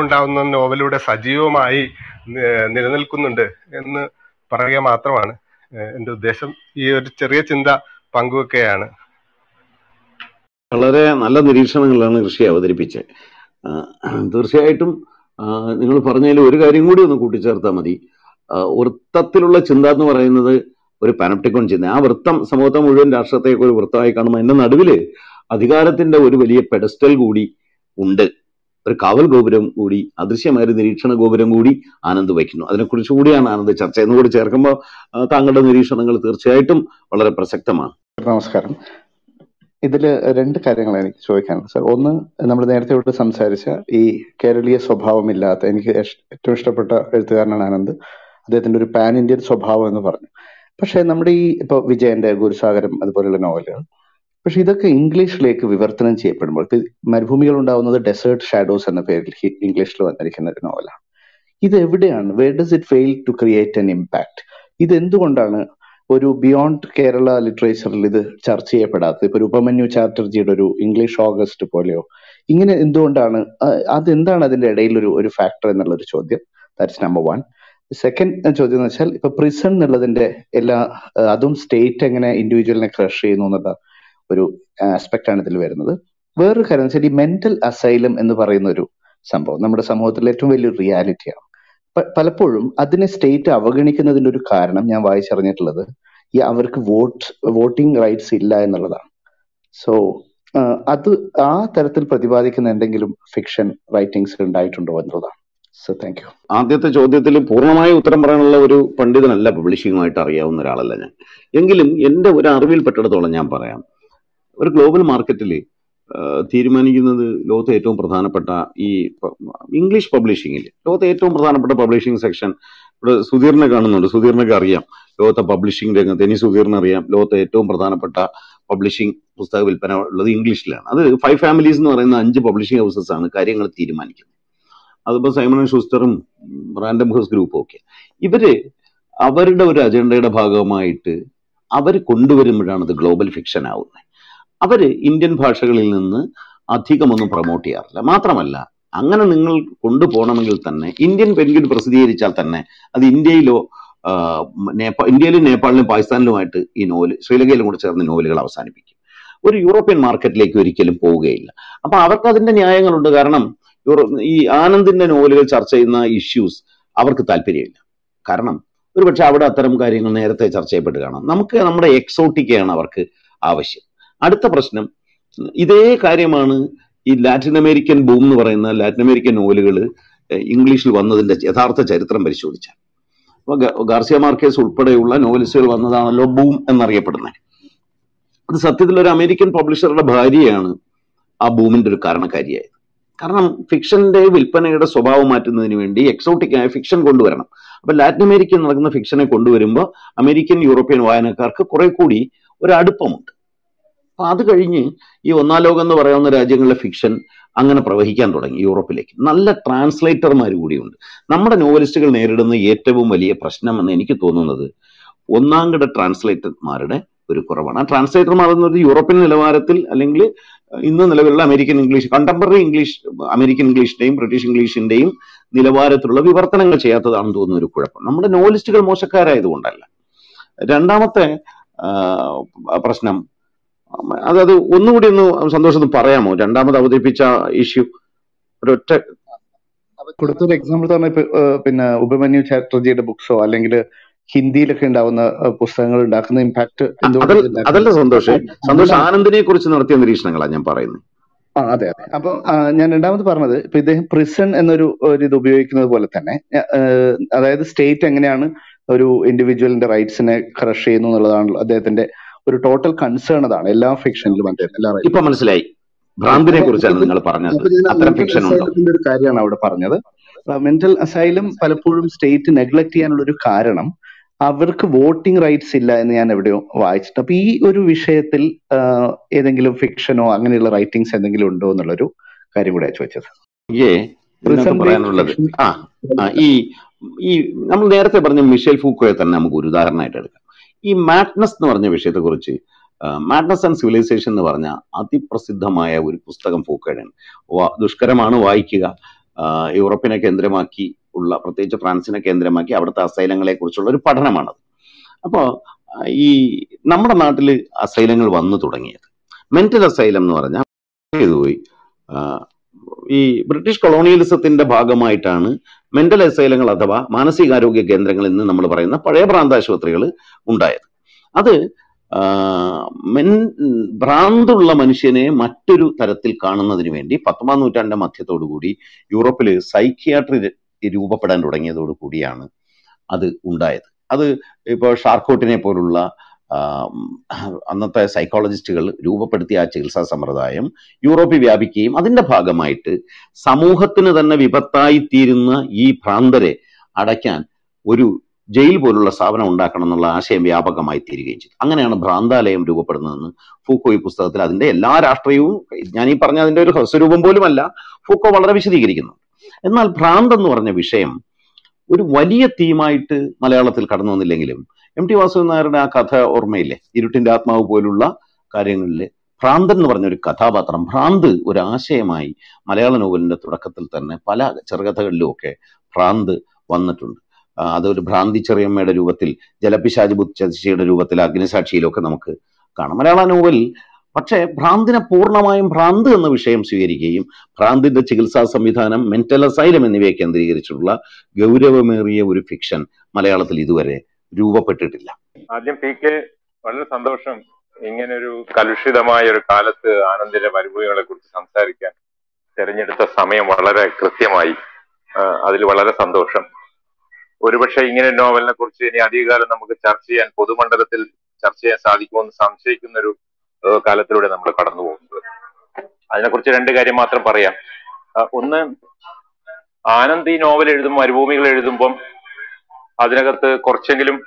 ഉണ്ടാവുന്ന നോവലിലൂടെ സജീവമായി നിലനിൽക്കുന്നുണ്ട് എന്ന് പറയുക മാത്രമാണ് എന്റെ ഉദ്ദേശം ഈ ഒരു ചെറിയ ചിന്ത പങ്കുവെക്കുകയാണ് വളരെ നല്ല നിരീക്ഷണങ്ങളാണ് കൃഷി അവതരിപ്പിച്ചത് തീർച്ചയായിട്ടും നിങ്ങൾ പറഞ്ഞതിൽ ഒരു കാര്യം കൂടി ഒന്ന് കൂട്ടിച്ചേർത്താൽ മതി വൃത്തത്തിലുള്ള ചിന്ത എന്ന് പറയുന്നത് ഒരു പാനപ്റ്റിക്കോൺ ചിന്ത ആ വൃത്തം സമൂഹത്തെ മുഴുവൻ രാഷ്ട്രത്തെയൊക്കെ ഒരു വൃത്തമായി കാണുമ്പോൾ എൻ്റെ നടുവിൽ അധികാരത്തിന്റെ ഒരു വലിയ പെഡസ്റ്റൽ കൂടി ഉണ്ട് ഒരു കാവൽ ഗോപുരം കൂടി അദൃശ്യമായ ഒരു നിരീക്ഷണ ഗോപുരം കൂടി ആനന്ദ് വയ്ക്കുന്നു അതിനെക്കുറിച്ച് കൂടിയാണ് ആനന്ദ് ചർച്ച എന്നുകൂടി കൂടി ചേർക്കുമ്പോൾ താങ്കളുടെ നിരീക്ഷണങ്ങൾ തീർച്ചയായിട്ടും വളരെ പ്രസക്തമാണ് നമസ്കാരം ഇതിൽ രണ്ട് കാര്യങ്ങളാണ് എനിക്ക് ചോദിക്കാനുള്ളത് സാർ ഒന്ന് നമ്മൾ നേരത്തെ ഇവിടെ സംസാരിച്ച ഈ കേരളീയ സ്വഭാവമില്ലാത്ത എനിക്ക് ഏറ്റവും ഇഷ്ടപ്പെട്ട എഴുത്തുകാരനാണ് ആനന്ദ് അദ്ദേഹത്തിന്റെ ഒരു പാൻ ഇന്ത്യൻ സ്വഭാവം എന്ന് പറഞ്ഞു പക്ഷേ നമ്മുടെ ഈ ഇപ്പൊ വിജയന്റെ ഗുരുസാഗരം അതുപോലെയുള്ള നോവലുകൾ പക്ഷെ ഇതൊക്കെ ഇംഗ്ലീഷിലേക്ക് വിവർത്തനം ചെയ്യപ്പെടുമ്പോൾ മരുഭൂമികൾ ഉണ്ടാവുന്നത് ഡെസേർട്ട് ഷാഡോസ് എന്ന പേരിൽ ഇംഗ്ലീഷിൽ വന്നിരിക്കുന്ന ഒരു നോവലാണ് ഇത് എവിടെയാണ് where does it fail to create an impact ഇത് എന്തുകൊണ്ടാണ് ഒരു ബിയോണ്ട് കേരള ലിറ്ററേച്ചറിൽ ഇത് ചർച്ച ചെയ്യപ്പെടാത്തത് ഇപ്പൊ ഉപമന്യു ചാറ്റർജിയുടെ ഒരു ഇംഗ്ലീഷ് ഓഗസ്റ്റ് പോലെയോ ഇങ്ങനെ എന്തുകൊണ്ടാണ് അതെന്താണ് അതിന്റെ ഇടയിൽ ഒരു ഒരു ഫാക്ടർ എന്നുള്ള ഒരു ചോദ്യം ദാറ്റ്സ് നമ്പർ വൺ സെക്കൻഡ് ചോദ്യം എന്ന് വെച്ചാൽ ഇപ്പൊ പ്രിസൺ എന്നുള്ളതിന്റെ എല്ലാ അതും സ്റ്റേറ്റ് എങ്ങനെ ഇൻഡിവിജ്വലിനെ ക്രഷ് ചെയ്യുന്നു എന്നുള്ള ഒരു ആസ്പെക്ട് ആണ് ഇതിൽ വരുന്നത് വേറൊരു കാര്യം വെച്ചാൽ ഈ മെന്റൽ അസൈലം എന്ന് പറയുന്ന ഒരു സംഭവം നമ്മുടെ സമൂഹത്തിലെ ഏറ്റവും വലിയ റിയാലിറ്റിയാണ് പലപ്പോഴും അതിനെ സ്റ്റേറ്റ് അവഗണിക്കുന്നതിൻ്റെ ഒരു കാരണം ഞാൻ വായിച്ചറിഞ്ഞിട്ടുള്ളത് ഈ അവർക്ക് വോട്ട് വോട്ടിംഗ് റൈറ്റ്സ് ഇല്ല എന്നുള്ളതാണ് സോ അത് ആ തരത്തിൽ പ്രതിപാദിക്കുന്ന എന്തെങ്കിലും ഫിക്ഷൻ റൈറ്റിംഗ്സ് ഉണ്ടായിട്ടുണ്ടോ എന്നുള്ളതാണ് സോ താങ്ക് യു ആദ്യത്തെ ചോദ്യത്തിൽ പൂർണ്ണമായ ഉത്തരം പറയാനുള്ള ഒരു പണ്ഡിതനല്ല പബ്ലിഷിങ്ങുമായിട്ട് അറിയാവുന്ന ഒരാളല്ല ഞാൻ എങ്കിലും എൻ്റെ ഒരു അറിവിൽ പെട്ടിടത്തോളം ഞാൻ പറയാം ഒരു ഗ്ലോബൽ മാർക്കറ്റിൽ തീരുമാനിക്കുന്നത് ലോകത്തെ ഏറ്റവും പ്രധാനപ്പെട്ട ഈ ഇംഗ്ലീഷ് പബ്ലിഷിങ്ങിൽ ലോകത്തെ ഏറ്റവും പ്രധാനപ്പെട്ട പബ്ലിഷിംഗ് സെക്ഷൻ ഇവിടെ സുധീറിനെ കാണുന്നുണ്ട് സുധീറിനൊക്കെ അറിയാം ലോകത്തെ പബ്ലിഷിംഗ് രംഗത്ത് ഇനി സുധീറിനെ അറിയാം ലോകത്തെ ഏറ്റവും പ്രധാനപ്പെട്ട പബ്ലിഷിംഗ് പുസ്തക വിൽപ്പന ഉള്ളത് ഇംഗ്ലീഷിലാണ് അത് ഫൈവ് ഫാമിലീസ് എന്ന് പറയുന്ന അഞ്ച് പബ്ലിഷിംഗ് ഹൗസസ് ആണ് കാര്യങ്ങൾ തീരുമാനിക്കുന്നത് അതിപ്പോൾ സൈമൺ ഷൂസ്റ്ററും റാൻഡം ഹൗസ് ഗ്രൂപ്പും ഒക്കെ ഇവര് അവരുടെ ഒരു അജണ്ടയുടെ ഭാഗമായിട്ട് അവർ കൊണ്ടുവരുമ്പോഴാണ് അത് ഗ്ലോബൽ ഫിക്ഷൻ ആവുന്നത് അവർ ഇന്ത്യൻ ഭാഷകളിൽ നിന്ന് അധികമൊന്നും പ്രൊമോട്ട് ചെയ്യാറില്ല മാത്രമല്ല അങ്ങനെ നിങ്ങൾ കൊണ്ടുപോകണമെങ്കിൽ തന്നെ ഇന്ത്യൻ പെൻഗ്വിൻ പ്രസിദ്ധീകരിച്ചാൽ തന്നെ അത് ഇന്ത്യയിലോ നേപ്പാൾ ഇന്ത്യയിലും നേപ്പാളിലും പാകിസ്ഥാനിലുമായിട്ട് ഈ നോവൽ ശ്രീലങ്കയിലും കൂടെ ചേർന്ന് നോവലുകൾ അവസാനിപ്പിക്കും ഒരു യൂറോപ്യൻ മാർക്കറ്റിലേക്ക് ഒരിക്കലും പോവുകയില്ല അപ്പൊ അവർക്ക് അതിന്റെ ന്യായങ്ങളുണ്ട് കാരണം ഈ ആനന്ദിന്റെ നോവലുകൾ ചർച്ച ചെയ്യുന്ന ഇഷ്യൂസ് അവർക്ക് താല്പര്യമില്ല കാരണം ഒരുപക്ഷെ അവിടെ അത്തരം കാര്യങ്ങൾ നേരത്തെ ചർച്ച ചെയ്യപ്പെട്ട് കാണാം നമുക്ക് നമ്മുടെ എക്സോട്ടിക്കയാണ് അവർക്ക് ആവശ്യം അടുത്ത പ്രശ്നം ഇതേ കാര്യമാണ് ഈ ലാറ്റിൻ അമേരിക്കൻ ബൂം എന്ന് പറയുന്ന ലാറ്റിൻ അമേരിക്കൻ നോവലുകൾ ഇംഗ്ലീഷിൽ വന്നതിന്റെ യഥാർത്ഥ ചരിത്രം പരിശോധിച്ചാൽ അപ്പോൾ ഗാർസിയ മാർക്കേസ് ഉൾപ്പെടെയുള്ള നോവലിസ്റ്റുകൾ വന്നതാണല്ലോ ബൂം എന്നറിയപ്പെടുന്നത് അത് സത്യത്തിൽ ഒരു അമേരിക്കൻ പബ്ലിഷറുടെ ഭാര്യയാണ് ആ ബൂമിന്റെ ഒരു കാരണക്കാരിയായത് കാരണം ഫിക്ഷന്റെ വിൽപ്പനയുടെ സ്വഭാവം മാറ്റുന്നതിന് വേണ്ടി എക്സോട്ടിക് ആയ ഫിക്ഷൻ കൊണ്ടുവരണം അപ്പൊ ലാറ്റിൻ അമേരിക്കയിൽ നടക്കുന്ന ഫിക്ഷനെ കൊണ്ടുവരുമ്പോൾ അമേരിക്കൻ യൂറോപ്യൻ വായനക്കാർക്ക് കുറെ കൂടി ഒരു അടുപ്പമുണ്ട് അപ്പൊ അത് കഴിഞ്ഞ് ഈ ഒന്നാം ലോകം എന്ന് പറയുന്ന രാജ്യങ്ങളിലെ ഫിക്ഷൻ അങ്ങനെ പ്രവഹിക്കാൻ തുടങ്ങി യൂറോപ്പിലേക്ക് നല്ല ട്രാൻസ്ലേറ്റർമാർ കൂടിയുണ്ട് നമ്മുടെ നോവലിസ്റ്റുകൾ നേരിടുന്ന ഏറ്റവും വലിയ പ്രശ്നം എന്ന് എനിക്ക് തോന്നുന്നത് ഒന്നാം കിട ട്രാൻസ്ലേറ്റർമാരുടെ ഒരു കുറവാണ് ആ ട്രാൻസ്ലേറ്റർമാർ എന്നത് യൂറോപ്യൻ നിലവാരത്തിൽ അല്ലെങ്കിൽ ഇന്ന് നിലവിലുള്ള American English contemporary English American ഇംഗ്ലീഷിന്റെയും ബ്രിട്ടീഷ് ഇംഗ്ലീഷിന്റെയും നിലവാരത്തിലുള്ള വിവർത്തനങ്ങൾ ചെയ്യാത്തതാണെന്ന് തോന്നുന്ന ഒരു കുഴപ്പം നമ്മുടെ നോവലിസ്റ്റുകൾ മോശക്കാരായതുകൊണ്ടല്ല രണ്ടാമത്തെ പ്രശ്നം അതത് ഒന്നുകൂടി ഒന്ന് സന്തോഷം പറയാമോ രണ്ടാമത് അവതരിപ്പിച്ച ഇഷ്യൂ ഒരൊറ്റ കൊടുത്തൊരു എക്സാമ്പിൾ തന്നെ പിന്നെ ഉപമന്യു ചാറ്റർജിയുടെ ബുക്സോ അല്ലെങ്കിൽ ഹിന്ദിയിലൊക്കെ ഉണ്ടാവുന്ന പുസ്തകങ്ങൾ ഉണ്ടാക്കുന്ന ഇമ്പാക്ട് അതല്ല സന്തോഷം സന്തോഷം ആനന്ദിനെ കുറിച്ച് നടത്തിയ നിരീക്ഷണങ്ങളാണ് ഞാൻ പറയുന്നത് ആ അതെ അതെ അപ്പൊ ഞാൻ രണ്ടാമത് പറഞ്ഞത് ഇപ്പൊ ഇദ്ദേഹം പ്രിസൺ എന്നൊരു ഒരു ഇത് ഉപയോഗിക്കുന്നത് പോലെ തന്നെ അതായത് സ്റ്റേറ്റ് എങ്ങനെയാണ് ഒരു ഇൻഡിവിജ്വലിന്റെ റൈറ്റ്സിനെ ക്രഷ് ചെയ്യുന്നു എന്നുള്ളതാണല്ലോ അദ്ദേഹത്തിന്റെ ഒരു ടോട്ടൽ കൺസേൺ അതാണ് എല്ലാ ഫിക്ഷനിലും അദ്ദേഹം ഇപ്പൊ മനസ്സിലായി ഭ്രാന്തിനെ കുറിച്ചാണ് നിങ്ങൾ പറഞ്ഞത് അത്തരം ഫിക്ഷൻ ഒരു കാര്യമാണ് അവിടെ പറഞ്ഞത് മെന്റൽ അസൈലം പലപ്പോഴും സ്റ്റേറ്റ് നെഗ്ലക്ട് ചെയ്യാനുള്ള ഒരു കാരണം അവർക്ക് വോട്ടിംഗ് റൈറ്റ്സ് ഇല്ല എന്ന് ഞാൻ എവിടെയോ വായിച്ചിട്ട് അപ്പൊ ഈ ഒരു വിഷയത്തിൽ ഏതെങ്കിലും ഫിക്ഷനോ അങ്ങനെയുള്ള റൈറ്റിംഗ്സ് എന്തെങ്കിലും ഉണ്ടോ എന്നുള്ളൊരു കാര്യം കൂടെ ചോദിച്ചത് പറയാനുള്ളത് ആ ഈ നമ്മൾ നേരത്തെ പറഞ്ഞ മിഷേൽ ഫൂക്കോയെ തന്നെ നമുക്ക് ഒരു ഉദാഹരണമായിട്ട് എടുക്കാം ഈ മാഡ്നസ് എന്ന് പറഞ്ഞ വിഷയത്തെക്കുറിച്ച് മാഡ്നസ് ആൻഡ് സിവിലൈസേഷൻ എന്ന് പറഞ്ഞ അതിപ്രസിദ്ധമായ ഒരു പുസ്തകം ഫൂക്കേഡാണ് ദുഷ്കരമാണ് വായിക്കുക യൂറോപ്പിനെ കേന്ദ്രമാക്കി ഉള്ള പ്രത്യേകിച്ച് ഫ്രാൻസിനെ കേന്ദ്രമാക്കി അവിടുത്തെ അസൈലങ്ങളെ കുറിച്ചുള്ള ഒരു പഠനമാണത് അപ്പോൾ ഈ നമ്മുടെ നാട്ടിൽ അസൈലങ്ങൾ വന്നു തുടങ്ങിയത് മെന്റൽ അസൈലം എന്ന് പറഞ്ഞാൽ പോയി ഈ ബ്രിട്ടീഷ് കൊളോണിയലിസത്തിന്റെ ഭാഗമായിട്ടാണ് മെന്റൽ അസൈലങ്ങൾ അഥവാ മാനസികാരോഗ്യ കേന്ദ്രങ്ങൾ എന്ന് നമ്മൾ പറയുന്ന പഴയ ആശുപത്രികൾ ഉണ്ടായത് അത് മെൻ ഭ്രാന്തുള്ള മനുഷ്യനെ മറ്റൊരു തരത്തിൽ കാണുന്നതിന് വേണ്ടി പത്തൊമ്പതാം നൂറ്റാണ്ടിന്റെ മധ്യത്തോടു കൂടി യൂറോപ്പിൽ സൈക്യാട്രി രൂപപ്പെടാൻ തുടങ്ങിയതോടു കൂടിയാണ് അത് ഉണ്ടായത് അത് ഇപ്പോൾ ഷാർക്കോട്ടിനെ പോലുള്ള അന്നത്തെ സൈക്കോളജിസ്റ്റുകൾ രൂപപ്പെടുത്തിയ ആ ചികിത്സാ സമ്പ്രദായം യൂറോപ്പിൽ വ്യാപിക്കുകയും അതിൻ്റെ ഭാഗമായിട്ട് സമൂഹത്തിന് തന്നെ വിപത്തായി തീരുന്ന ഈ ഭ്രാന്തരെ അടയ്ക്കാൻ ഒരു ജയിൽ പോലുള്ള സ്ഥാപനം ഉണ്ടാക്കണം എന്നുള്ള ആശയം വ്യാപകമായി തീരുകയും ചെയ്തു അങ്ങനെയാണ് ഭ്രാന്താലയം രൂപപ്പെടുന്നതെന്ന് ഫൂക്കോ ഈ പുസ്തകത്തിൽ അതിൻ്റെ എല്ലാ രാഷ്ട്രീയവും ഞാൻ ഈ പറഞ്ഞ അതിൻ്റെ ഒരു ഹ്രസ്വരൂപം പോലുമല്ല ഫൂക്കോ വളരെ വിശദീകരിക്കുന്നു എന്നാൽ ഭ്രാന്തെന്ന് പറഞ്ഞ വിഷയം ഒരു വലിയ തീമായിട്ട് മലയാളത്തിൽ കടന്നു വന്നില്ലെങ്കിലും എം ടി വാസുദേവൻ നായരുടെ ആ കഥ ഓർമ്മയില്ലേ ഇരുട്ടിന്റെ ആത്മാവ് പോലുള്ള കാര്യങ്ങളിൽ ഭ്രാന്തൻ എന്ന് പറഞ്ഞ ഒരു കഥാപാത്രം ഭ്രാന്ത് ഒരു ആശയമായി മലയാള നോവലിന്റെ തുടക്കത്തിൽ തന്നെ പല ചെറുകഥകളിലും ഒക്കെ ഭ്രാന്ത് വന്നിട്ടുണ്ട് അതൊരു ഭ്രാന്തി ചെറിയമ്മയുടെ രൂപത്തിൽ ജലപിശാജ് ബുദ്ധശിയുടെ രൂപത്തിൽ അഗ്നിസാക്ഷിയിലൊക്കെ നമുക്ക് കാണാം മലയാള നോവൽ പക്ഷേ ഭ്രാന്തിനെ പൂർണ്ണമായും ഭ്രാന്ത് എന്ന വിഷയം സ്വീകരിക്കുകയും ഭ്രാന്തിന്റെ ചികിത്സാ സംവിധാനം മെന്റൽ അസൈലം എന്നിവയെ കേന്ദ്രീകരിച്ചിട്ടുള്ള ഗൗരവമേറിയ ഒരു ഫിക്ഷൻ മലയാളത്തിൽ ഇതുവരെ രൂപപ്പെട്ടിട്ടില്ല ആദ്യം പി കെ വളരെ സന്തോഷം ഇങ്ങനെ ഒരു കലുഷിതമായ ഒരു കാലത്ത് ആനന്ദിന്റെ മരുഭൂമികളെ കുറിച്ച് സംസാരിക്കാൻ തിരഞ്ഞെടുത്ത സമയം വളരെ കൃത്യമായി അതിൽ വളരെ സന്തോഷം ഒരുപക്ഷെ ഇങ്ങനെ നോവലിനെ കുറിച്ച് ഇനി അധികകാലം നമുക്ക് ചർച്ച ചെയ്യാൻ പൊതുമണ്ഡലത്തിൽ ചർച്ച ചെയ്യാൻ സാധിക്കുമെന്ന് സംശയിക്കുന്ന ഒരു കാലത്തിലൂടെ നമ്മൾ കടന്നു പോകുന്നത് അതിനെക്കുറിച്ച് രണ്ട് കാര്യം മാത്രം പറയാം ഒന്ന് ആനന്ദ് ഈ നോവൽ എഴുതും മരുഭൂമികൾ എഴുതുമ്പം അതിനകത്ത് കുറച്ചെങ്കിലും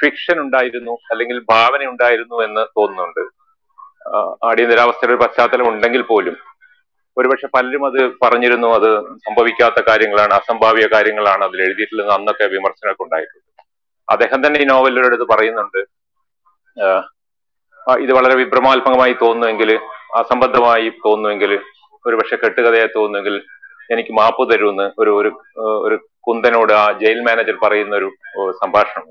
ഫിക്ഷൻ ഉണ്ടായിരുന്നു അല്ലെങ്കിൽ ഭാവന ഉണ്ടായിരുന്നു എന്ന് തോന്നുന്നുണ്ട് അടിയന്തരാവസ്ഥയുടെ ഒരു പശ്ചാത്തലം ഉണ്ടെങ്കിൽ പോലും ഒരുപക്ഷെ പലരും അത് പറഞ്ഞിരുന്നു അത് സംഭവിക്കാത്ത കാര്യങ്ങളാണ് അസംഭാവ്യ കാര്യങ്ങളാണ് അതിൽ എഴുതിയിട്ടുള്ളത് അന്നൊക്കെ വിമർശനമൊക്കെ ഉണ്ടായിട്ടുണ്ട് അദ്ദേഹം തന്നെ ഈ അടുത്ത് പറയുന്നുണ്ട് ഇത് വളരെ വിഭ്രമാത്മകമായി തോന്നുമെങ്കിൽ അസംബദ്ധമായി തോന്നുമെങ്കിൽ ഒരു പക്ഷെ കെട്ടുകഥയായി തോന്നുമെങ്കിൽ എനിക്ക് മാപ്പ് തരുമെന്ന് ഒരു ഒരു ഒരു കുന്തനോട് ആ ജയിൽ മാനേജർ പറയുന്ന ഒരു സംഭാഷണം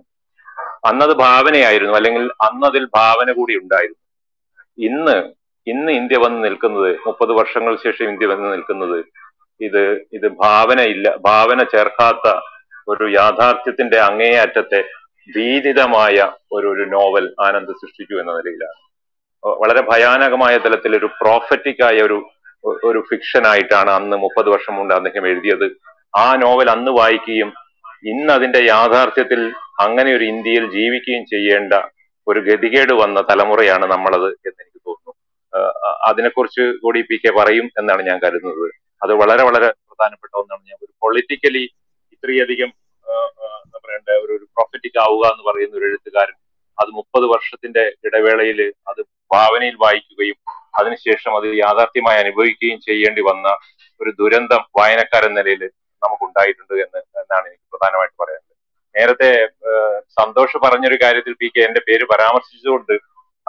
അന്നത് ഭാവനയായിരുന്നു അല്ലെങ്കിൽ അന്നതിൽ ഭാവന കൂടി ഉണ്ടായിരുന്നു ഇന്ന് ഇന്ന് ഇന്ത്യ വന്ന് നിൽക്കുന്നത് മുപ്പത് വർഷങ്ങൾക്ക് ശേഷം ഇന്ത്യ വന്ന് നിൽക്കുന്നത് ഇത് ഇത് ഭാവനയില്ല ഭാവന ചേർക്കാത്ത ഒരു യാഥാർത്ഥ്യത്തിന്റെ അങ്ങേയറ്റത്തെ ഭീതിതമായ ഒരു ഒരു നോവൽ ആനന്ദ് സൃഷ്ടിച്ചു എന്ന നിലയിലാണ് വളരെ ഭയാനകമായ തലത്തിൽ ഒരു പ്രോഫറ്റിക്കായ ഒരു ഒരു ഫിക്ഷനായിട്ടാണ് അന്ന് മുപ്പത് വർഷം മുമ്പ് അദ്ദേഹം എഴുതിയത് ആ നോവൽ അന്ന് വായിക്കുകയും ഇന്ന് അതിന്റെ യാഥാർത്ഥ്യത്തിൽ അങ്ങനെ ഒരു ഇന്ത്യയിൽ ജീവിക്കുകയും ചെയ്യേണ്ട ഒരു ഗതികേട് വന്ന തലമുറയാണ് നമ്മളത് എന്ന് എനിക്ക് തോന്നുന്നു അതിനെക്കുറിച്ച് കൂടി പി കെ പറയും എന്നാണ് ഞാൻ കരുതുന്നത് അത് വളരെ വളരെ പ്രധാനപ്പെട്ട ഒന്നാണ് ഞാൻ ഒരു പൊളിറ്റിക്കലി ഇത്രയധികം എന്താ പറയണ്ടേ ഒരു ഒരു പ്രൊഫറ്റിക് ആവുക എന്ന് പറയുന്ന ഒരു എഴുത്തുകാരൻ അത് മുപ്പത് വർഷത്തിന്റെ ഇടവേളയിൽ അത് ഭാവനയിൽ വായിക്കുകയും അതിനുശേഷം അത് യാഥാർത്ഥ്യമായി അനുഭവിക്കുകയും ചെയ്യേണ്ടി വന്ന ഒരു ദുരന്തം വായനക്കാരൻ നിലയിൽ നമുക്കുണ്ടായിട്ടുണ്ട് എന്ന് എന്നാണ് എനിക്ക് പ്രധാനമായിട്ട് പറയാനുള്ളത് നേരത്തെ സന്തോഷ് പറഞ്ഞൊരു കാര്യത്തിൽ പി കെ എന്റെ പേര് പരാമർശിച്ചുകൊണ്ട്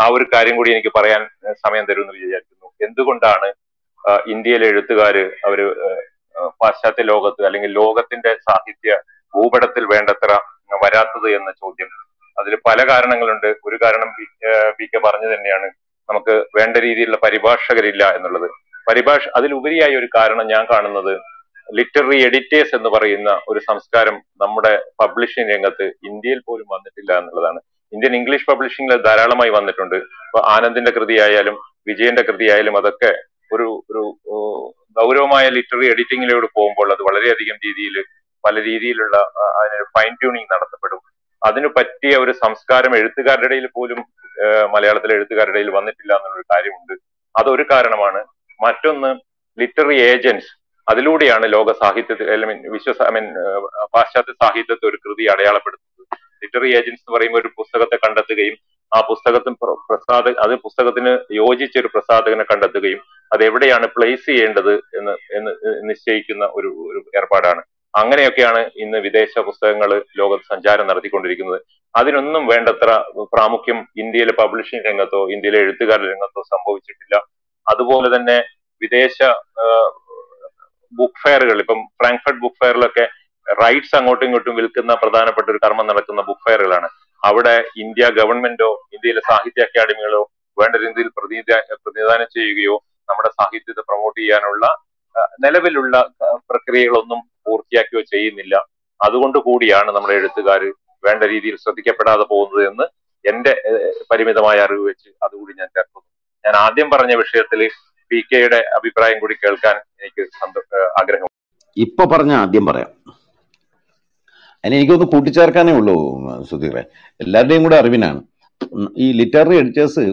ആ ഒരു കാര്യം കൂടി എനിക്ക് പറയാൻ സമയം തരുമെന്ന് വിചാരിക്കുന്നു എന്തുകൊണ്ടാണ് ഇന്ത്യയിലെ എഴുത്തുകാർ അവര് പാശ്ചാത്യ ലോകത്ത് അല്ലെങ്കിൽ ലോകത്തിന്റെ സാഹിത്യ ഭൂപടത്തിൽ വേണ്ടത്ര വരാത്തത് എന്ന ചോദ്യം അതിൽ പല കാരണങ്ങളുണ്ട് ഒരു കാരണം പി കെ പറഞ്ഞു തന്നെയാണ് നമുക്ക് വേണ്ട രീതിയിലുള്ള പരിഭാഷകരില്ല എന്നുള്ളത് പരിഭാഷ അതിലുപരിയായ ഒരു കാരണം ഞാൻ കാണുന്നത് ലിറ്റററി എഡിറ്റേഴ്സ് എന്ന് പറയുന്ന ഒരു സംസ്കാരം നമ്മുടെ പബ്ലിഷിംഗ് രംഗത്ത് ഇന്ത്യയിൽ പോലും വന്നിട്ടില്ല എന്നുള്ളതാണ് ഇന്ത്യൻ ഇംഗ്ലീഷ് പബ്ലിഷിംഗിൽ ധാരാളമായി വന്നിട്ടുണ്ട് ഇപ്പൊ ആനന്ദിന്റെ കൃതിയായാലും വിജയന്റെ കൃതിയായാലും അതൊക്കെ ഒരു ഒരു ഗൗരവമായ ലിറ്റററി എഡിറ്റിങ്ങിലൂടെ പോകുമ്പോൾ അത് വളരെയധികം രീതിയിൽ പല രീതിയിലുള്ള അതിനൊരു ഫൈൻ ട്യൂണിങ് നടത്തപ്പെടും അതിനു പറ്റിയ ഒരു സംസ്കാരം എഴുത്തുകാരുടെ ഇടയിൽ പോലും മലയാളത്തിലെ എഴുത്തുകാരുടെ ഇടയിൽ വന്നിട്ടില്ല എന്നുള്ളൊരു കാര്യമുണ്ട് അതൊരു കാരണമാണ് മറ്റൊന്ന് ലിറ്ററി ഏജൻസ് അതിലൂടെയാണ് ലോക സാഹിത്യത്തിൽ I mean Vishwa I mean പാശ്ചാത്യ സാഹിത്യത്തെ ഒരു കൃതി അടയാളപ്പെടുത്തുന്നത് ലിറ്ററി ഏജൻസ് എന്ന് പറയുമ്പോൾ ഒരു പുസ്തകത്തെ കണ്ടെത്തുകയും ആ പുസ്തകത്തിന് പ്രസാദ അത് പുസ്തകത്തിന് യോജിച്ച ഒരു പ്രസാധകനെ കണ്ടെത്തുകയും അത് എവിടെയാണ് പ്ലേസ് ചെയ്യേണ്ടത് എന്ന് എന്ന് നിശ്ചയിക്കുന്ന ഒരു ഒരു ഏർപ്പാടാണ് അങ്ങനെയൊക്കെയാണ് ഇന്ന് വിദേശ പുസ്തകങ്ങൾ ലോകത്ത് സഞ്ചാരം നടത്തിക്കൊണ്ടിരിക്കുന്നത് അതിനൊന്നും വേണ്ടത്ര പ്രാമുഖ്യം ഇന്ത്യയിലെ പബ്ലിഷിംഗ് രംഗത്തോ ഇന്ത്യയിലെ എഴുത്തുകാരുടെ രംഗത്തോ സംഭവിച്ചിട്ടില്ല അതുപോലെ തന്നെ വിദേശ ബുക്ക് ഫെയറുകൾ ഇപ്പം ഫ്രാങ്ക്ഫർട്ട് ബുക്ക് ഫെയറിലൊക്കെ റൈറ്റ്സ് അങ്ങോട്ടും ഇങ്ങോട്ടും വിൽക്കുന്ന പ്രധാനപ്പെട്ട ഒരു കർമ്മം നടക്കുന്ന ബുക്ക് ഫെയറുകളാണ് അവിടെ ഇന്ത്യ ഗവൺമെന്റോ ഇന്ത്യയിലെ സാഹിത്യ അക്കാദമികളോ വേണ്ട രീതിയിൽ പ്രതിനിധി പ്രതിനിധാനം ചെയ്യുകയോ നമ്മുടെ സാഹിത്യത്തെ പ്രൊമോട്ട് ചെയ്യാനുള്ള നിലവിലുള്ള പ്രക്രിയകളൊന്നും പൂർത്തിയാക്കുകയോ ചെയ്യുന്നില്ല അതുകൊണ്ട് കൂടിയാണ് നമ്മുടെ എഴുത്തുകാർ വേണ്ട രീതിയിൽ ശ്രദ്ധിക്കപ്പെടാതെ പോകുന്നത് എന്ന് എന്റെ പരിമിതമായ അറിവ് വെച്ച് അതുകൂടി ഞാൻ ചേർക്കുന്നു ഞാൻ ആദ്യം പറഞ്ഞ വിഷയത്തിൽ പി കെയുടെ അഭിപ്രായം കൂടി കേൾക്കാൻ എനിക്ക് ആഗ്രഹം ഇപ്പൊ പറഞ്ഞ ആദ്യം പറയാം അതിന് എനിക്കൊന്ന് കൂട്ടിച്ചേർക്കാനേ ഉള്ളൂ സുധീറെ എല്ലാവരുടെയും കൂടെ അറിവിനാണ് ഈ ലിറ്റററി എഡിറ്റേഴ്സ്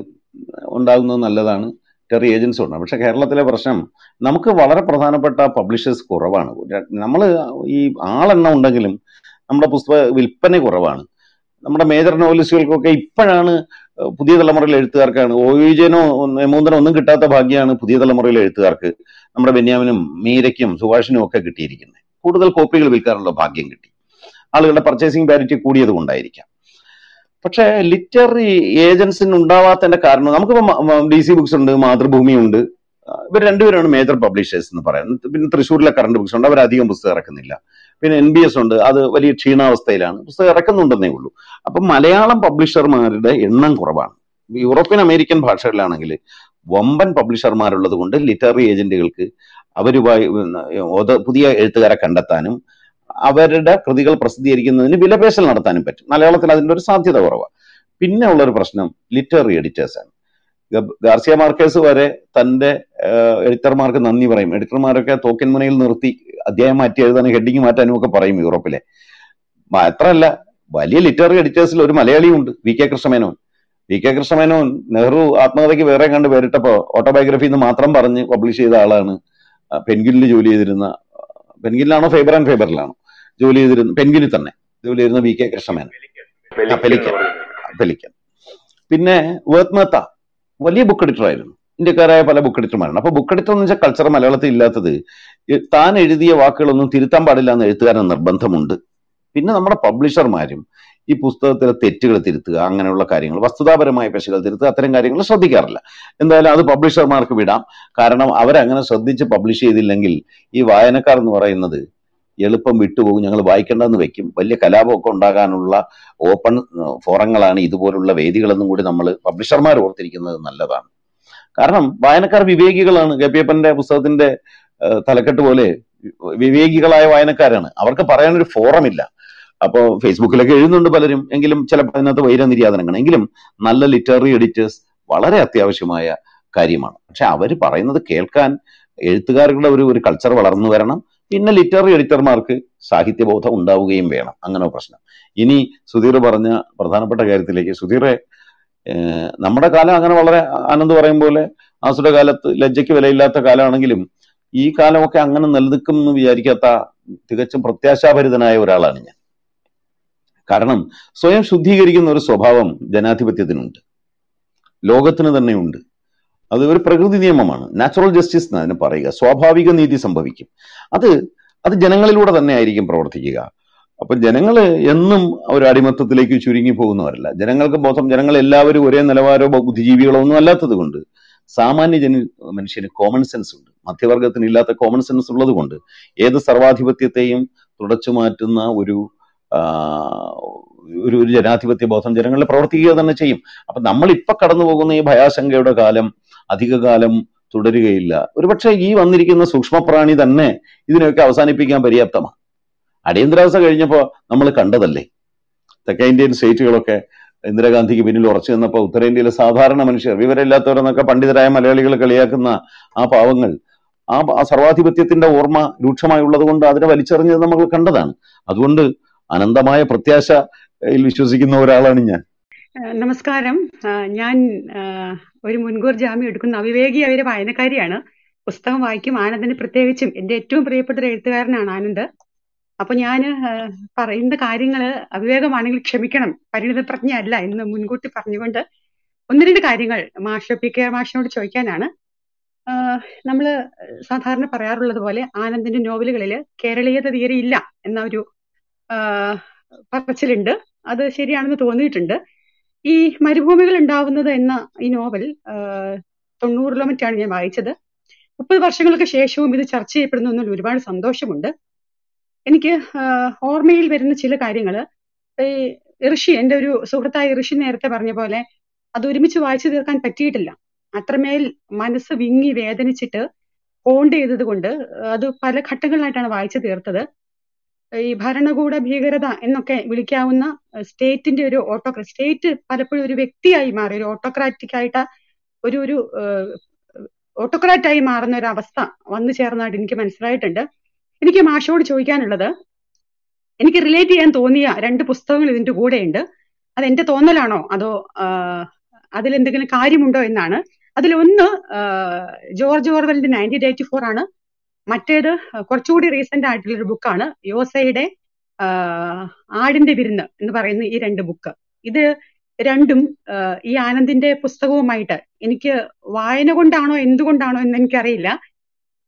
ഉണ്ടാകുന്നത് നല്ലതാണ് ടെറി ഏജൻസി ഉണ്ട് പക്ഷേ കേരളത്തിലെ പ്രശ്നം നമുക്ക് വളരെ പ്രധാനപ്പെട്ട പബ്ലിഷേഴ്സ് കുറവാണ് നമ്മൾ ഈ ആളെണ്ണം ഉണ്ടെങ്കിലും നമ്മുടെ പുസ്തക വിൽപ്പന കുറവാണ് നമ്മുടെ മേജർ നോവലിസ്റ്റുകൾക്കൊക്കെ ഇപ്പോഴാണ് പുതിയ തലമുറയിൽ എഴുത്തുകാർക്കാണ് ഓയുജനോ യമോന്തനോ ഒന്നും കിട്ടാത്ത ഭാഗ്യമാണ് പുതിയ തലമുറയിലെ എഴുത്തുകാർക്ക് നമ്മുടെ ബെന്യാമിനും മീരയ്ക്കും സുഭാഷിനും ഒക്കെ കിട്ടിയിരിക്കുന്നത് കൂടുതൽ കോപ്പികൾ വിൽക്കാനുള്ള ഭാഗ്യം കിട്ടി ആളുകളുടെ പർച്ചേസിംഗ് പാരിറ്റി കൂടിയത് കൊണ്ടായിരിക്കാം പക്ഷേ ലിറ്ററി ഏജൻസിന് ഉണ്ടാവാത്തതിന്റെ കാരണം നമുക്കിപ്പോൾ ഡി സി ബുക്സ് ഉണ്ട് മാതൃഭൂമി ഉണ്ട് ഇവർ രണ്ടുപേരാണ് മേജർ പബ്ലിഷേഴ്സ് എന്ന് പറയുന്നത് പിന്നെ തൃശ്ശൂരിലെ കറണ്ട് ബുക്സ് ഉണ്ട് അവരധികം പുസ്തകം ഇറക്കുന്നില്ല പിന്നെ എൻ ബി എസ് ഉണ്ട് അത് വലിയ ക്ഷീണാവസ്ഥയിലാണ് പുസ്തകം ഇറക്കുന്നുണ്ടെന്നേ ഉള്ളൂ അപ്പം മലയാളം പബ്ലിഷർമാരുടെ എണ്ണം കുറവാണ് യൂറോപ്യൻ അമേരിക്കൻ ഭാഷകളിലാണെങ്കിൽ വമ്പൻ പബ്ലിഷർമാരുള്ളത് കൊണ്ട് ലിറ്റററി ഏജന്റുകൾക്ക് അവരുമായി പുതിയ എഴുത്തുകാരെ കണ്ടെത്താനും അവരുടെ കൃതികൾ പ്രസിദ്ധീകരിക്കുന്നതിന് വിലപേശൽ നടത്താനും പറ്റും മലയാളത്തിൽ അതിൻ്റെ ഒരു സാധ്യത കുറവാണ് പിന്നെ ഉള്ളൊരു പ്രശ്നം ലിറ്റററി എഡിറ്റേഴ്സാണ് ഗാർസിയ മാർക്കേഴ്സ് വരെ തൻ്റെ എഡിറ്റർമാർക്ക് നന്ദി പറയും എഡിറ്റർമാരൊക്കെ തോക്കിൻ മുനയിൽ നിർത്തി അധ്യായം മാറ്റി എഴുതാനും ഹെഡിങ് മാറ്റാനും ഒക്കെ പറയും യൂറോപ്പിലെ മാത്രമല്ല വലിയ ലിറ്റററി എഡിറ്റേഴ്സിൽ ഒരു മലയാളിയുണ്ട് വി കെ കൃഷ്ണമേനോൻ വി കെ കൃഷ്ണമേനോൻ നെഹ്റു ആത്മകഥയ്ക്ക് വേറെ കണ്ട് പേരിട്ടപ്പോൾ ഓട്ടോബയോഗ്രഫി എന്ന് മാത്രം പറഞ്ഞ് പബ്ലിഷ് ചെയ്ത ആളാണ് പെൻഗിനിൽ ജോലി ചെയ്തിരുന്ന പെൻഗിനിലാണോ ഫേബർ ആൻഡ് ഫേബറിലാണോ ജോലി ചെയ്തിരുന്ന പെൻഗിനിൽ തന്നെ ജോലി ചെയ്തിരുന്ന വി കെ കൃഷ്ണമേനൻ പെലിക്കൻ പിന്നെ പിന്നെ മേത്ത വലിയ ബുക്ക് എഡിറ്റർ ആയിരുന്നു ഇന്ത്യക്കാരായ പല ബുക്ക് എഡിറ്റർമാരാണ് അപ്പൊ ബുക്ക് എഡിറ്റർ എന്ന് വെച്ചാൽ കൾച്ചർ മലയാളത്തിൽ ഇല്ലാത്തത് താൻ എഴുതിയ വാക്കുകളൊന്നും തിരുത്താൻ പാടില്ല എന്ന് എഴുത്തുകാരൻ നിർബന്ധമുണ്ട് പിന്നെ നമ്മുടെ പബ്ലിഷർമാരും ഈ പുസ്തകത്തിലെ തെറ്റുകൾ തിരുത്തുക അങ്ങനെയുള്ള കാര്യങ്ങൾ വസ്തുതാപരമായ പേശകൾ തിരുത്തുക അത്തരം കാര്യങ്ങൾ ശ്രദ്ധിക്കാറില്ല എന്തായാലും അത് പബ്ലിഷർമാർക്ക് വിടാം കാരണം അവരങ്ങനെ ശ്രദ്ധിച്ച് പബ്ലിഷ് ചെയ്തില്ലെങ്കിൽ ഈ വായനക്കാർ എന്ന് പറയുന്നത് എളുപ്പം വിട്ടുപോകും ഞങ്ങൾ വായിക്കേണ്ടതെന്ന് വെക്കും വലിയ കലാപമൊക്കെ ഉണ്ടാകാനുള്ള ഓപ്പൺ ഫോറങ്ങളാണ് ഇതുപോലുള്ള വേദികളെന്നും കൂടി നമ്മൾ പബ്ലിഷർമാർ ഓർത്തിരിക്കുന്നത് നല്ലതാണ് കാരണം വായനക്കാർ വിവേകികളാണ് ഗപ്പിയപ്പന്റെ പുസ്തകത്തിന്റെ തലക്കെട്ട് പോലെ വിവേകികളായ വായനക്കാരാണ് അവർക്ക് പറയാനൊരു ഇല്ല അപ്പോൾ ഫേസ്ബുക്കിലൊക്കെ എഴുതുന്നുണ്ട് പലരും എങ്കിലും ചിലപ്പോൾ അതിനകത്ത് വൈരനിര്യാതനങ്ങൾ എങ്കിലും നല്ല ലിറ്റററി എഡിറ്റേഴ്സ് വളരെ അത്യാവശ്യമായ കാര്യമാണ് പക്ഷെ അവർ പറയുന്നത് കേൾക്കാൻ എഴുത്തുകാരുടെ ഒരു ഒരു കൾച്ചർ വളർന്നു വരണം പിന്നെ ലിറ്റററി എഡിറ്റർമാർക്ക് സാഹിത്യബോധം ഉണ്ടാവുകയും വേണം അങ്ങനെ പ്രശ്നം ഇനി സുധീർ പറഞ്ഞ പ്രധാനപ്പെട്ട കാര്യത്തിലേക്ക് സുധീറെ നമ്മുടെ കാലം അങ്ങനെ വളരെ ആനന്ദ് പറയും പോലെ ആസുടെ കാലത്ത് ലജ്ജയ്ക്ക് വിലയില്ലാത്ത കാലമാണെങ്കിലും ഈ കാലമൊക്കെ അങ്ങനെ നിലനിൽക്കും എന്ന് വിചാരിക്കാത്ത തികച്ചും പ്രത്യാശാഭരിതനായ ഒരാളാണ് ഞാൻ കാരണം സ്വയം ശുദ്ധീകരിക്കുന്ന ഒരു സ്വഭാവം ജനാധിപത്യത്തിനുണ്ട് ലോകത്തിന് തന്നെയുണ്ട് അത് ഒരു പ്രകൃതി നിയമമാണ് നാച്ചുറൽ ജസ്റ്റിസ് എന്ന് അതിന് പറയുക സ്വാഭാവിക നീതി സംഭവിക്കും അത് അത് ജനങ്ങളിലൂടെ തന്നെ ആയിരിക്കും പ്രവർത്തിക്കുക അപ്പൊ ജനങ്ങൾ എന്നും ഒരു അടിമത്തത്തിലേക്ക് ചുരുങ്ങി പോകുന്നവരല്ല ജനങ്ങൾക്ക് ബോധം ജനങ്ങൾ എല്ലാവരും ഒരേ നിലവാരോ ബുദ്ധിജീവികളോ ഒന്നും അല്ലാത്തത് കൊണ്ട് സാമാന്യ ജന മനുഷ്യന് കോമൺ സെൻസ് ഉണ്ട് മധ്യവർഗത്തിന് ഇല്ലാത്ത കോമൺ സെൻസ് ഉള്ളത് കൊണ്ട് ഏത് സർവാധിപത്യത്തെയും തുടച്ചു മാറ്റുന്ന ഒരു ഒരു ജനാധിപത്യ ബോധം ജനങ്ങളിൽ പ്രവർത്തിക്കുക തന്നെ ചെയ്യും അപ്പൊ ഇപ്പൊ കടന്നു പോകുന്ന ഈ ഭയാശങ്കയുടെ കാലം അധികകാലം തുടരുകയില്ല ഒരുപക്ഷെ ഈ വന്നിരിക്കുന്ന സൂക്ഷ്മപ്രാണി തന്നെ ഇതിനെയൊക്കെ അവസാനിപ്പിക്കാൻ പര്യാപ്തമാണ് അടിയന്തരാവസ്ഥ കഴിഞ്ഞപ്പോൾ നമ്മൾ കണ്ടതല്ലേ തെക്കേ ഇന്ത്യൻ സ്റ്റേറ്റുകളൊക്കെ ഇന്ദിരാഗാന്ധിക്ക് പിന്നിൽ ഉറച്ചു നിന്നപ്പോൾ ഉത്തരേന്ത്യയിലെ സാധാരണ മനുഷ്യർ വിവരമില്ലാത്തവരെന്നൊക്കെ പണ്ഡിതരായ മലയാളികൾ കളിയാക്കുന്ന ആ പാവങ്ങൾ ആ സർവാധിപത്യത്തിന്റെ ഓർമ്മ രൂക്ഷമായുള്ളത് കൊണ്ട് അതിനെ വലിച്ചെറിഞ്ഞത് നമ്മൾ കണ്ടതാണ് അതുകൊണ്ട് അനന്തമായ പ്രത്യാശയിൽ വിശ്വസിക്കുന്ന ഒരാളാണ് ഞാൻ നമസ്കാരം ഞാൻ ഒരു മുൻകൂർ ജാമ്യം എടുക്കുന്ന അവിവേകി ഒരു വായനക്കാരിയാണ് പുസ്തകം വായിക്കും ആനന്ദിന് പ്രത്യേകിച്ചും എൻ്റെ ഏറ്റവും പ്രിയപ്പെട്ട ഒരു എഴുത്തുകാരനാണ് ആനന്ദ് അപ്പൊ ഞാൻ പറയുന്ന കാര്യങ്ങള് അവിവേകമാണെങ്കിൽ ക്ഷമിക്കണം പരിണിത അല്ല എന്ന് മുൻകൂട്ടി പറഞ്ഞുകൊണ്ട് ഒന്ന് രണ്ട് കാര്യങ്ങൾ മാഷ പി കെ മാഷിനോട് ചോദിക്കാനാണ് നമ്മൾ സാധാരണ പറയാറുള്ളത് പോലെ ആനന്ദിന്റെ നോവലുകളിൽ കേരളീയത തീരെ ഇല്ല എന്ന ഒരു പറച്ചിലുണ്ട് അത് ശരിയാണെന്ന് തോന്നിയിട്ടുണ്ട് ഈ മരുഭൂമികൾ ഉണ്ടാവുന്നത് എന്ന ഈ നോവൽ തൊണ്ണൂറിലോ മറ്റാണ് ഞാൻ വായിച്ചത് മുപ്പത് വർഷങ്ങൾക്ക് ശേഷവും ഇത് ചർച്ച ചെയ്യപ്പെടുന്നു എന്നതിൽ ഒരുപാട് സന്തോഷമുണ്ട് എനിക്ക് ഓർമ്മയിൽ വരുന്ന ചില കാര്യങ്ങൾ ഈ ഋഷി എൻ്റെ ഒരു സുഹൃത്തായ ഋഷി നേരത്തെ പറഞ്ഞ പോലെ അത് ഒരുമിച്ച് വായിച്ചു തീർക്കാൻ പറ്റിയിട്ടില്ല അത്രമേൽ മനസ്സ് വിങ്ങി വേദനിച്ചിട്ട് ഹോണ്ട് ചെയ്തത് കൊണ്ട് അത് പല ഘട്ടങ്ങളിലായിട്ടാണ് വായിച്ചു തീർത്തത് ഈ ഭരണകൂട ഭീകരത എന്നൊക്കെ വിളിക്കാവുന്ന സ്റ്റേറ്റിന്റെ ഒരു ഓട്ടോക്ര സ്റ്റേറ്റ് പലപ്പോഴും ഒരു വ്യക്തിയായി മാറി ഒരു ഓട്ടോക്രാറ്റിക് ആയിട്ട് ഒരു ഒരു ഓട്ടോക്രാറ്റായി മാറുന്ന ഒരു അവസ്ഥ വന്നു ചേർന്നതായിട്ട് എനിക്ക് മനസ്സിലായിട്ടുണ്ട് എനിക്ക് മാഷോട് ചോദിക്കാനുള്ളത് എനിക്ക് റിലേറ്റ് ചെയ്യാൻ തോന്നിയ രണ്ട് പുസ്തകങ്ങൾ ഇതിന്റെ കൂടെയുണ്ട് അത് എന്റെ തോന്നലാണോ അതോ എന്തെങ്കിലും കാര്യമുണ്ടോ എന്നാണ് അതിലൊന്ന് ജോർജ് ഓർവെലിന്റെ നയൻറ്റീൻ എയ്റ്റി ഫോർ ആണ് മറ്റേത് കുറച്ചുകൂടി റീസെന്റ് ആയിട്ടുള്ള ഒരു ബുക്കാണ് യോസയുടെ ആടിന്റെ വിരുന്ന് എന്ന് പറയുന്ന ഈ രണ്ട് ബുക്ക് ഇത് രണ്ടും ഈ ആനന്ദിന്റെ പുസ്തകവുമായിട്ട് എനിക്ക് വായന കൊണ്ടാണോ എന്തുകൊണ്ടാണോ എന്ന് എനിക്കറിയില്ല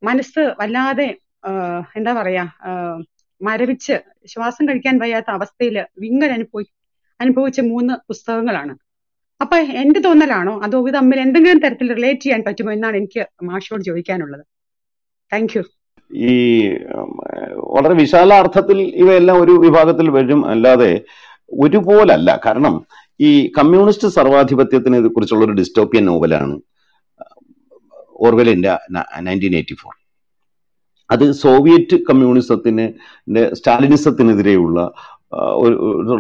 മനസ്സ് വല്ലാതെ എന്താ പറയാ മരവിച്ച് ശ്വാസം കഴിക്കാൻ വയ്യാത്ത അവസ്ഥയിൽ വിങ്ങൽ അനുഭവി അനുഭവിച്ച മൂന്ന് പുസ്തകങ്ങളാണ് അപ്പൊ എന്റെ തോന്നലാണോ അതോ ഇത് തമ്മിൽ എന്തെങ്കിലും തരത്തിൽ റിലേറ്റ് ചെയ്യാൻ പറ്റുമോ എന്നാണ് എനിക്ക് മാഷോട് ചോദിക്കാനുള്ളത് താങ്ക് യു ഈ വളരെ വിശാല അർത്ഥത്തിൽ ഇവയെല്ലാം ഒരു വിഭാഗത്തിൽ വരും അല്ലാതെ ഒരുപോലല്ല കാരണം ഈ കമ്മ്യൂണിസ്റ്റ് സർവാധിപത്യത്തിനെ കുറിച്ചുള്ള ഒരു ഡിസ്റ്റോപ്പിയൻ നോവലാണ് ഓർവെലിൻ്റെ നയൻറ്റീൻ എയ്റ്റി ഫോർ അത് സോവിയറ്റ് കമ്മ്യൂണിസത്തിന് സ്റ്റാലിനിസത്തിനെതിരെയുള്ള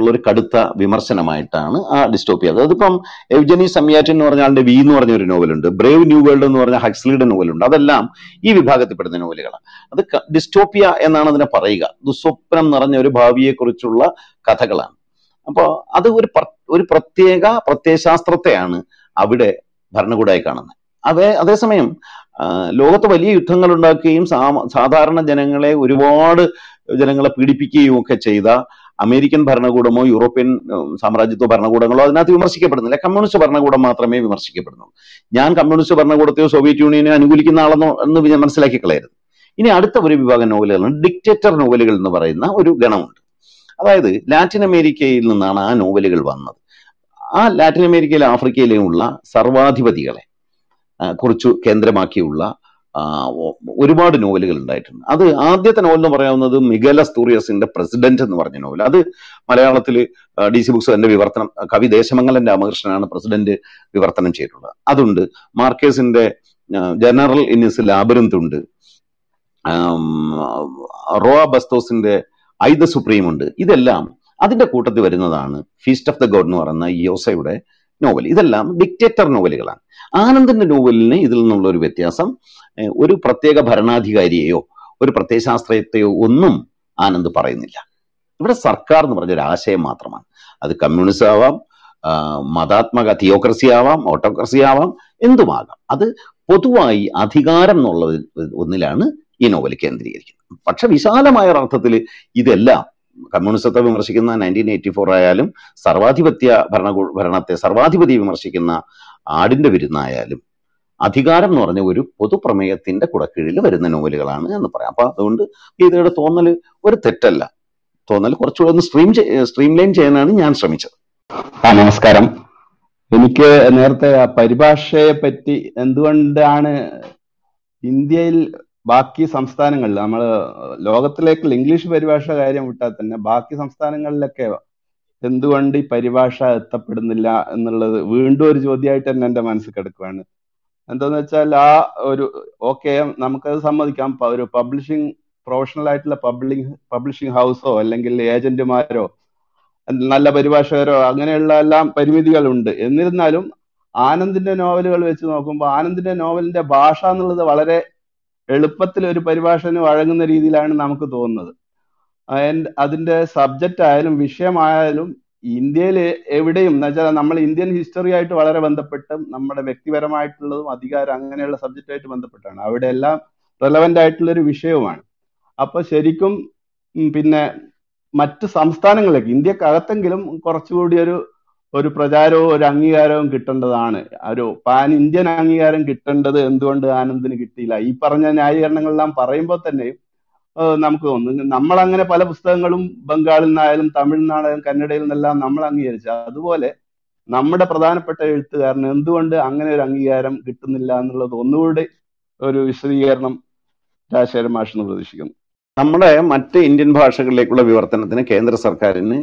ഒരു കടുത്ത വിമർശനമായിട്ടാണ് ആ ഡിസ്റ്റോപ്പിയ അതിപ്പം എവ്ജനി സമിയാറ്റിൻ എന്ന് പറഞ്ഞ ആളുടെ വി എന്ന് പറഞ്ഞ ഒരു നോവലുണ്ട് ബ്രേവ് ന്യൂ വേൾഡ് എന്ന് പറഞ്ഞ ഹക്സ്ലിയുടെ നോവലുണ്ട് അതെല്ലാം ഈ വിഭാഗത്തിൽപ്പെടുന്ന നോവലുകളാണ് അത് ഡിസ്റ്റോപ്പിയ എന്നാണ് അതിനെ പറയുക ദുസ്വപ്നം നിറഞ്ഞ ഒരു ഭാവിയെക്കുറിച്ചുള്ള കഥകളാണ് അപ്പോൾ അത് ഒരു ഒരു പ്രത്യേക പ്രത്യയശാസ്ത്രത്തെയാണ് അവിടെ ഭരണകൂടമായി കാണുന്നത് അതേ അതേസമയം ലോകത്ത് വലിയ യുദ്ധങ്ങൾ ഉണ്ടാക്കുകയും സാധാരണ ജനങ്ങളെ ഒരുപാട് ജനങ്ങളെ പീഡിപ്പിക്കുകയും ഒക്കെ ചെയ്ത അമേരിക്കൻ ഭരണകൂടമോ യൂറോപ്യൻ സാമ്രാജ്യത്വ ഭരണകൂടങ്ങളോ അതിനകത്ത് വിമർശിക്കപ്പെടുന്നില്ല കമ്മ്യൂണിസ്റ്റ് ഭരണകൂടം മാത്രമേ വിമർശിക്കപ്പെടുന്നുള്ളൂ ഞാൻ കമ്മ്യൂണിസ്റ്റ് ഭരണകൂടത്തെയോ സോവിയറ്റ് യൂണിയനെ അനുകൂലിക്കുന്ന ആളെന്നോ എന്ന് മനസ്സിലാക്കി കളയരുത് ഇനി അടുത്ത ഒരു വിഭാഗം നോവലുകളാണ് ഡിക്റ്റേറ്റർ നോവലുകൾ എന്ന് പറയുന്ന ഒരു ഗണമുണ്ട് അതായത് ലാറ്റിൻ അമേരിക്കയിൽ നിന്നാണ് ആ നോവലുകൾ വന്നത് ആ ലാറ്റിൻ അമേരിക്കയിലും ആഫ്രിക്കയിലെയുമുള്ള സർവാധിപതികളെ കുറിച്ചു കേന്ദ്രമാക്കിയുള്ള ഒരുപാട് നോവലുകൾ ഉണ്ടായിട്ടുണ്ട് അത് ആദ്യത്തെ നോവൽ എന്ന് പറയാവുന്നത് മിഗല സ്തൂറിയസിന്റെ പ്രസിഡന്റ് എന്ന് പറഞ്ഞ നോവൽ അത് മലയാളത്തിൽ ഡി സി ബുക്സ് എന്റെ വിവർത്തനം കവി ദേശമംഗലൻ രാമകൃഷ്ണനാണ് പ്രസിഡന്റ് വിവർത്തനം ചെയ്തിട്ടുള്ളത് അതുണ്ട് മാർക്കേസിന്റെ ജനറൽ ഇന്നിസ് ഉണ്ട് റോ ബസ്തോസിന്റെ ഐദ സുപ്രീം ഉണ്ട് ഇതെല്ലാം അതിന്റെ കൂട്ടത്തിൽ വരുന്നതാണ് ഫീസ്റ്റ് ഓഫ് ദ ഗോഡ് എന്ന് പറയുന്ന യോസയുടെ നോവൽ ഇതെല്ലാം ഡിക്റ്റേറ്റർ നോവലുകളാണ് ആനന്ദിന്റെ നോവലിന് ഇതിൽ നിന്നുള്ള ഒരു വ്യത്യാസം ഒരു പ്രത്യേക ഭരണാധികാരിയെയോ ഒരു ശാസ്ത്രീയത്തെയോ ഒന്നും ആനന്ദ് പറയുന്നില്ല ഇവിടെ സർക്കാർ എന്ന് പറഞ്ഞ ഒരു ആശയം മാത്രമാണ് അത് കമ്മ്യൂണിസം ആവാം മതാത്മക തിയോക്രസി ആവാം ഓട്ടോക്രസി ആവാം എന്തുമാകാം അത് പൊതുവായി അധികാരം എന്നുള്ള ഒന്നിലാണ് ഈ നോവൽ കേന്ദ്രീകരിക്കുന്നത് പക്ഷെ വിശാലമായ അർത്ഥത്തിൽ ഇതെല്ലാം കമ്മ്യൂണിസത്തെ വിമർശിക്കുന്ന നയൻറ്റീൻ എയ്റ്റി ഫോർ ആയാലും സർവാധിപത്യ ഭരണകൂ ഭരണത്തെ സർവാധിപതി വിമർശിക്കുന്ന ആടിൻ്റെ വിരുന്നായാലും അധികാരം എന്ന് പറഞ്ഞ ഒരു പൊതുപ്രമേയത്തിന്റെ കുടക്കീഴിൽ വരുന്ന നോവലുകളാണ് എന്ന് പറയാം അപ്പൊ അതുകൊണ്ട് ഗീതയുടെ തോന്നൽ ഒരു തെറ്റല്ല തോന്നൽ കുറച്ചുകൂടെ ഒന്ന് സ്ട്രീം സ്ട്രീം ലൈൻ ചെയ്യാനാണ് ഞാൻ ശ്രമിച്ചത് ആ നമസ്കാരം എനിക്ക് നേരത്തെ ആ പരിഭാഷയെ പറ്റി എന്തുകൊണ്ടാണ് ഇന്ത്യയിൽ ബാക്കി സംസ്ഥാനങ്ങളിൽ നമ്മൾ ലോകത്തിലേക്ക് ഇംഗ്ലീഷ് പരിഭാഷ കാര്യം വിട്ടാൽ തന്നെ ബാക്കി സംസ്ഥാനങ്ങളിലൊക്കെ എന്തുകൊണ്ട് ഈ പരിഭാഷ എത്തപ്പെടുന്നില്ല എന്നുള്ളത് വീണ്ടും ഒരു ചോദ്യമായിട്ട് തന്നെ എൻ്റെ മനസ്സിൽ കിടക്കുകയാണ് എന്താന്ന് വെച്ചാൽ ആ ഒരു ഓക്കെ നമുക്കത് സമ്മതിക്കാം ഒരു പബ്ലിഷിംഗ് പ്രൊഫഷണൽ ആയിട്ടുള്ള പബ്ലിങ് പബ്ലിഷിംഗ് ഹൗസോ അല്ലെങ്കിൽ ഏജന്റുമാരോ നല്ല പരിഭാഷകരോ അങ്ങനെയുള്ള എല്ലാം പരിമിതികളുണ്ട് എന്നിരുന്നാലും ആനന്ദിന്റെ നോവലുകൾ വെച്ച് നോക്കുമ്പോൾ ആനന്ദിന്റെ നോവലിന്റെ ഭാഷ എന്നുള്ളത് വളരെ എളുപ്പത്തിൽ ഒരു പരിഭാഷന് വഴങ്ങുന്ന രീതിയിലാണ് നമുക്ക് തോന്നുന്നത് അതിന്റെ സബ്ജക്റ്റ് ആയാലും വിഷയമായാലും ഇന്ത്യയിൽ എവിടെയും എന്ന് വെച്ചാൽ നമ്മൾ ഇന്ത്യൻ ഹിസ്റ്ററി ആയിട്ട് വളരെ ബന്ധപ്പെട്ടും നമ്മുടെ വ്യക്തിപരമായിട്ടുള്ളതും അധികാരം അങ്ങനെയുള്ള സബ്ജക്റ്റായിട്ട് ബന്ധപ്പെട്ടാണ് അവിടെ എല്ലാം റെലവെന്റ് ആയിട്ടുള്ള ഒരു വിഷയവുമാണ് അപ്പൊ ശരിക്കും പിന്നെ മറ്റ് സംസ്ഥാനങ്ങളിലേക്ക് ഇന്ത്യക്കകത്തെങ്കിലും കുറച്ചുകൂടി ഒരു ഒരു പ്രചാരവും ഒരു അംഗീകാരവും കിട്ടേണ്ടതാണ് ഒരു പാൻ ഇന്ത്യൻ അംഗീകാരം കിട്ടേണ്ടത് എന്തുകൊണ്ട് ആനന്ദിന് കിട്ടിയില്ല ഈ പറഞ്ഞ ന്യായീകരണങ്ങളെല്ലാം പറയുമ്പോൾ തന്നെ നമുക്ക് ഒന്ന് നമ്മൾ അങ്ങനെ പല പുസ്തകങ്ങളും ബംഗാളിൽ നിന്നായാലും തമിഴിൽ നിന്നാണെങ്കിലും കന്നഡയിൽ നിന്നെല്ലാം നമ്മൾ അംഗീകരിച്ചു അതുപോലെ നമ്മുടെ പ്രധാനപ്പെട്ട എഴുത്തുകാരന് എന്തുകൊണ്ട് അങ്ങനെ ഒരു അംഗീകാരം കിട്ടുന്നില്ല എന്നുള്ളത് ഒന്നുകൂടി ഒരു വിശദീകരണം രാജശേഖരൻ മാഷിന്ന് പ്രതീക്ഷിക്കുന്നു നമ്മുടെ മറ്റ് ഇന്ത്യൻ ഭാഷകളിലേക്കുള്ള വിവർത്തനത്തിന് കേന്ദ്ര സർക്കാരിന്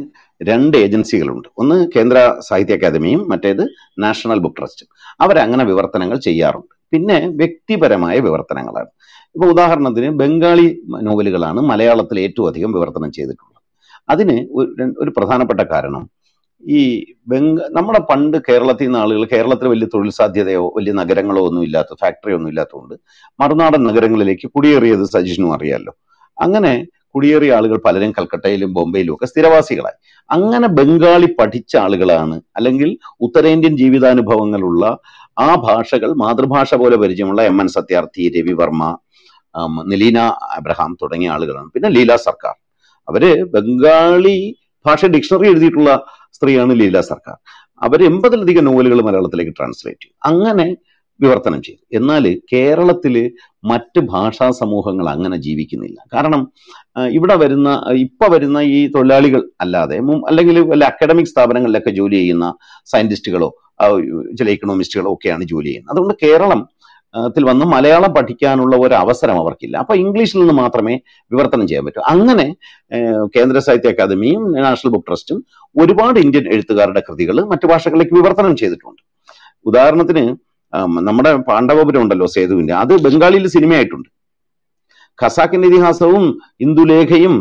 രണ്ട് ഏജൻസികളുണ്ട് ഒന്ന് കേന്ദ്ര സാഹിത്യ അക്കാദമിയും മറ്റേത് നാഷണൽ ബുക്ക് ട്രസ്റ്റും അവരങ്ങനെ വിവർത്തനങ്ങൾ ചെയ്യാറുണ്ട് പിന്നെ വ്യക്തിപരമായ വിവർത്തനങ്ങളാണ് ഇപ്പോൾ ഉദാഹരണത്തിന് ബംഗാളി നോവലുകളാണ് മലയാളത്തിൽ ഏറ്റവും അധികം വിവർത്തനം ചെയ്തിട്ടുള്ളത് അതിന് ഒരു പ്രധാനപ്പെട്ട കാരണം ഈ ബംഗ നമ്മുടെ പണ്ട് കേരളത്തിൽ നിന്ന് ആളുകൾ കേരളത്തിൽ വലിയ തൊഴിൽ സാധ്യതയോ വലിയ നഗരങ്ങളോ ഒന്നും ഇല്ലാത്ത ഫാക്ടറി ഒന്നും ഇല്ലാത്തതുകൊണ്ട് മറുനാടൻ നഗരങ്ങളിലേക്ക് കുടിയേറിയത് സജിഷനും അറിയാമല്ലോ അങ്ങനെ കുടിയേറിയ ആളുകൾ പലരും കൽക്കട്ടയിലും ബോംബെയിലും ഒക്കെ സ്ഥിരവാസികളായി അങ്ങനെ ബംഗാളി പഠിച്ച ആളുകളാണ് അല്ലെങ്കിൽ ഉത്തരേന്ത്യൻ ജീവിതാനുഭവങ്ങളുള്ള ആ ഭാഷകൾ മാതൃഭാഷ പോലെ പരിചയമുള്ള എം എൻ സത്യാർത്ഥി രവിവർമ്മ നിലീന അബ്രഹാം തുടങ്ങിയ ആളുകളാണ് പിന്നെ ലീല സർക്കാർ അവര് ബംഗാളി ഭാഷ ഡിക്ഷണറി എഴുതിയിട്ടുള്ള സ്ത്രീയാണ് ലീല സർക്കാർ അവർ എൺപതിലധികം നോവലുകൾ മലയാളത്തിലേക്ക് ട്രാൻസ്ലേറ്റ് ചെയ്യും അങ്ങനെ വിവർത്തനം ചെയ്തു എന്നാൽ കേരളത്തിൽ മറ്റ് ഭാഷാ സമൂഹങ്ങൾ അങ്ങനെ ജീവിക്കുന്നില്ല കാരണം ഇവിടെ വരുന്ന ഇപ്പം വരുന്ന ഈ തൊഴിലാളികൾ അല്ലാതെ അല്ലെങ്കിൽ വല്ല അക്കാഡമിക് സ്ഥാപനങ്ങളിലൊക്കെ ജോലി ചെയ്യുന്ന സയൻറ്റിസ്റ്റുകളോ ചില ഇക്കണോമിസ്റ്റുകളോ ഒക്കെയാണ് ജോലി ചെയ്യുന്നത് അതുകൊണ്ട് കേരളം ത്തിൽ വന്ന് മലയാളം പഠിക്കാനുള്ള ഒരു അവസരം അവർക്കില്ല അപ്പൊ ഇംഗ്ലീഷിൽ നിന്ന് മാത്രമേ വിവർത്തനം ചെയ്യാൻ പറ്റൂ അങ്ങനെ കേന്ദ്ര സാഹിത്യ അക്കാദമിയും നാഷണൽ ബുക്ക് ട്രസ്റ്റും ഒരുപാട് ഇന്ത്യൻ എഴുത്തുകാരുടെ കൃതികൾ മറ്റു ഭാഷകളിലേക്ക് വിവർത്തനം ചെയ്തിട്ടുണ്ട് ഉദാഹരണത്തിന് നമ്മുടെ പാണ്ഡവപുരം ഉണ്ടല്ലോ സേതുവിന്റെ അത് ബംഗാളിയിൽ സിനിമയായിട്ടുണ്ട് ഖസാക്കിന്റെ ഇതിഹാസവും ഇന്ദുലേഖയും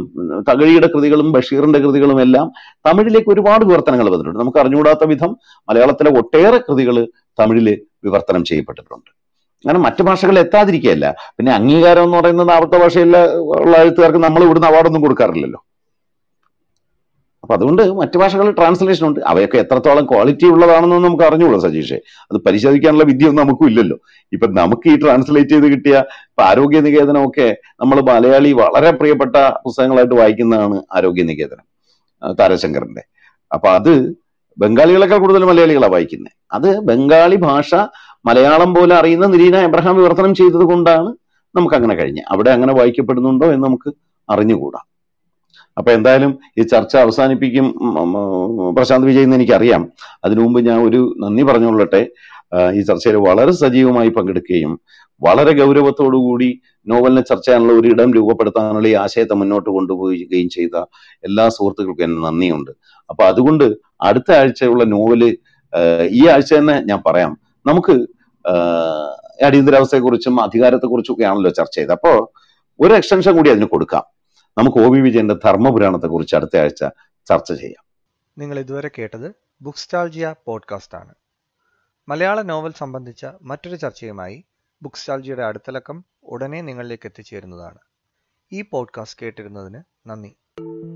തകഴിയുടെ കൃതികളും ബഷീറിന്റെ കൃതികളും എല്ലാം തമിഴിലേക്ക് ഒരുപാട് വിവർത്തനങ്ങൾ വന്നിട്ടുണ്ട് നമുക്ക് അറിഞ്ഞുകൂടാത്ത വിധം മലയാളത്തിലെ ഒട്ടേറെ കൃതികൾ തമിഴിൽ വിവർത്തനം ചെയ്യപ്പെട്ടിട്ടുണ്ട് അങ്ങനെ മറ്റു ഭാഷകൾ എത്താതിരിക്കുകയല്ല പിന്നെ അംഗീകാരം എന്ന് പറയുന്നത് അവിടുത്തെ ഭാഷയിലെ ഉള്ള എഴുത്തുകാർക്ക് നമ്മൾ ഇവിടുന്ന് അവാർഡൊന്നും കൊടുക്കാറില്ലല്ലോ അപ്പോൾ അതുകൊണ്ട് മറ്റു ഭാഷകളിൽ ട്രാൻസ്ലേഷൻ ഉണ്ട് അവയൊക്കെ എത്രത്തോളം ക്വാളിറ്റി ഉള്ളതാണെന്ന് നമുക്ക് അറിഞ്ഞുള്ളൂ സജീഷേ അത് പരിശോധിക്കാനുള്ള ഒന്നും നമുക്കും ഇല്ലല്ലോ ഇപ്പൊ നമുക്ക് ഈ ട്രാൻസ്ലേറ്റ് ചെയ്ത് കിട്ടിയ ഇപ്പം ആരോഗ്യ നികേതനമൊക്കെ നമ്മൾ മലയാളി വളരെ പ്രിയപ്പെട്ട പുസ്തകങ്ങളായിട്ട് വായിക്കുന്നതാണ് ആരോഗ്യ നികേതനം താരശങ്കറിന്റെ അപ്പൊ അത് ബംഗാളികളൊക്കെ കൂടുതൽ മലയാളികളാണ് വായിക്കുന്നത് അത് ബംഗാളി ഭാഷ മലയാളം പോലെ അറിയുന്ന നിരീന എബ്രഹാം വിവർത്തനം ചെയ്തത് കൊണ്ടാണ് നമുക്ക് അങ്ങനെ കഴിഞ്ഞത് അവിടെ അങ്ങനെ വായിക്കപ്പെടുന്നുണ്ടോ എന്ന് നമുക്ക് അറിഞ്ഞുകൂടാ അപ്പോൾ എന്തായാലും ഈ ചർച്ച അവസാനിപ്പിക്കും പ്രശാന്ത് വിജയ് എന്ന് എനിക്കറിയാം അതിനു മുമ്പ് ഞാൻ ഒരു നന്ദി പറഞ്ഞുകൊള്ളട്ടെ ഈ ചർച്ചയിൽ വളരെ സജീവമായി പങ്കെടുക്കുകയും വളരെ കൂടി നോവലിനെ ചർച്ച ചെയ്യാനുള്ള ഒരു ഇടം രൂപപ്പെടുത്താനുള്ള ഈ ആശയത്തെ മുന്നോട്ട് കൊണ്ടുപോവുകയും ചെയ്ത എല്ലാ സുഹൃത്തുക്കൾക്കും എന്നെ നന്ദിയുണ്ട് അപ്പൊ അതുകൊണ്ട് അടുത്ത ആഴ്ചയുള്ള നോവല് ഈ ആഴ്ച തന്നെ ഞാൻ പറയാം നമുക്ക് അടിയന്തരാവസ്ഥയെക്കുറിച്ചും അധികാരത്തെക്കുറിച്ചും ഒക്കെ ആണല്ലോ ചർച്ച ചെയ്ത് അപ്പോൾ ഒരു എക്സ്റ്റൻഷൻ കൂടി അതിന് കൊടുക്കാം നമുക്ക് ഒ വി വിജയന്റെ ധർമ്മപുരാണത്തെ കുറിച്ച് അടുത്ത ആഴ്ച ചർച്ച ചെയ്യാം നിങ്ങൾ ഇതുവരെ കേട്ടത് സ്റ്റാൾജിയ പോഡ്കാസ്റ്റ് ആണ് മലയാള നോവൽ സംബന്ധിച്ച മറ്റൊരു ചർച്ചയുമായി സ്റ്റാൾജിയുടെ അടുത്തലക്കം ഉടനെ നിങ്ങളിലേക്ക് എത്തിച്ചേരുന്നതാണ് ഈ പോഡ്കാസ്റ്റ് കേട്ടിരുന്നതിന് നന്ദി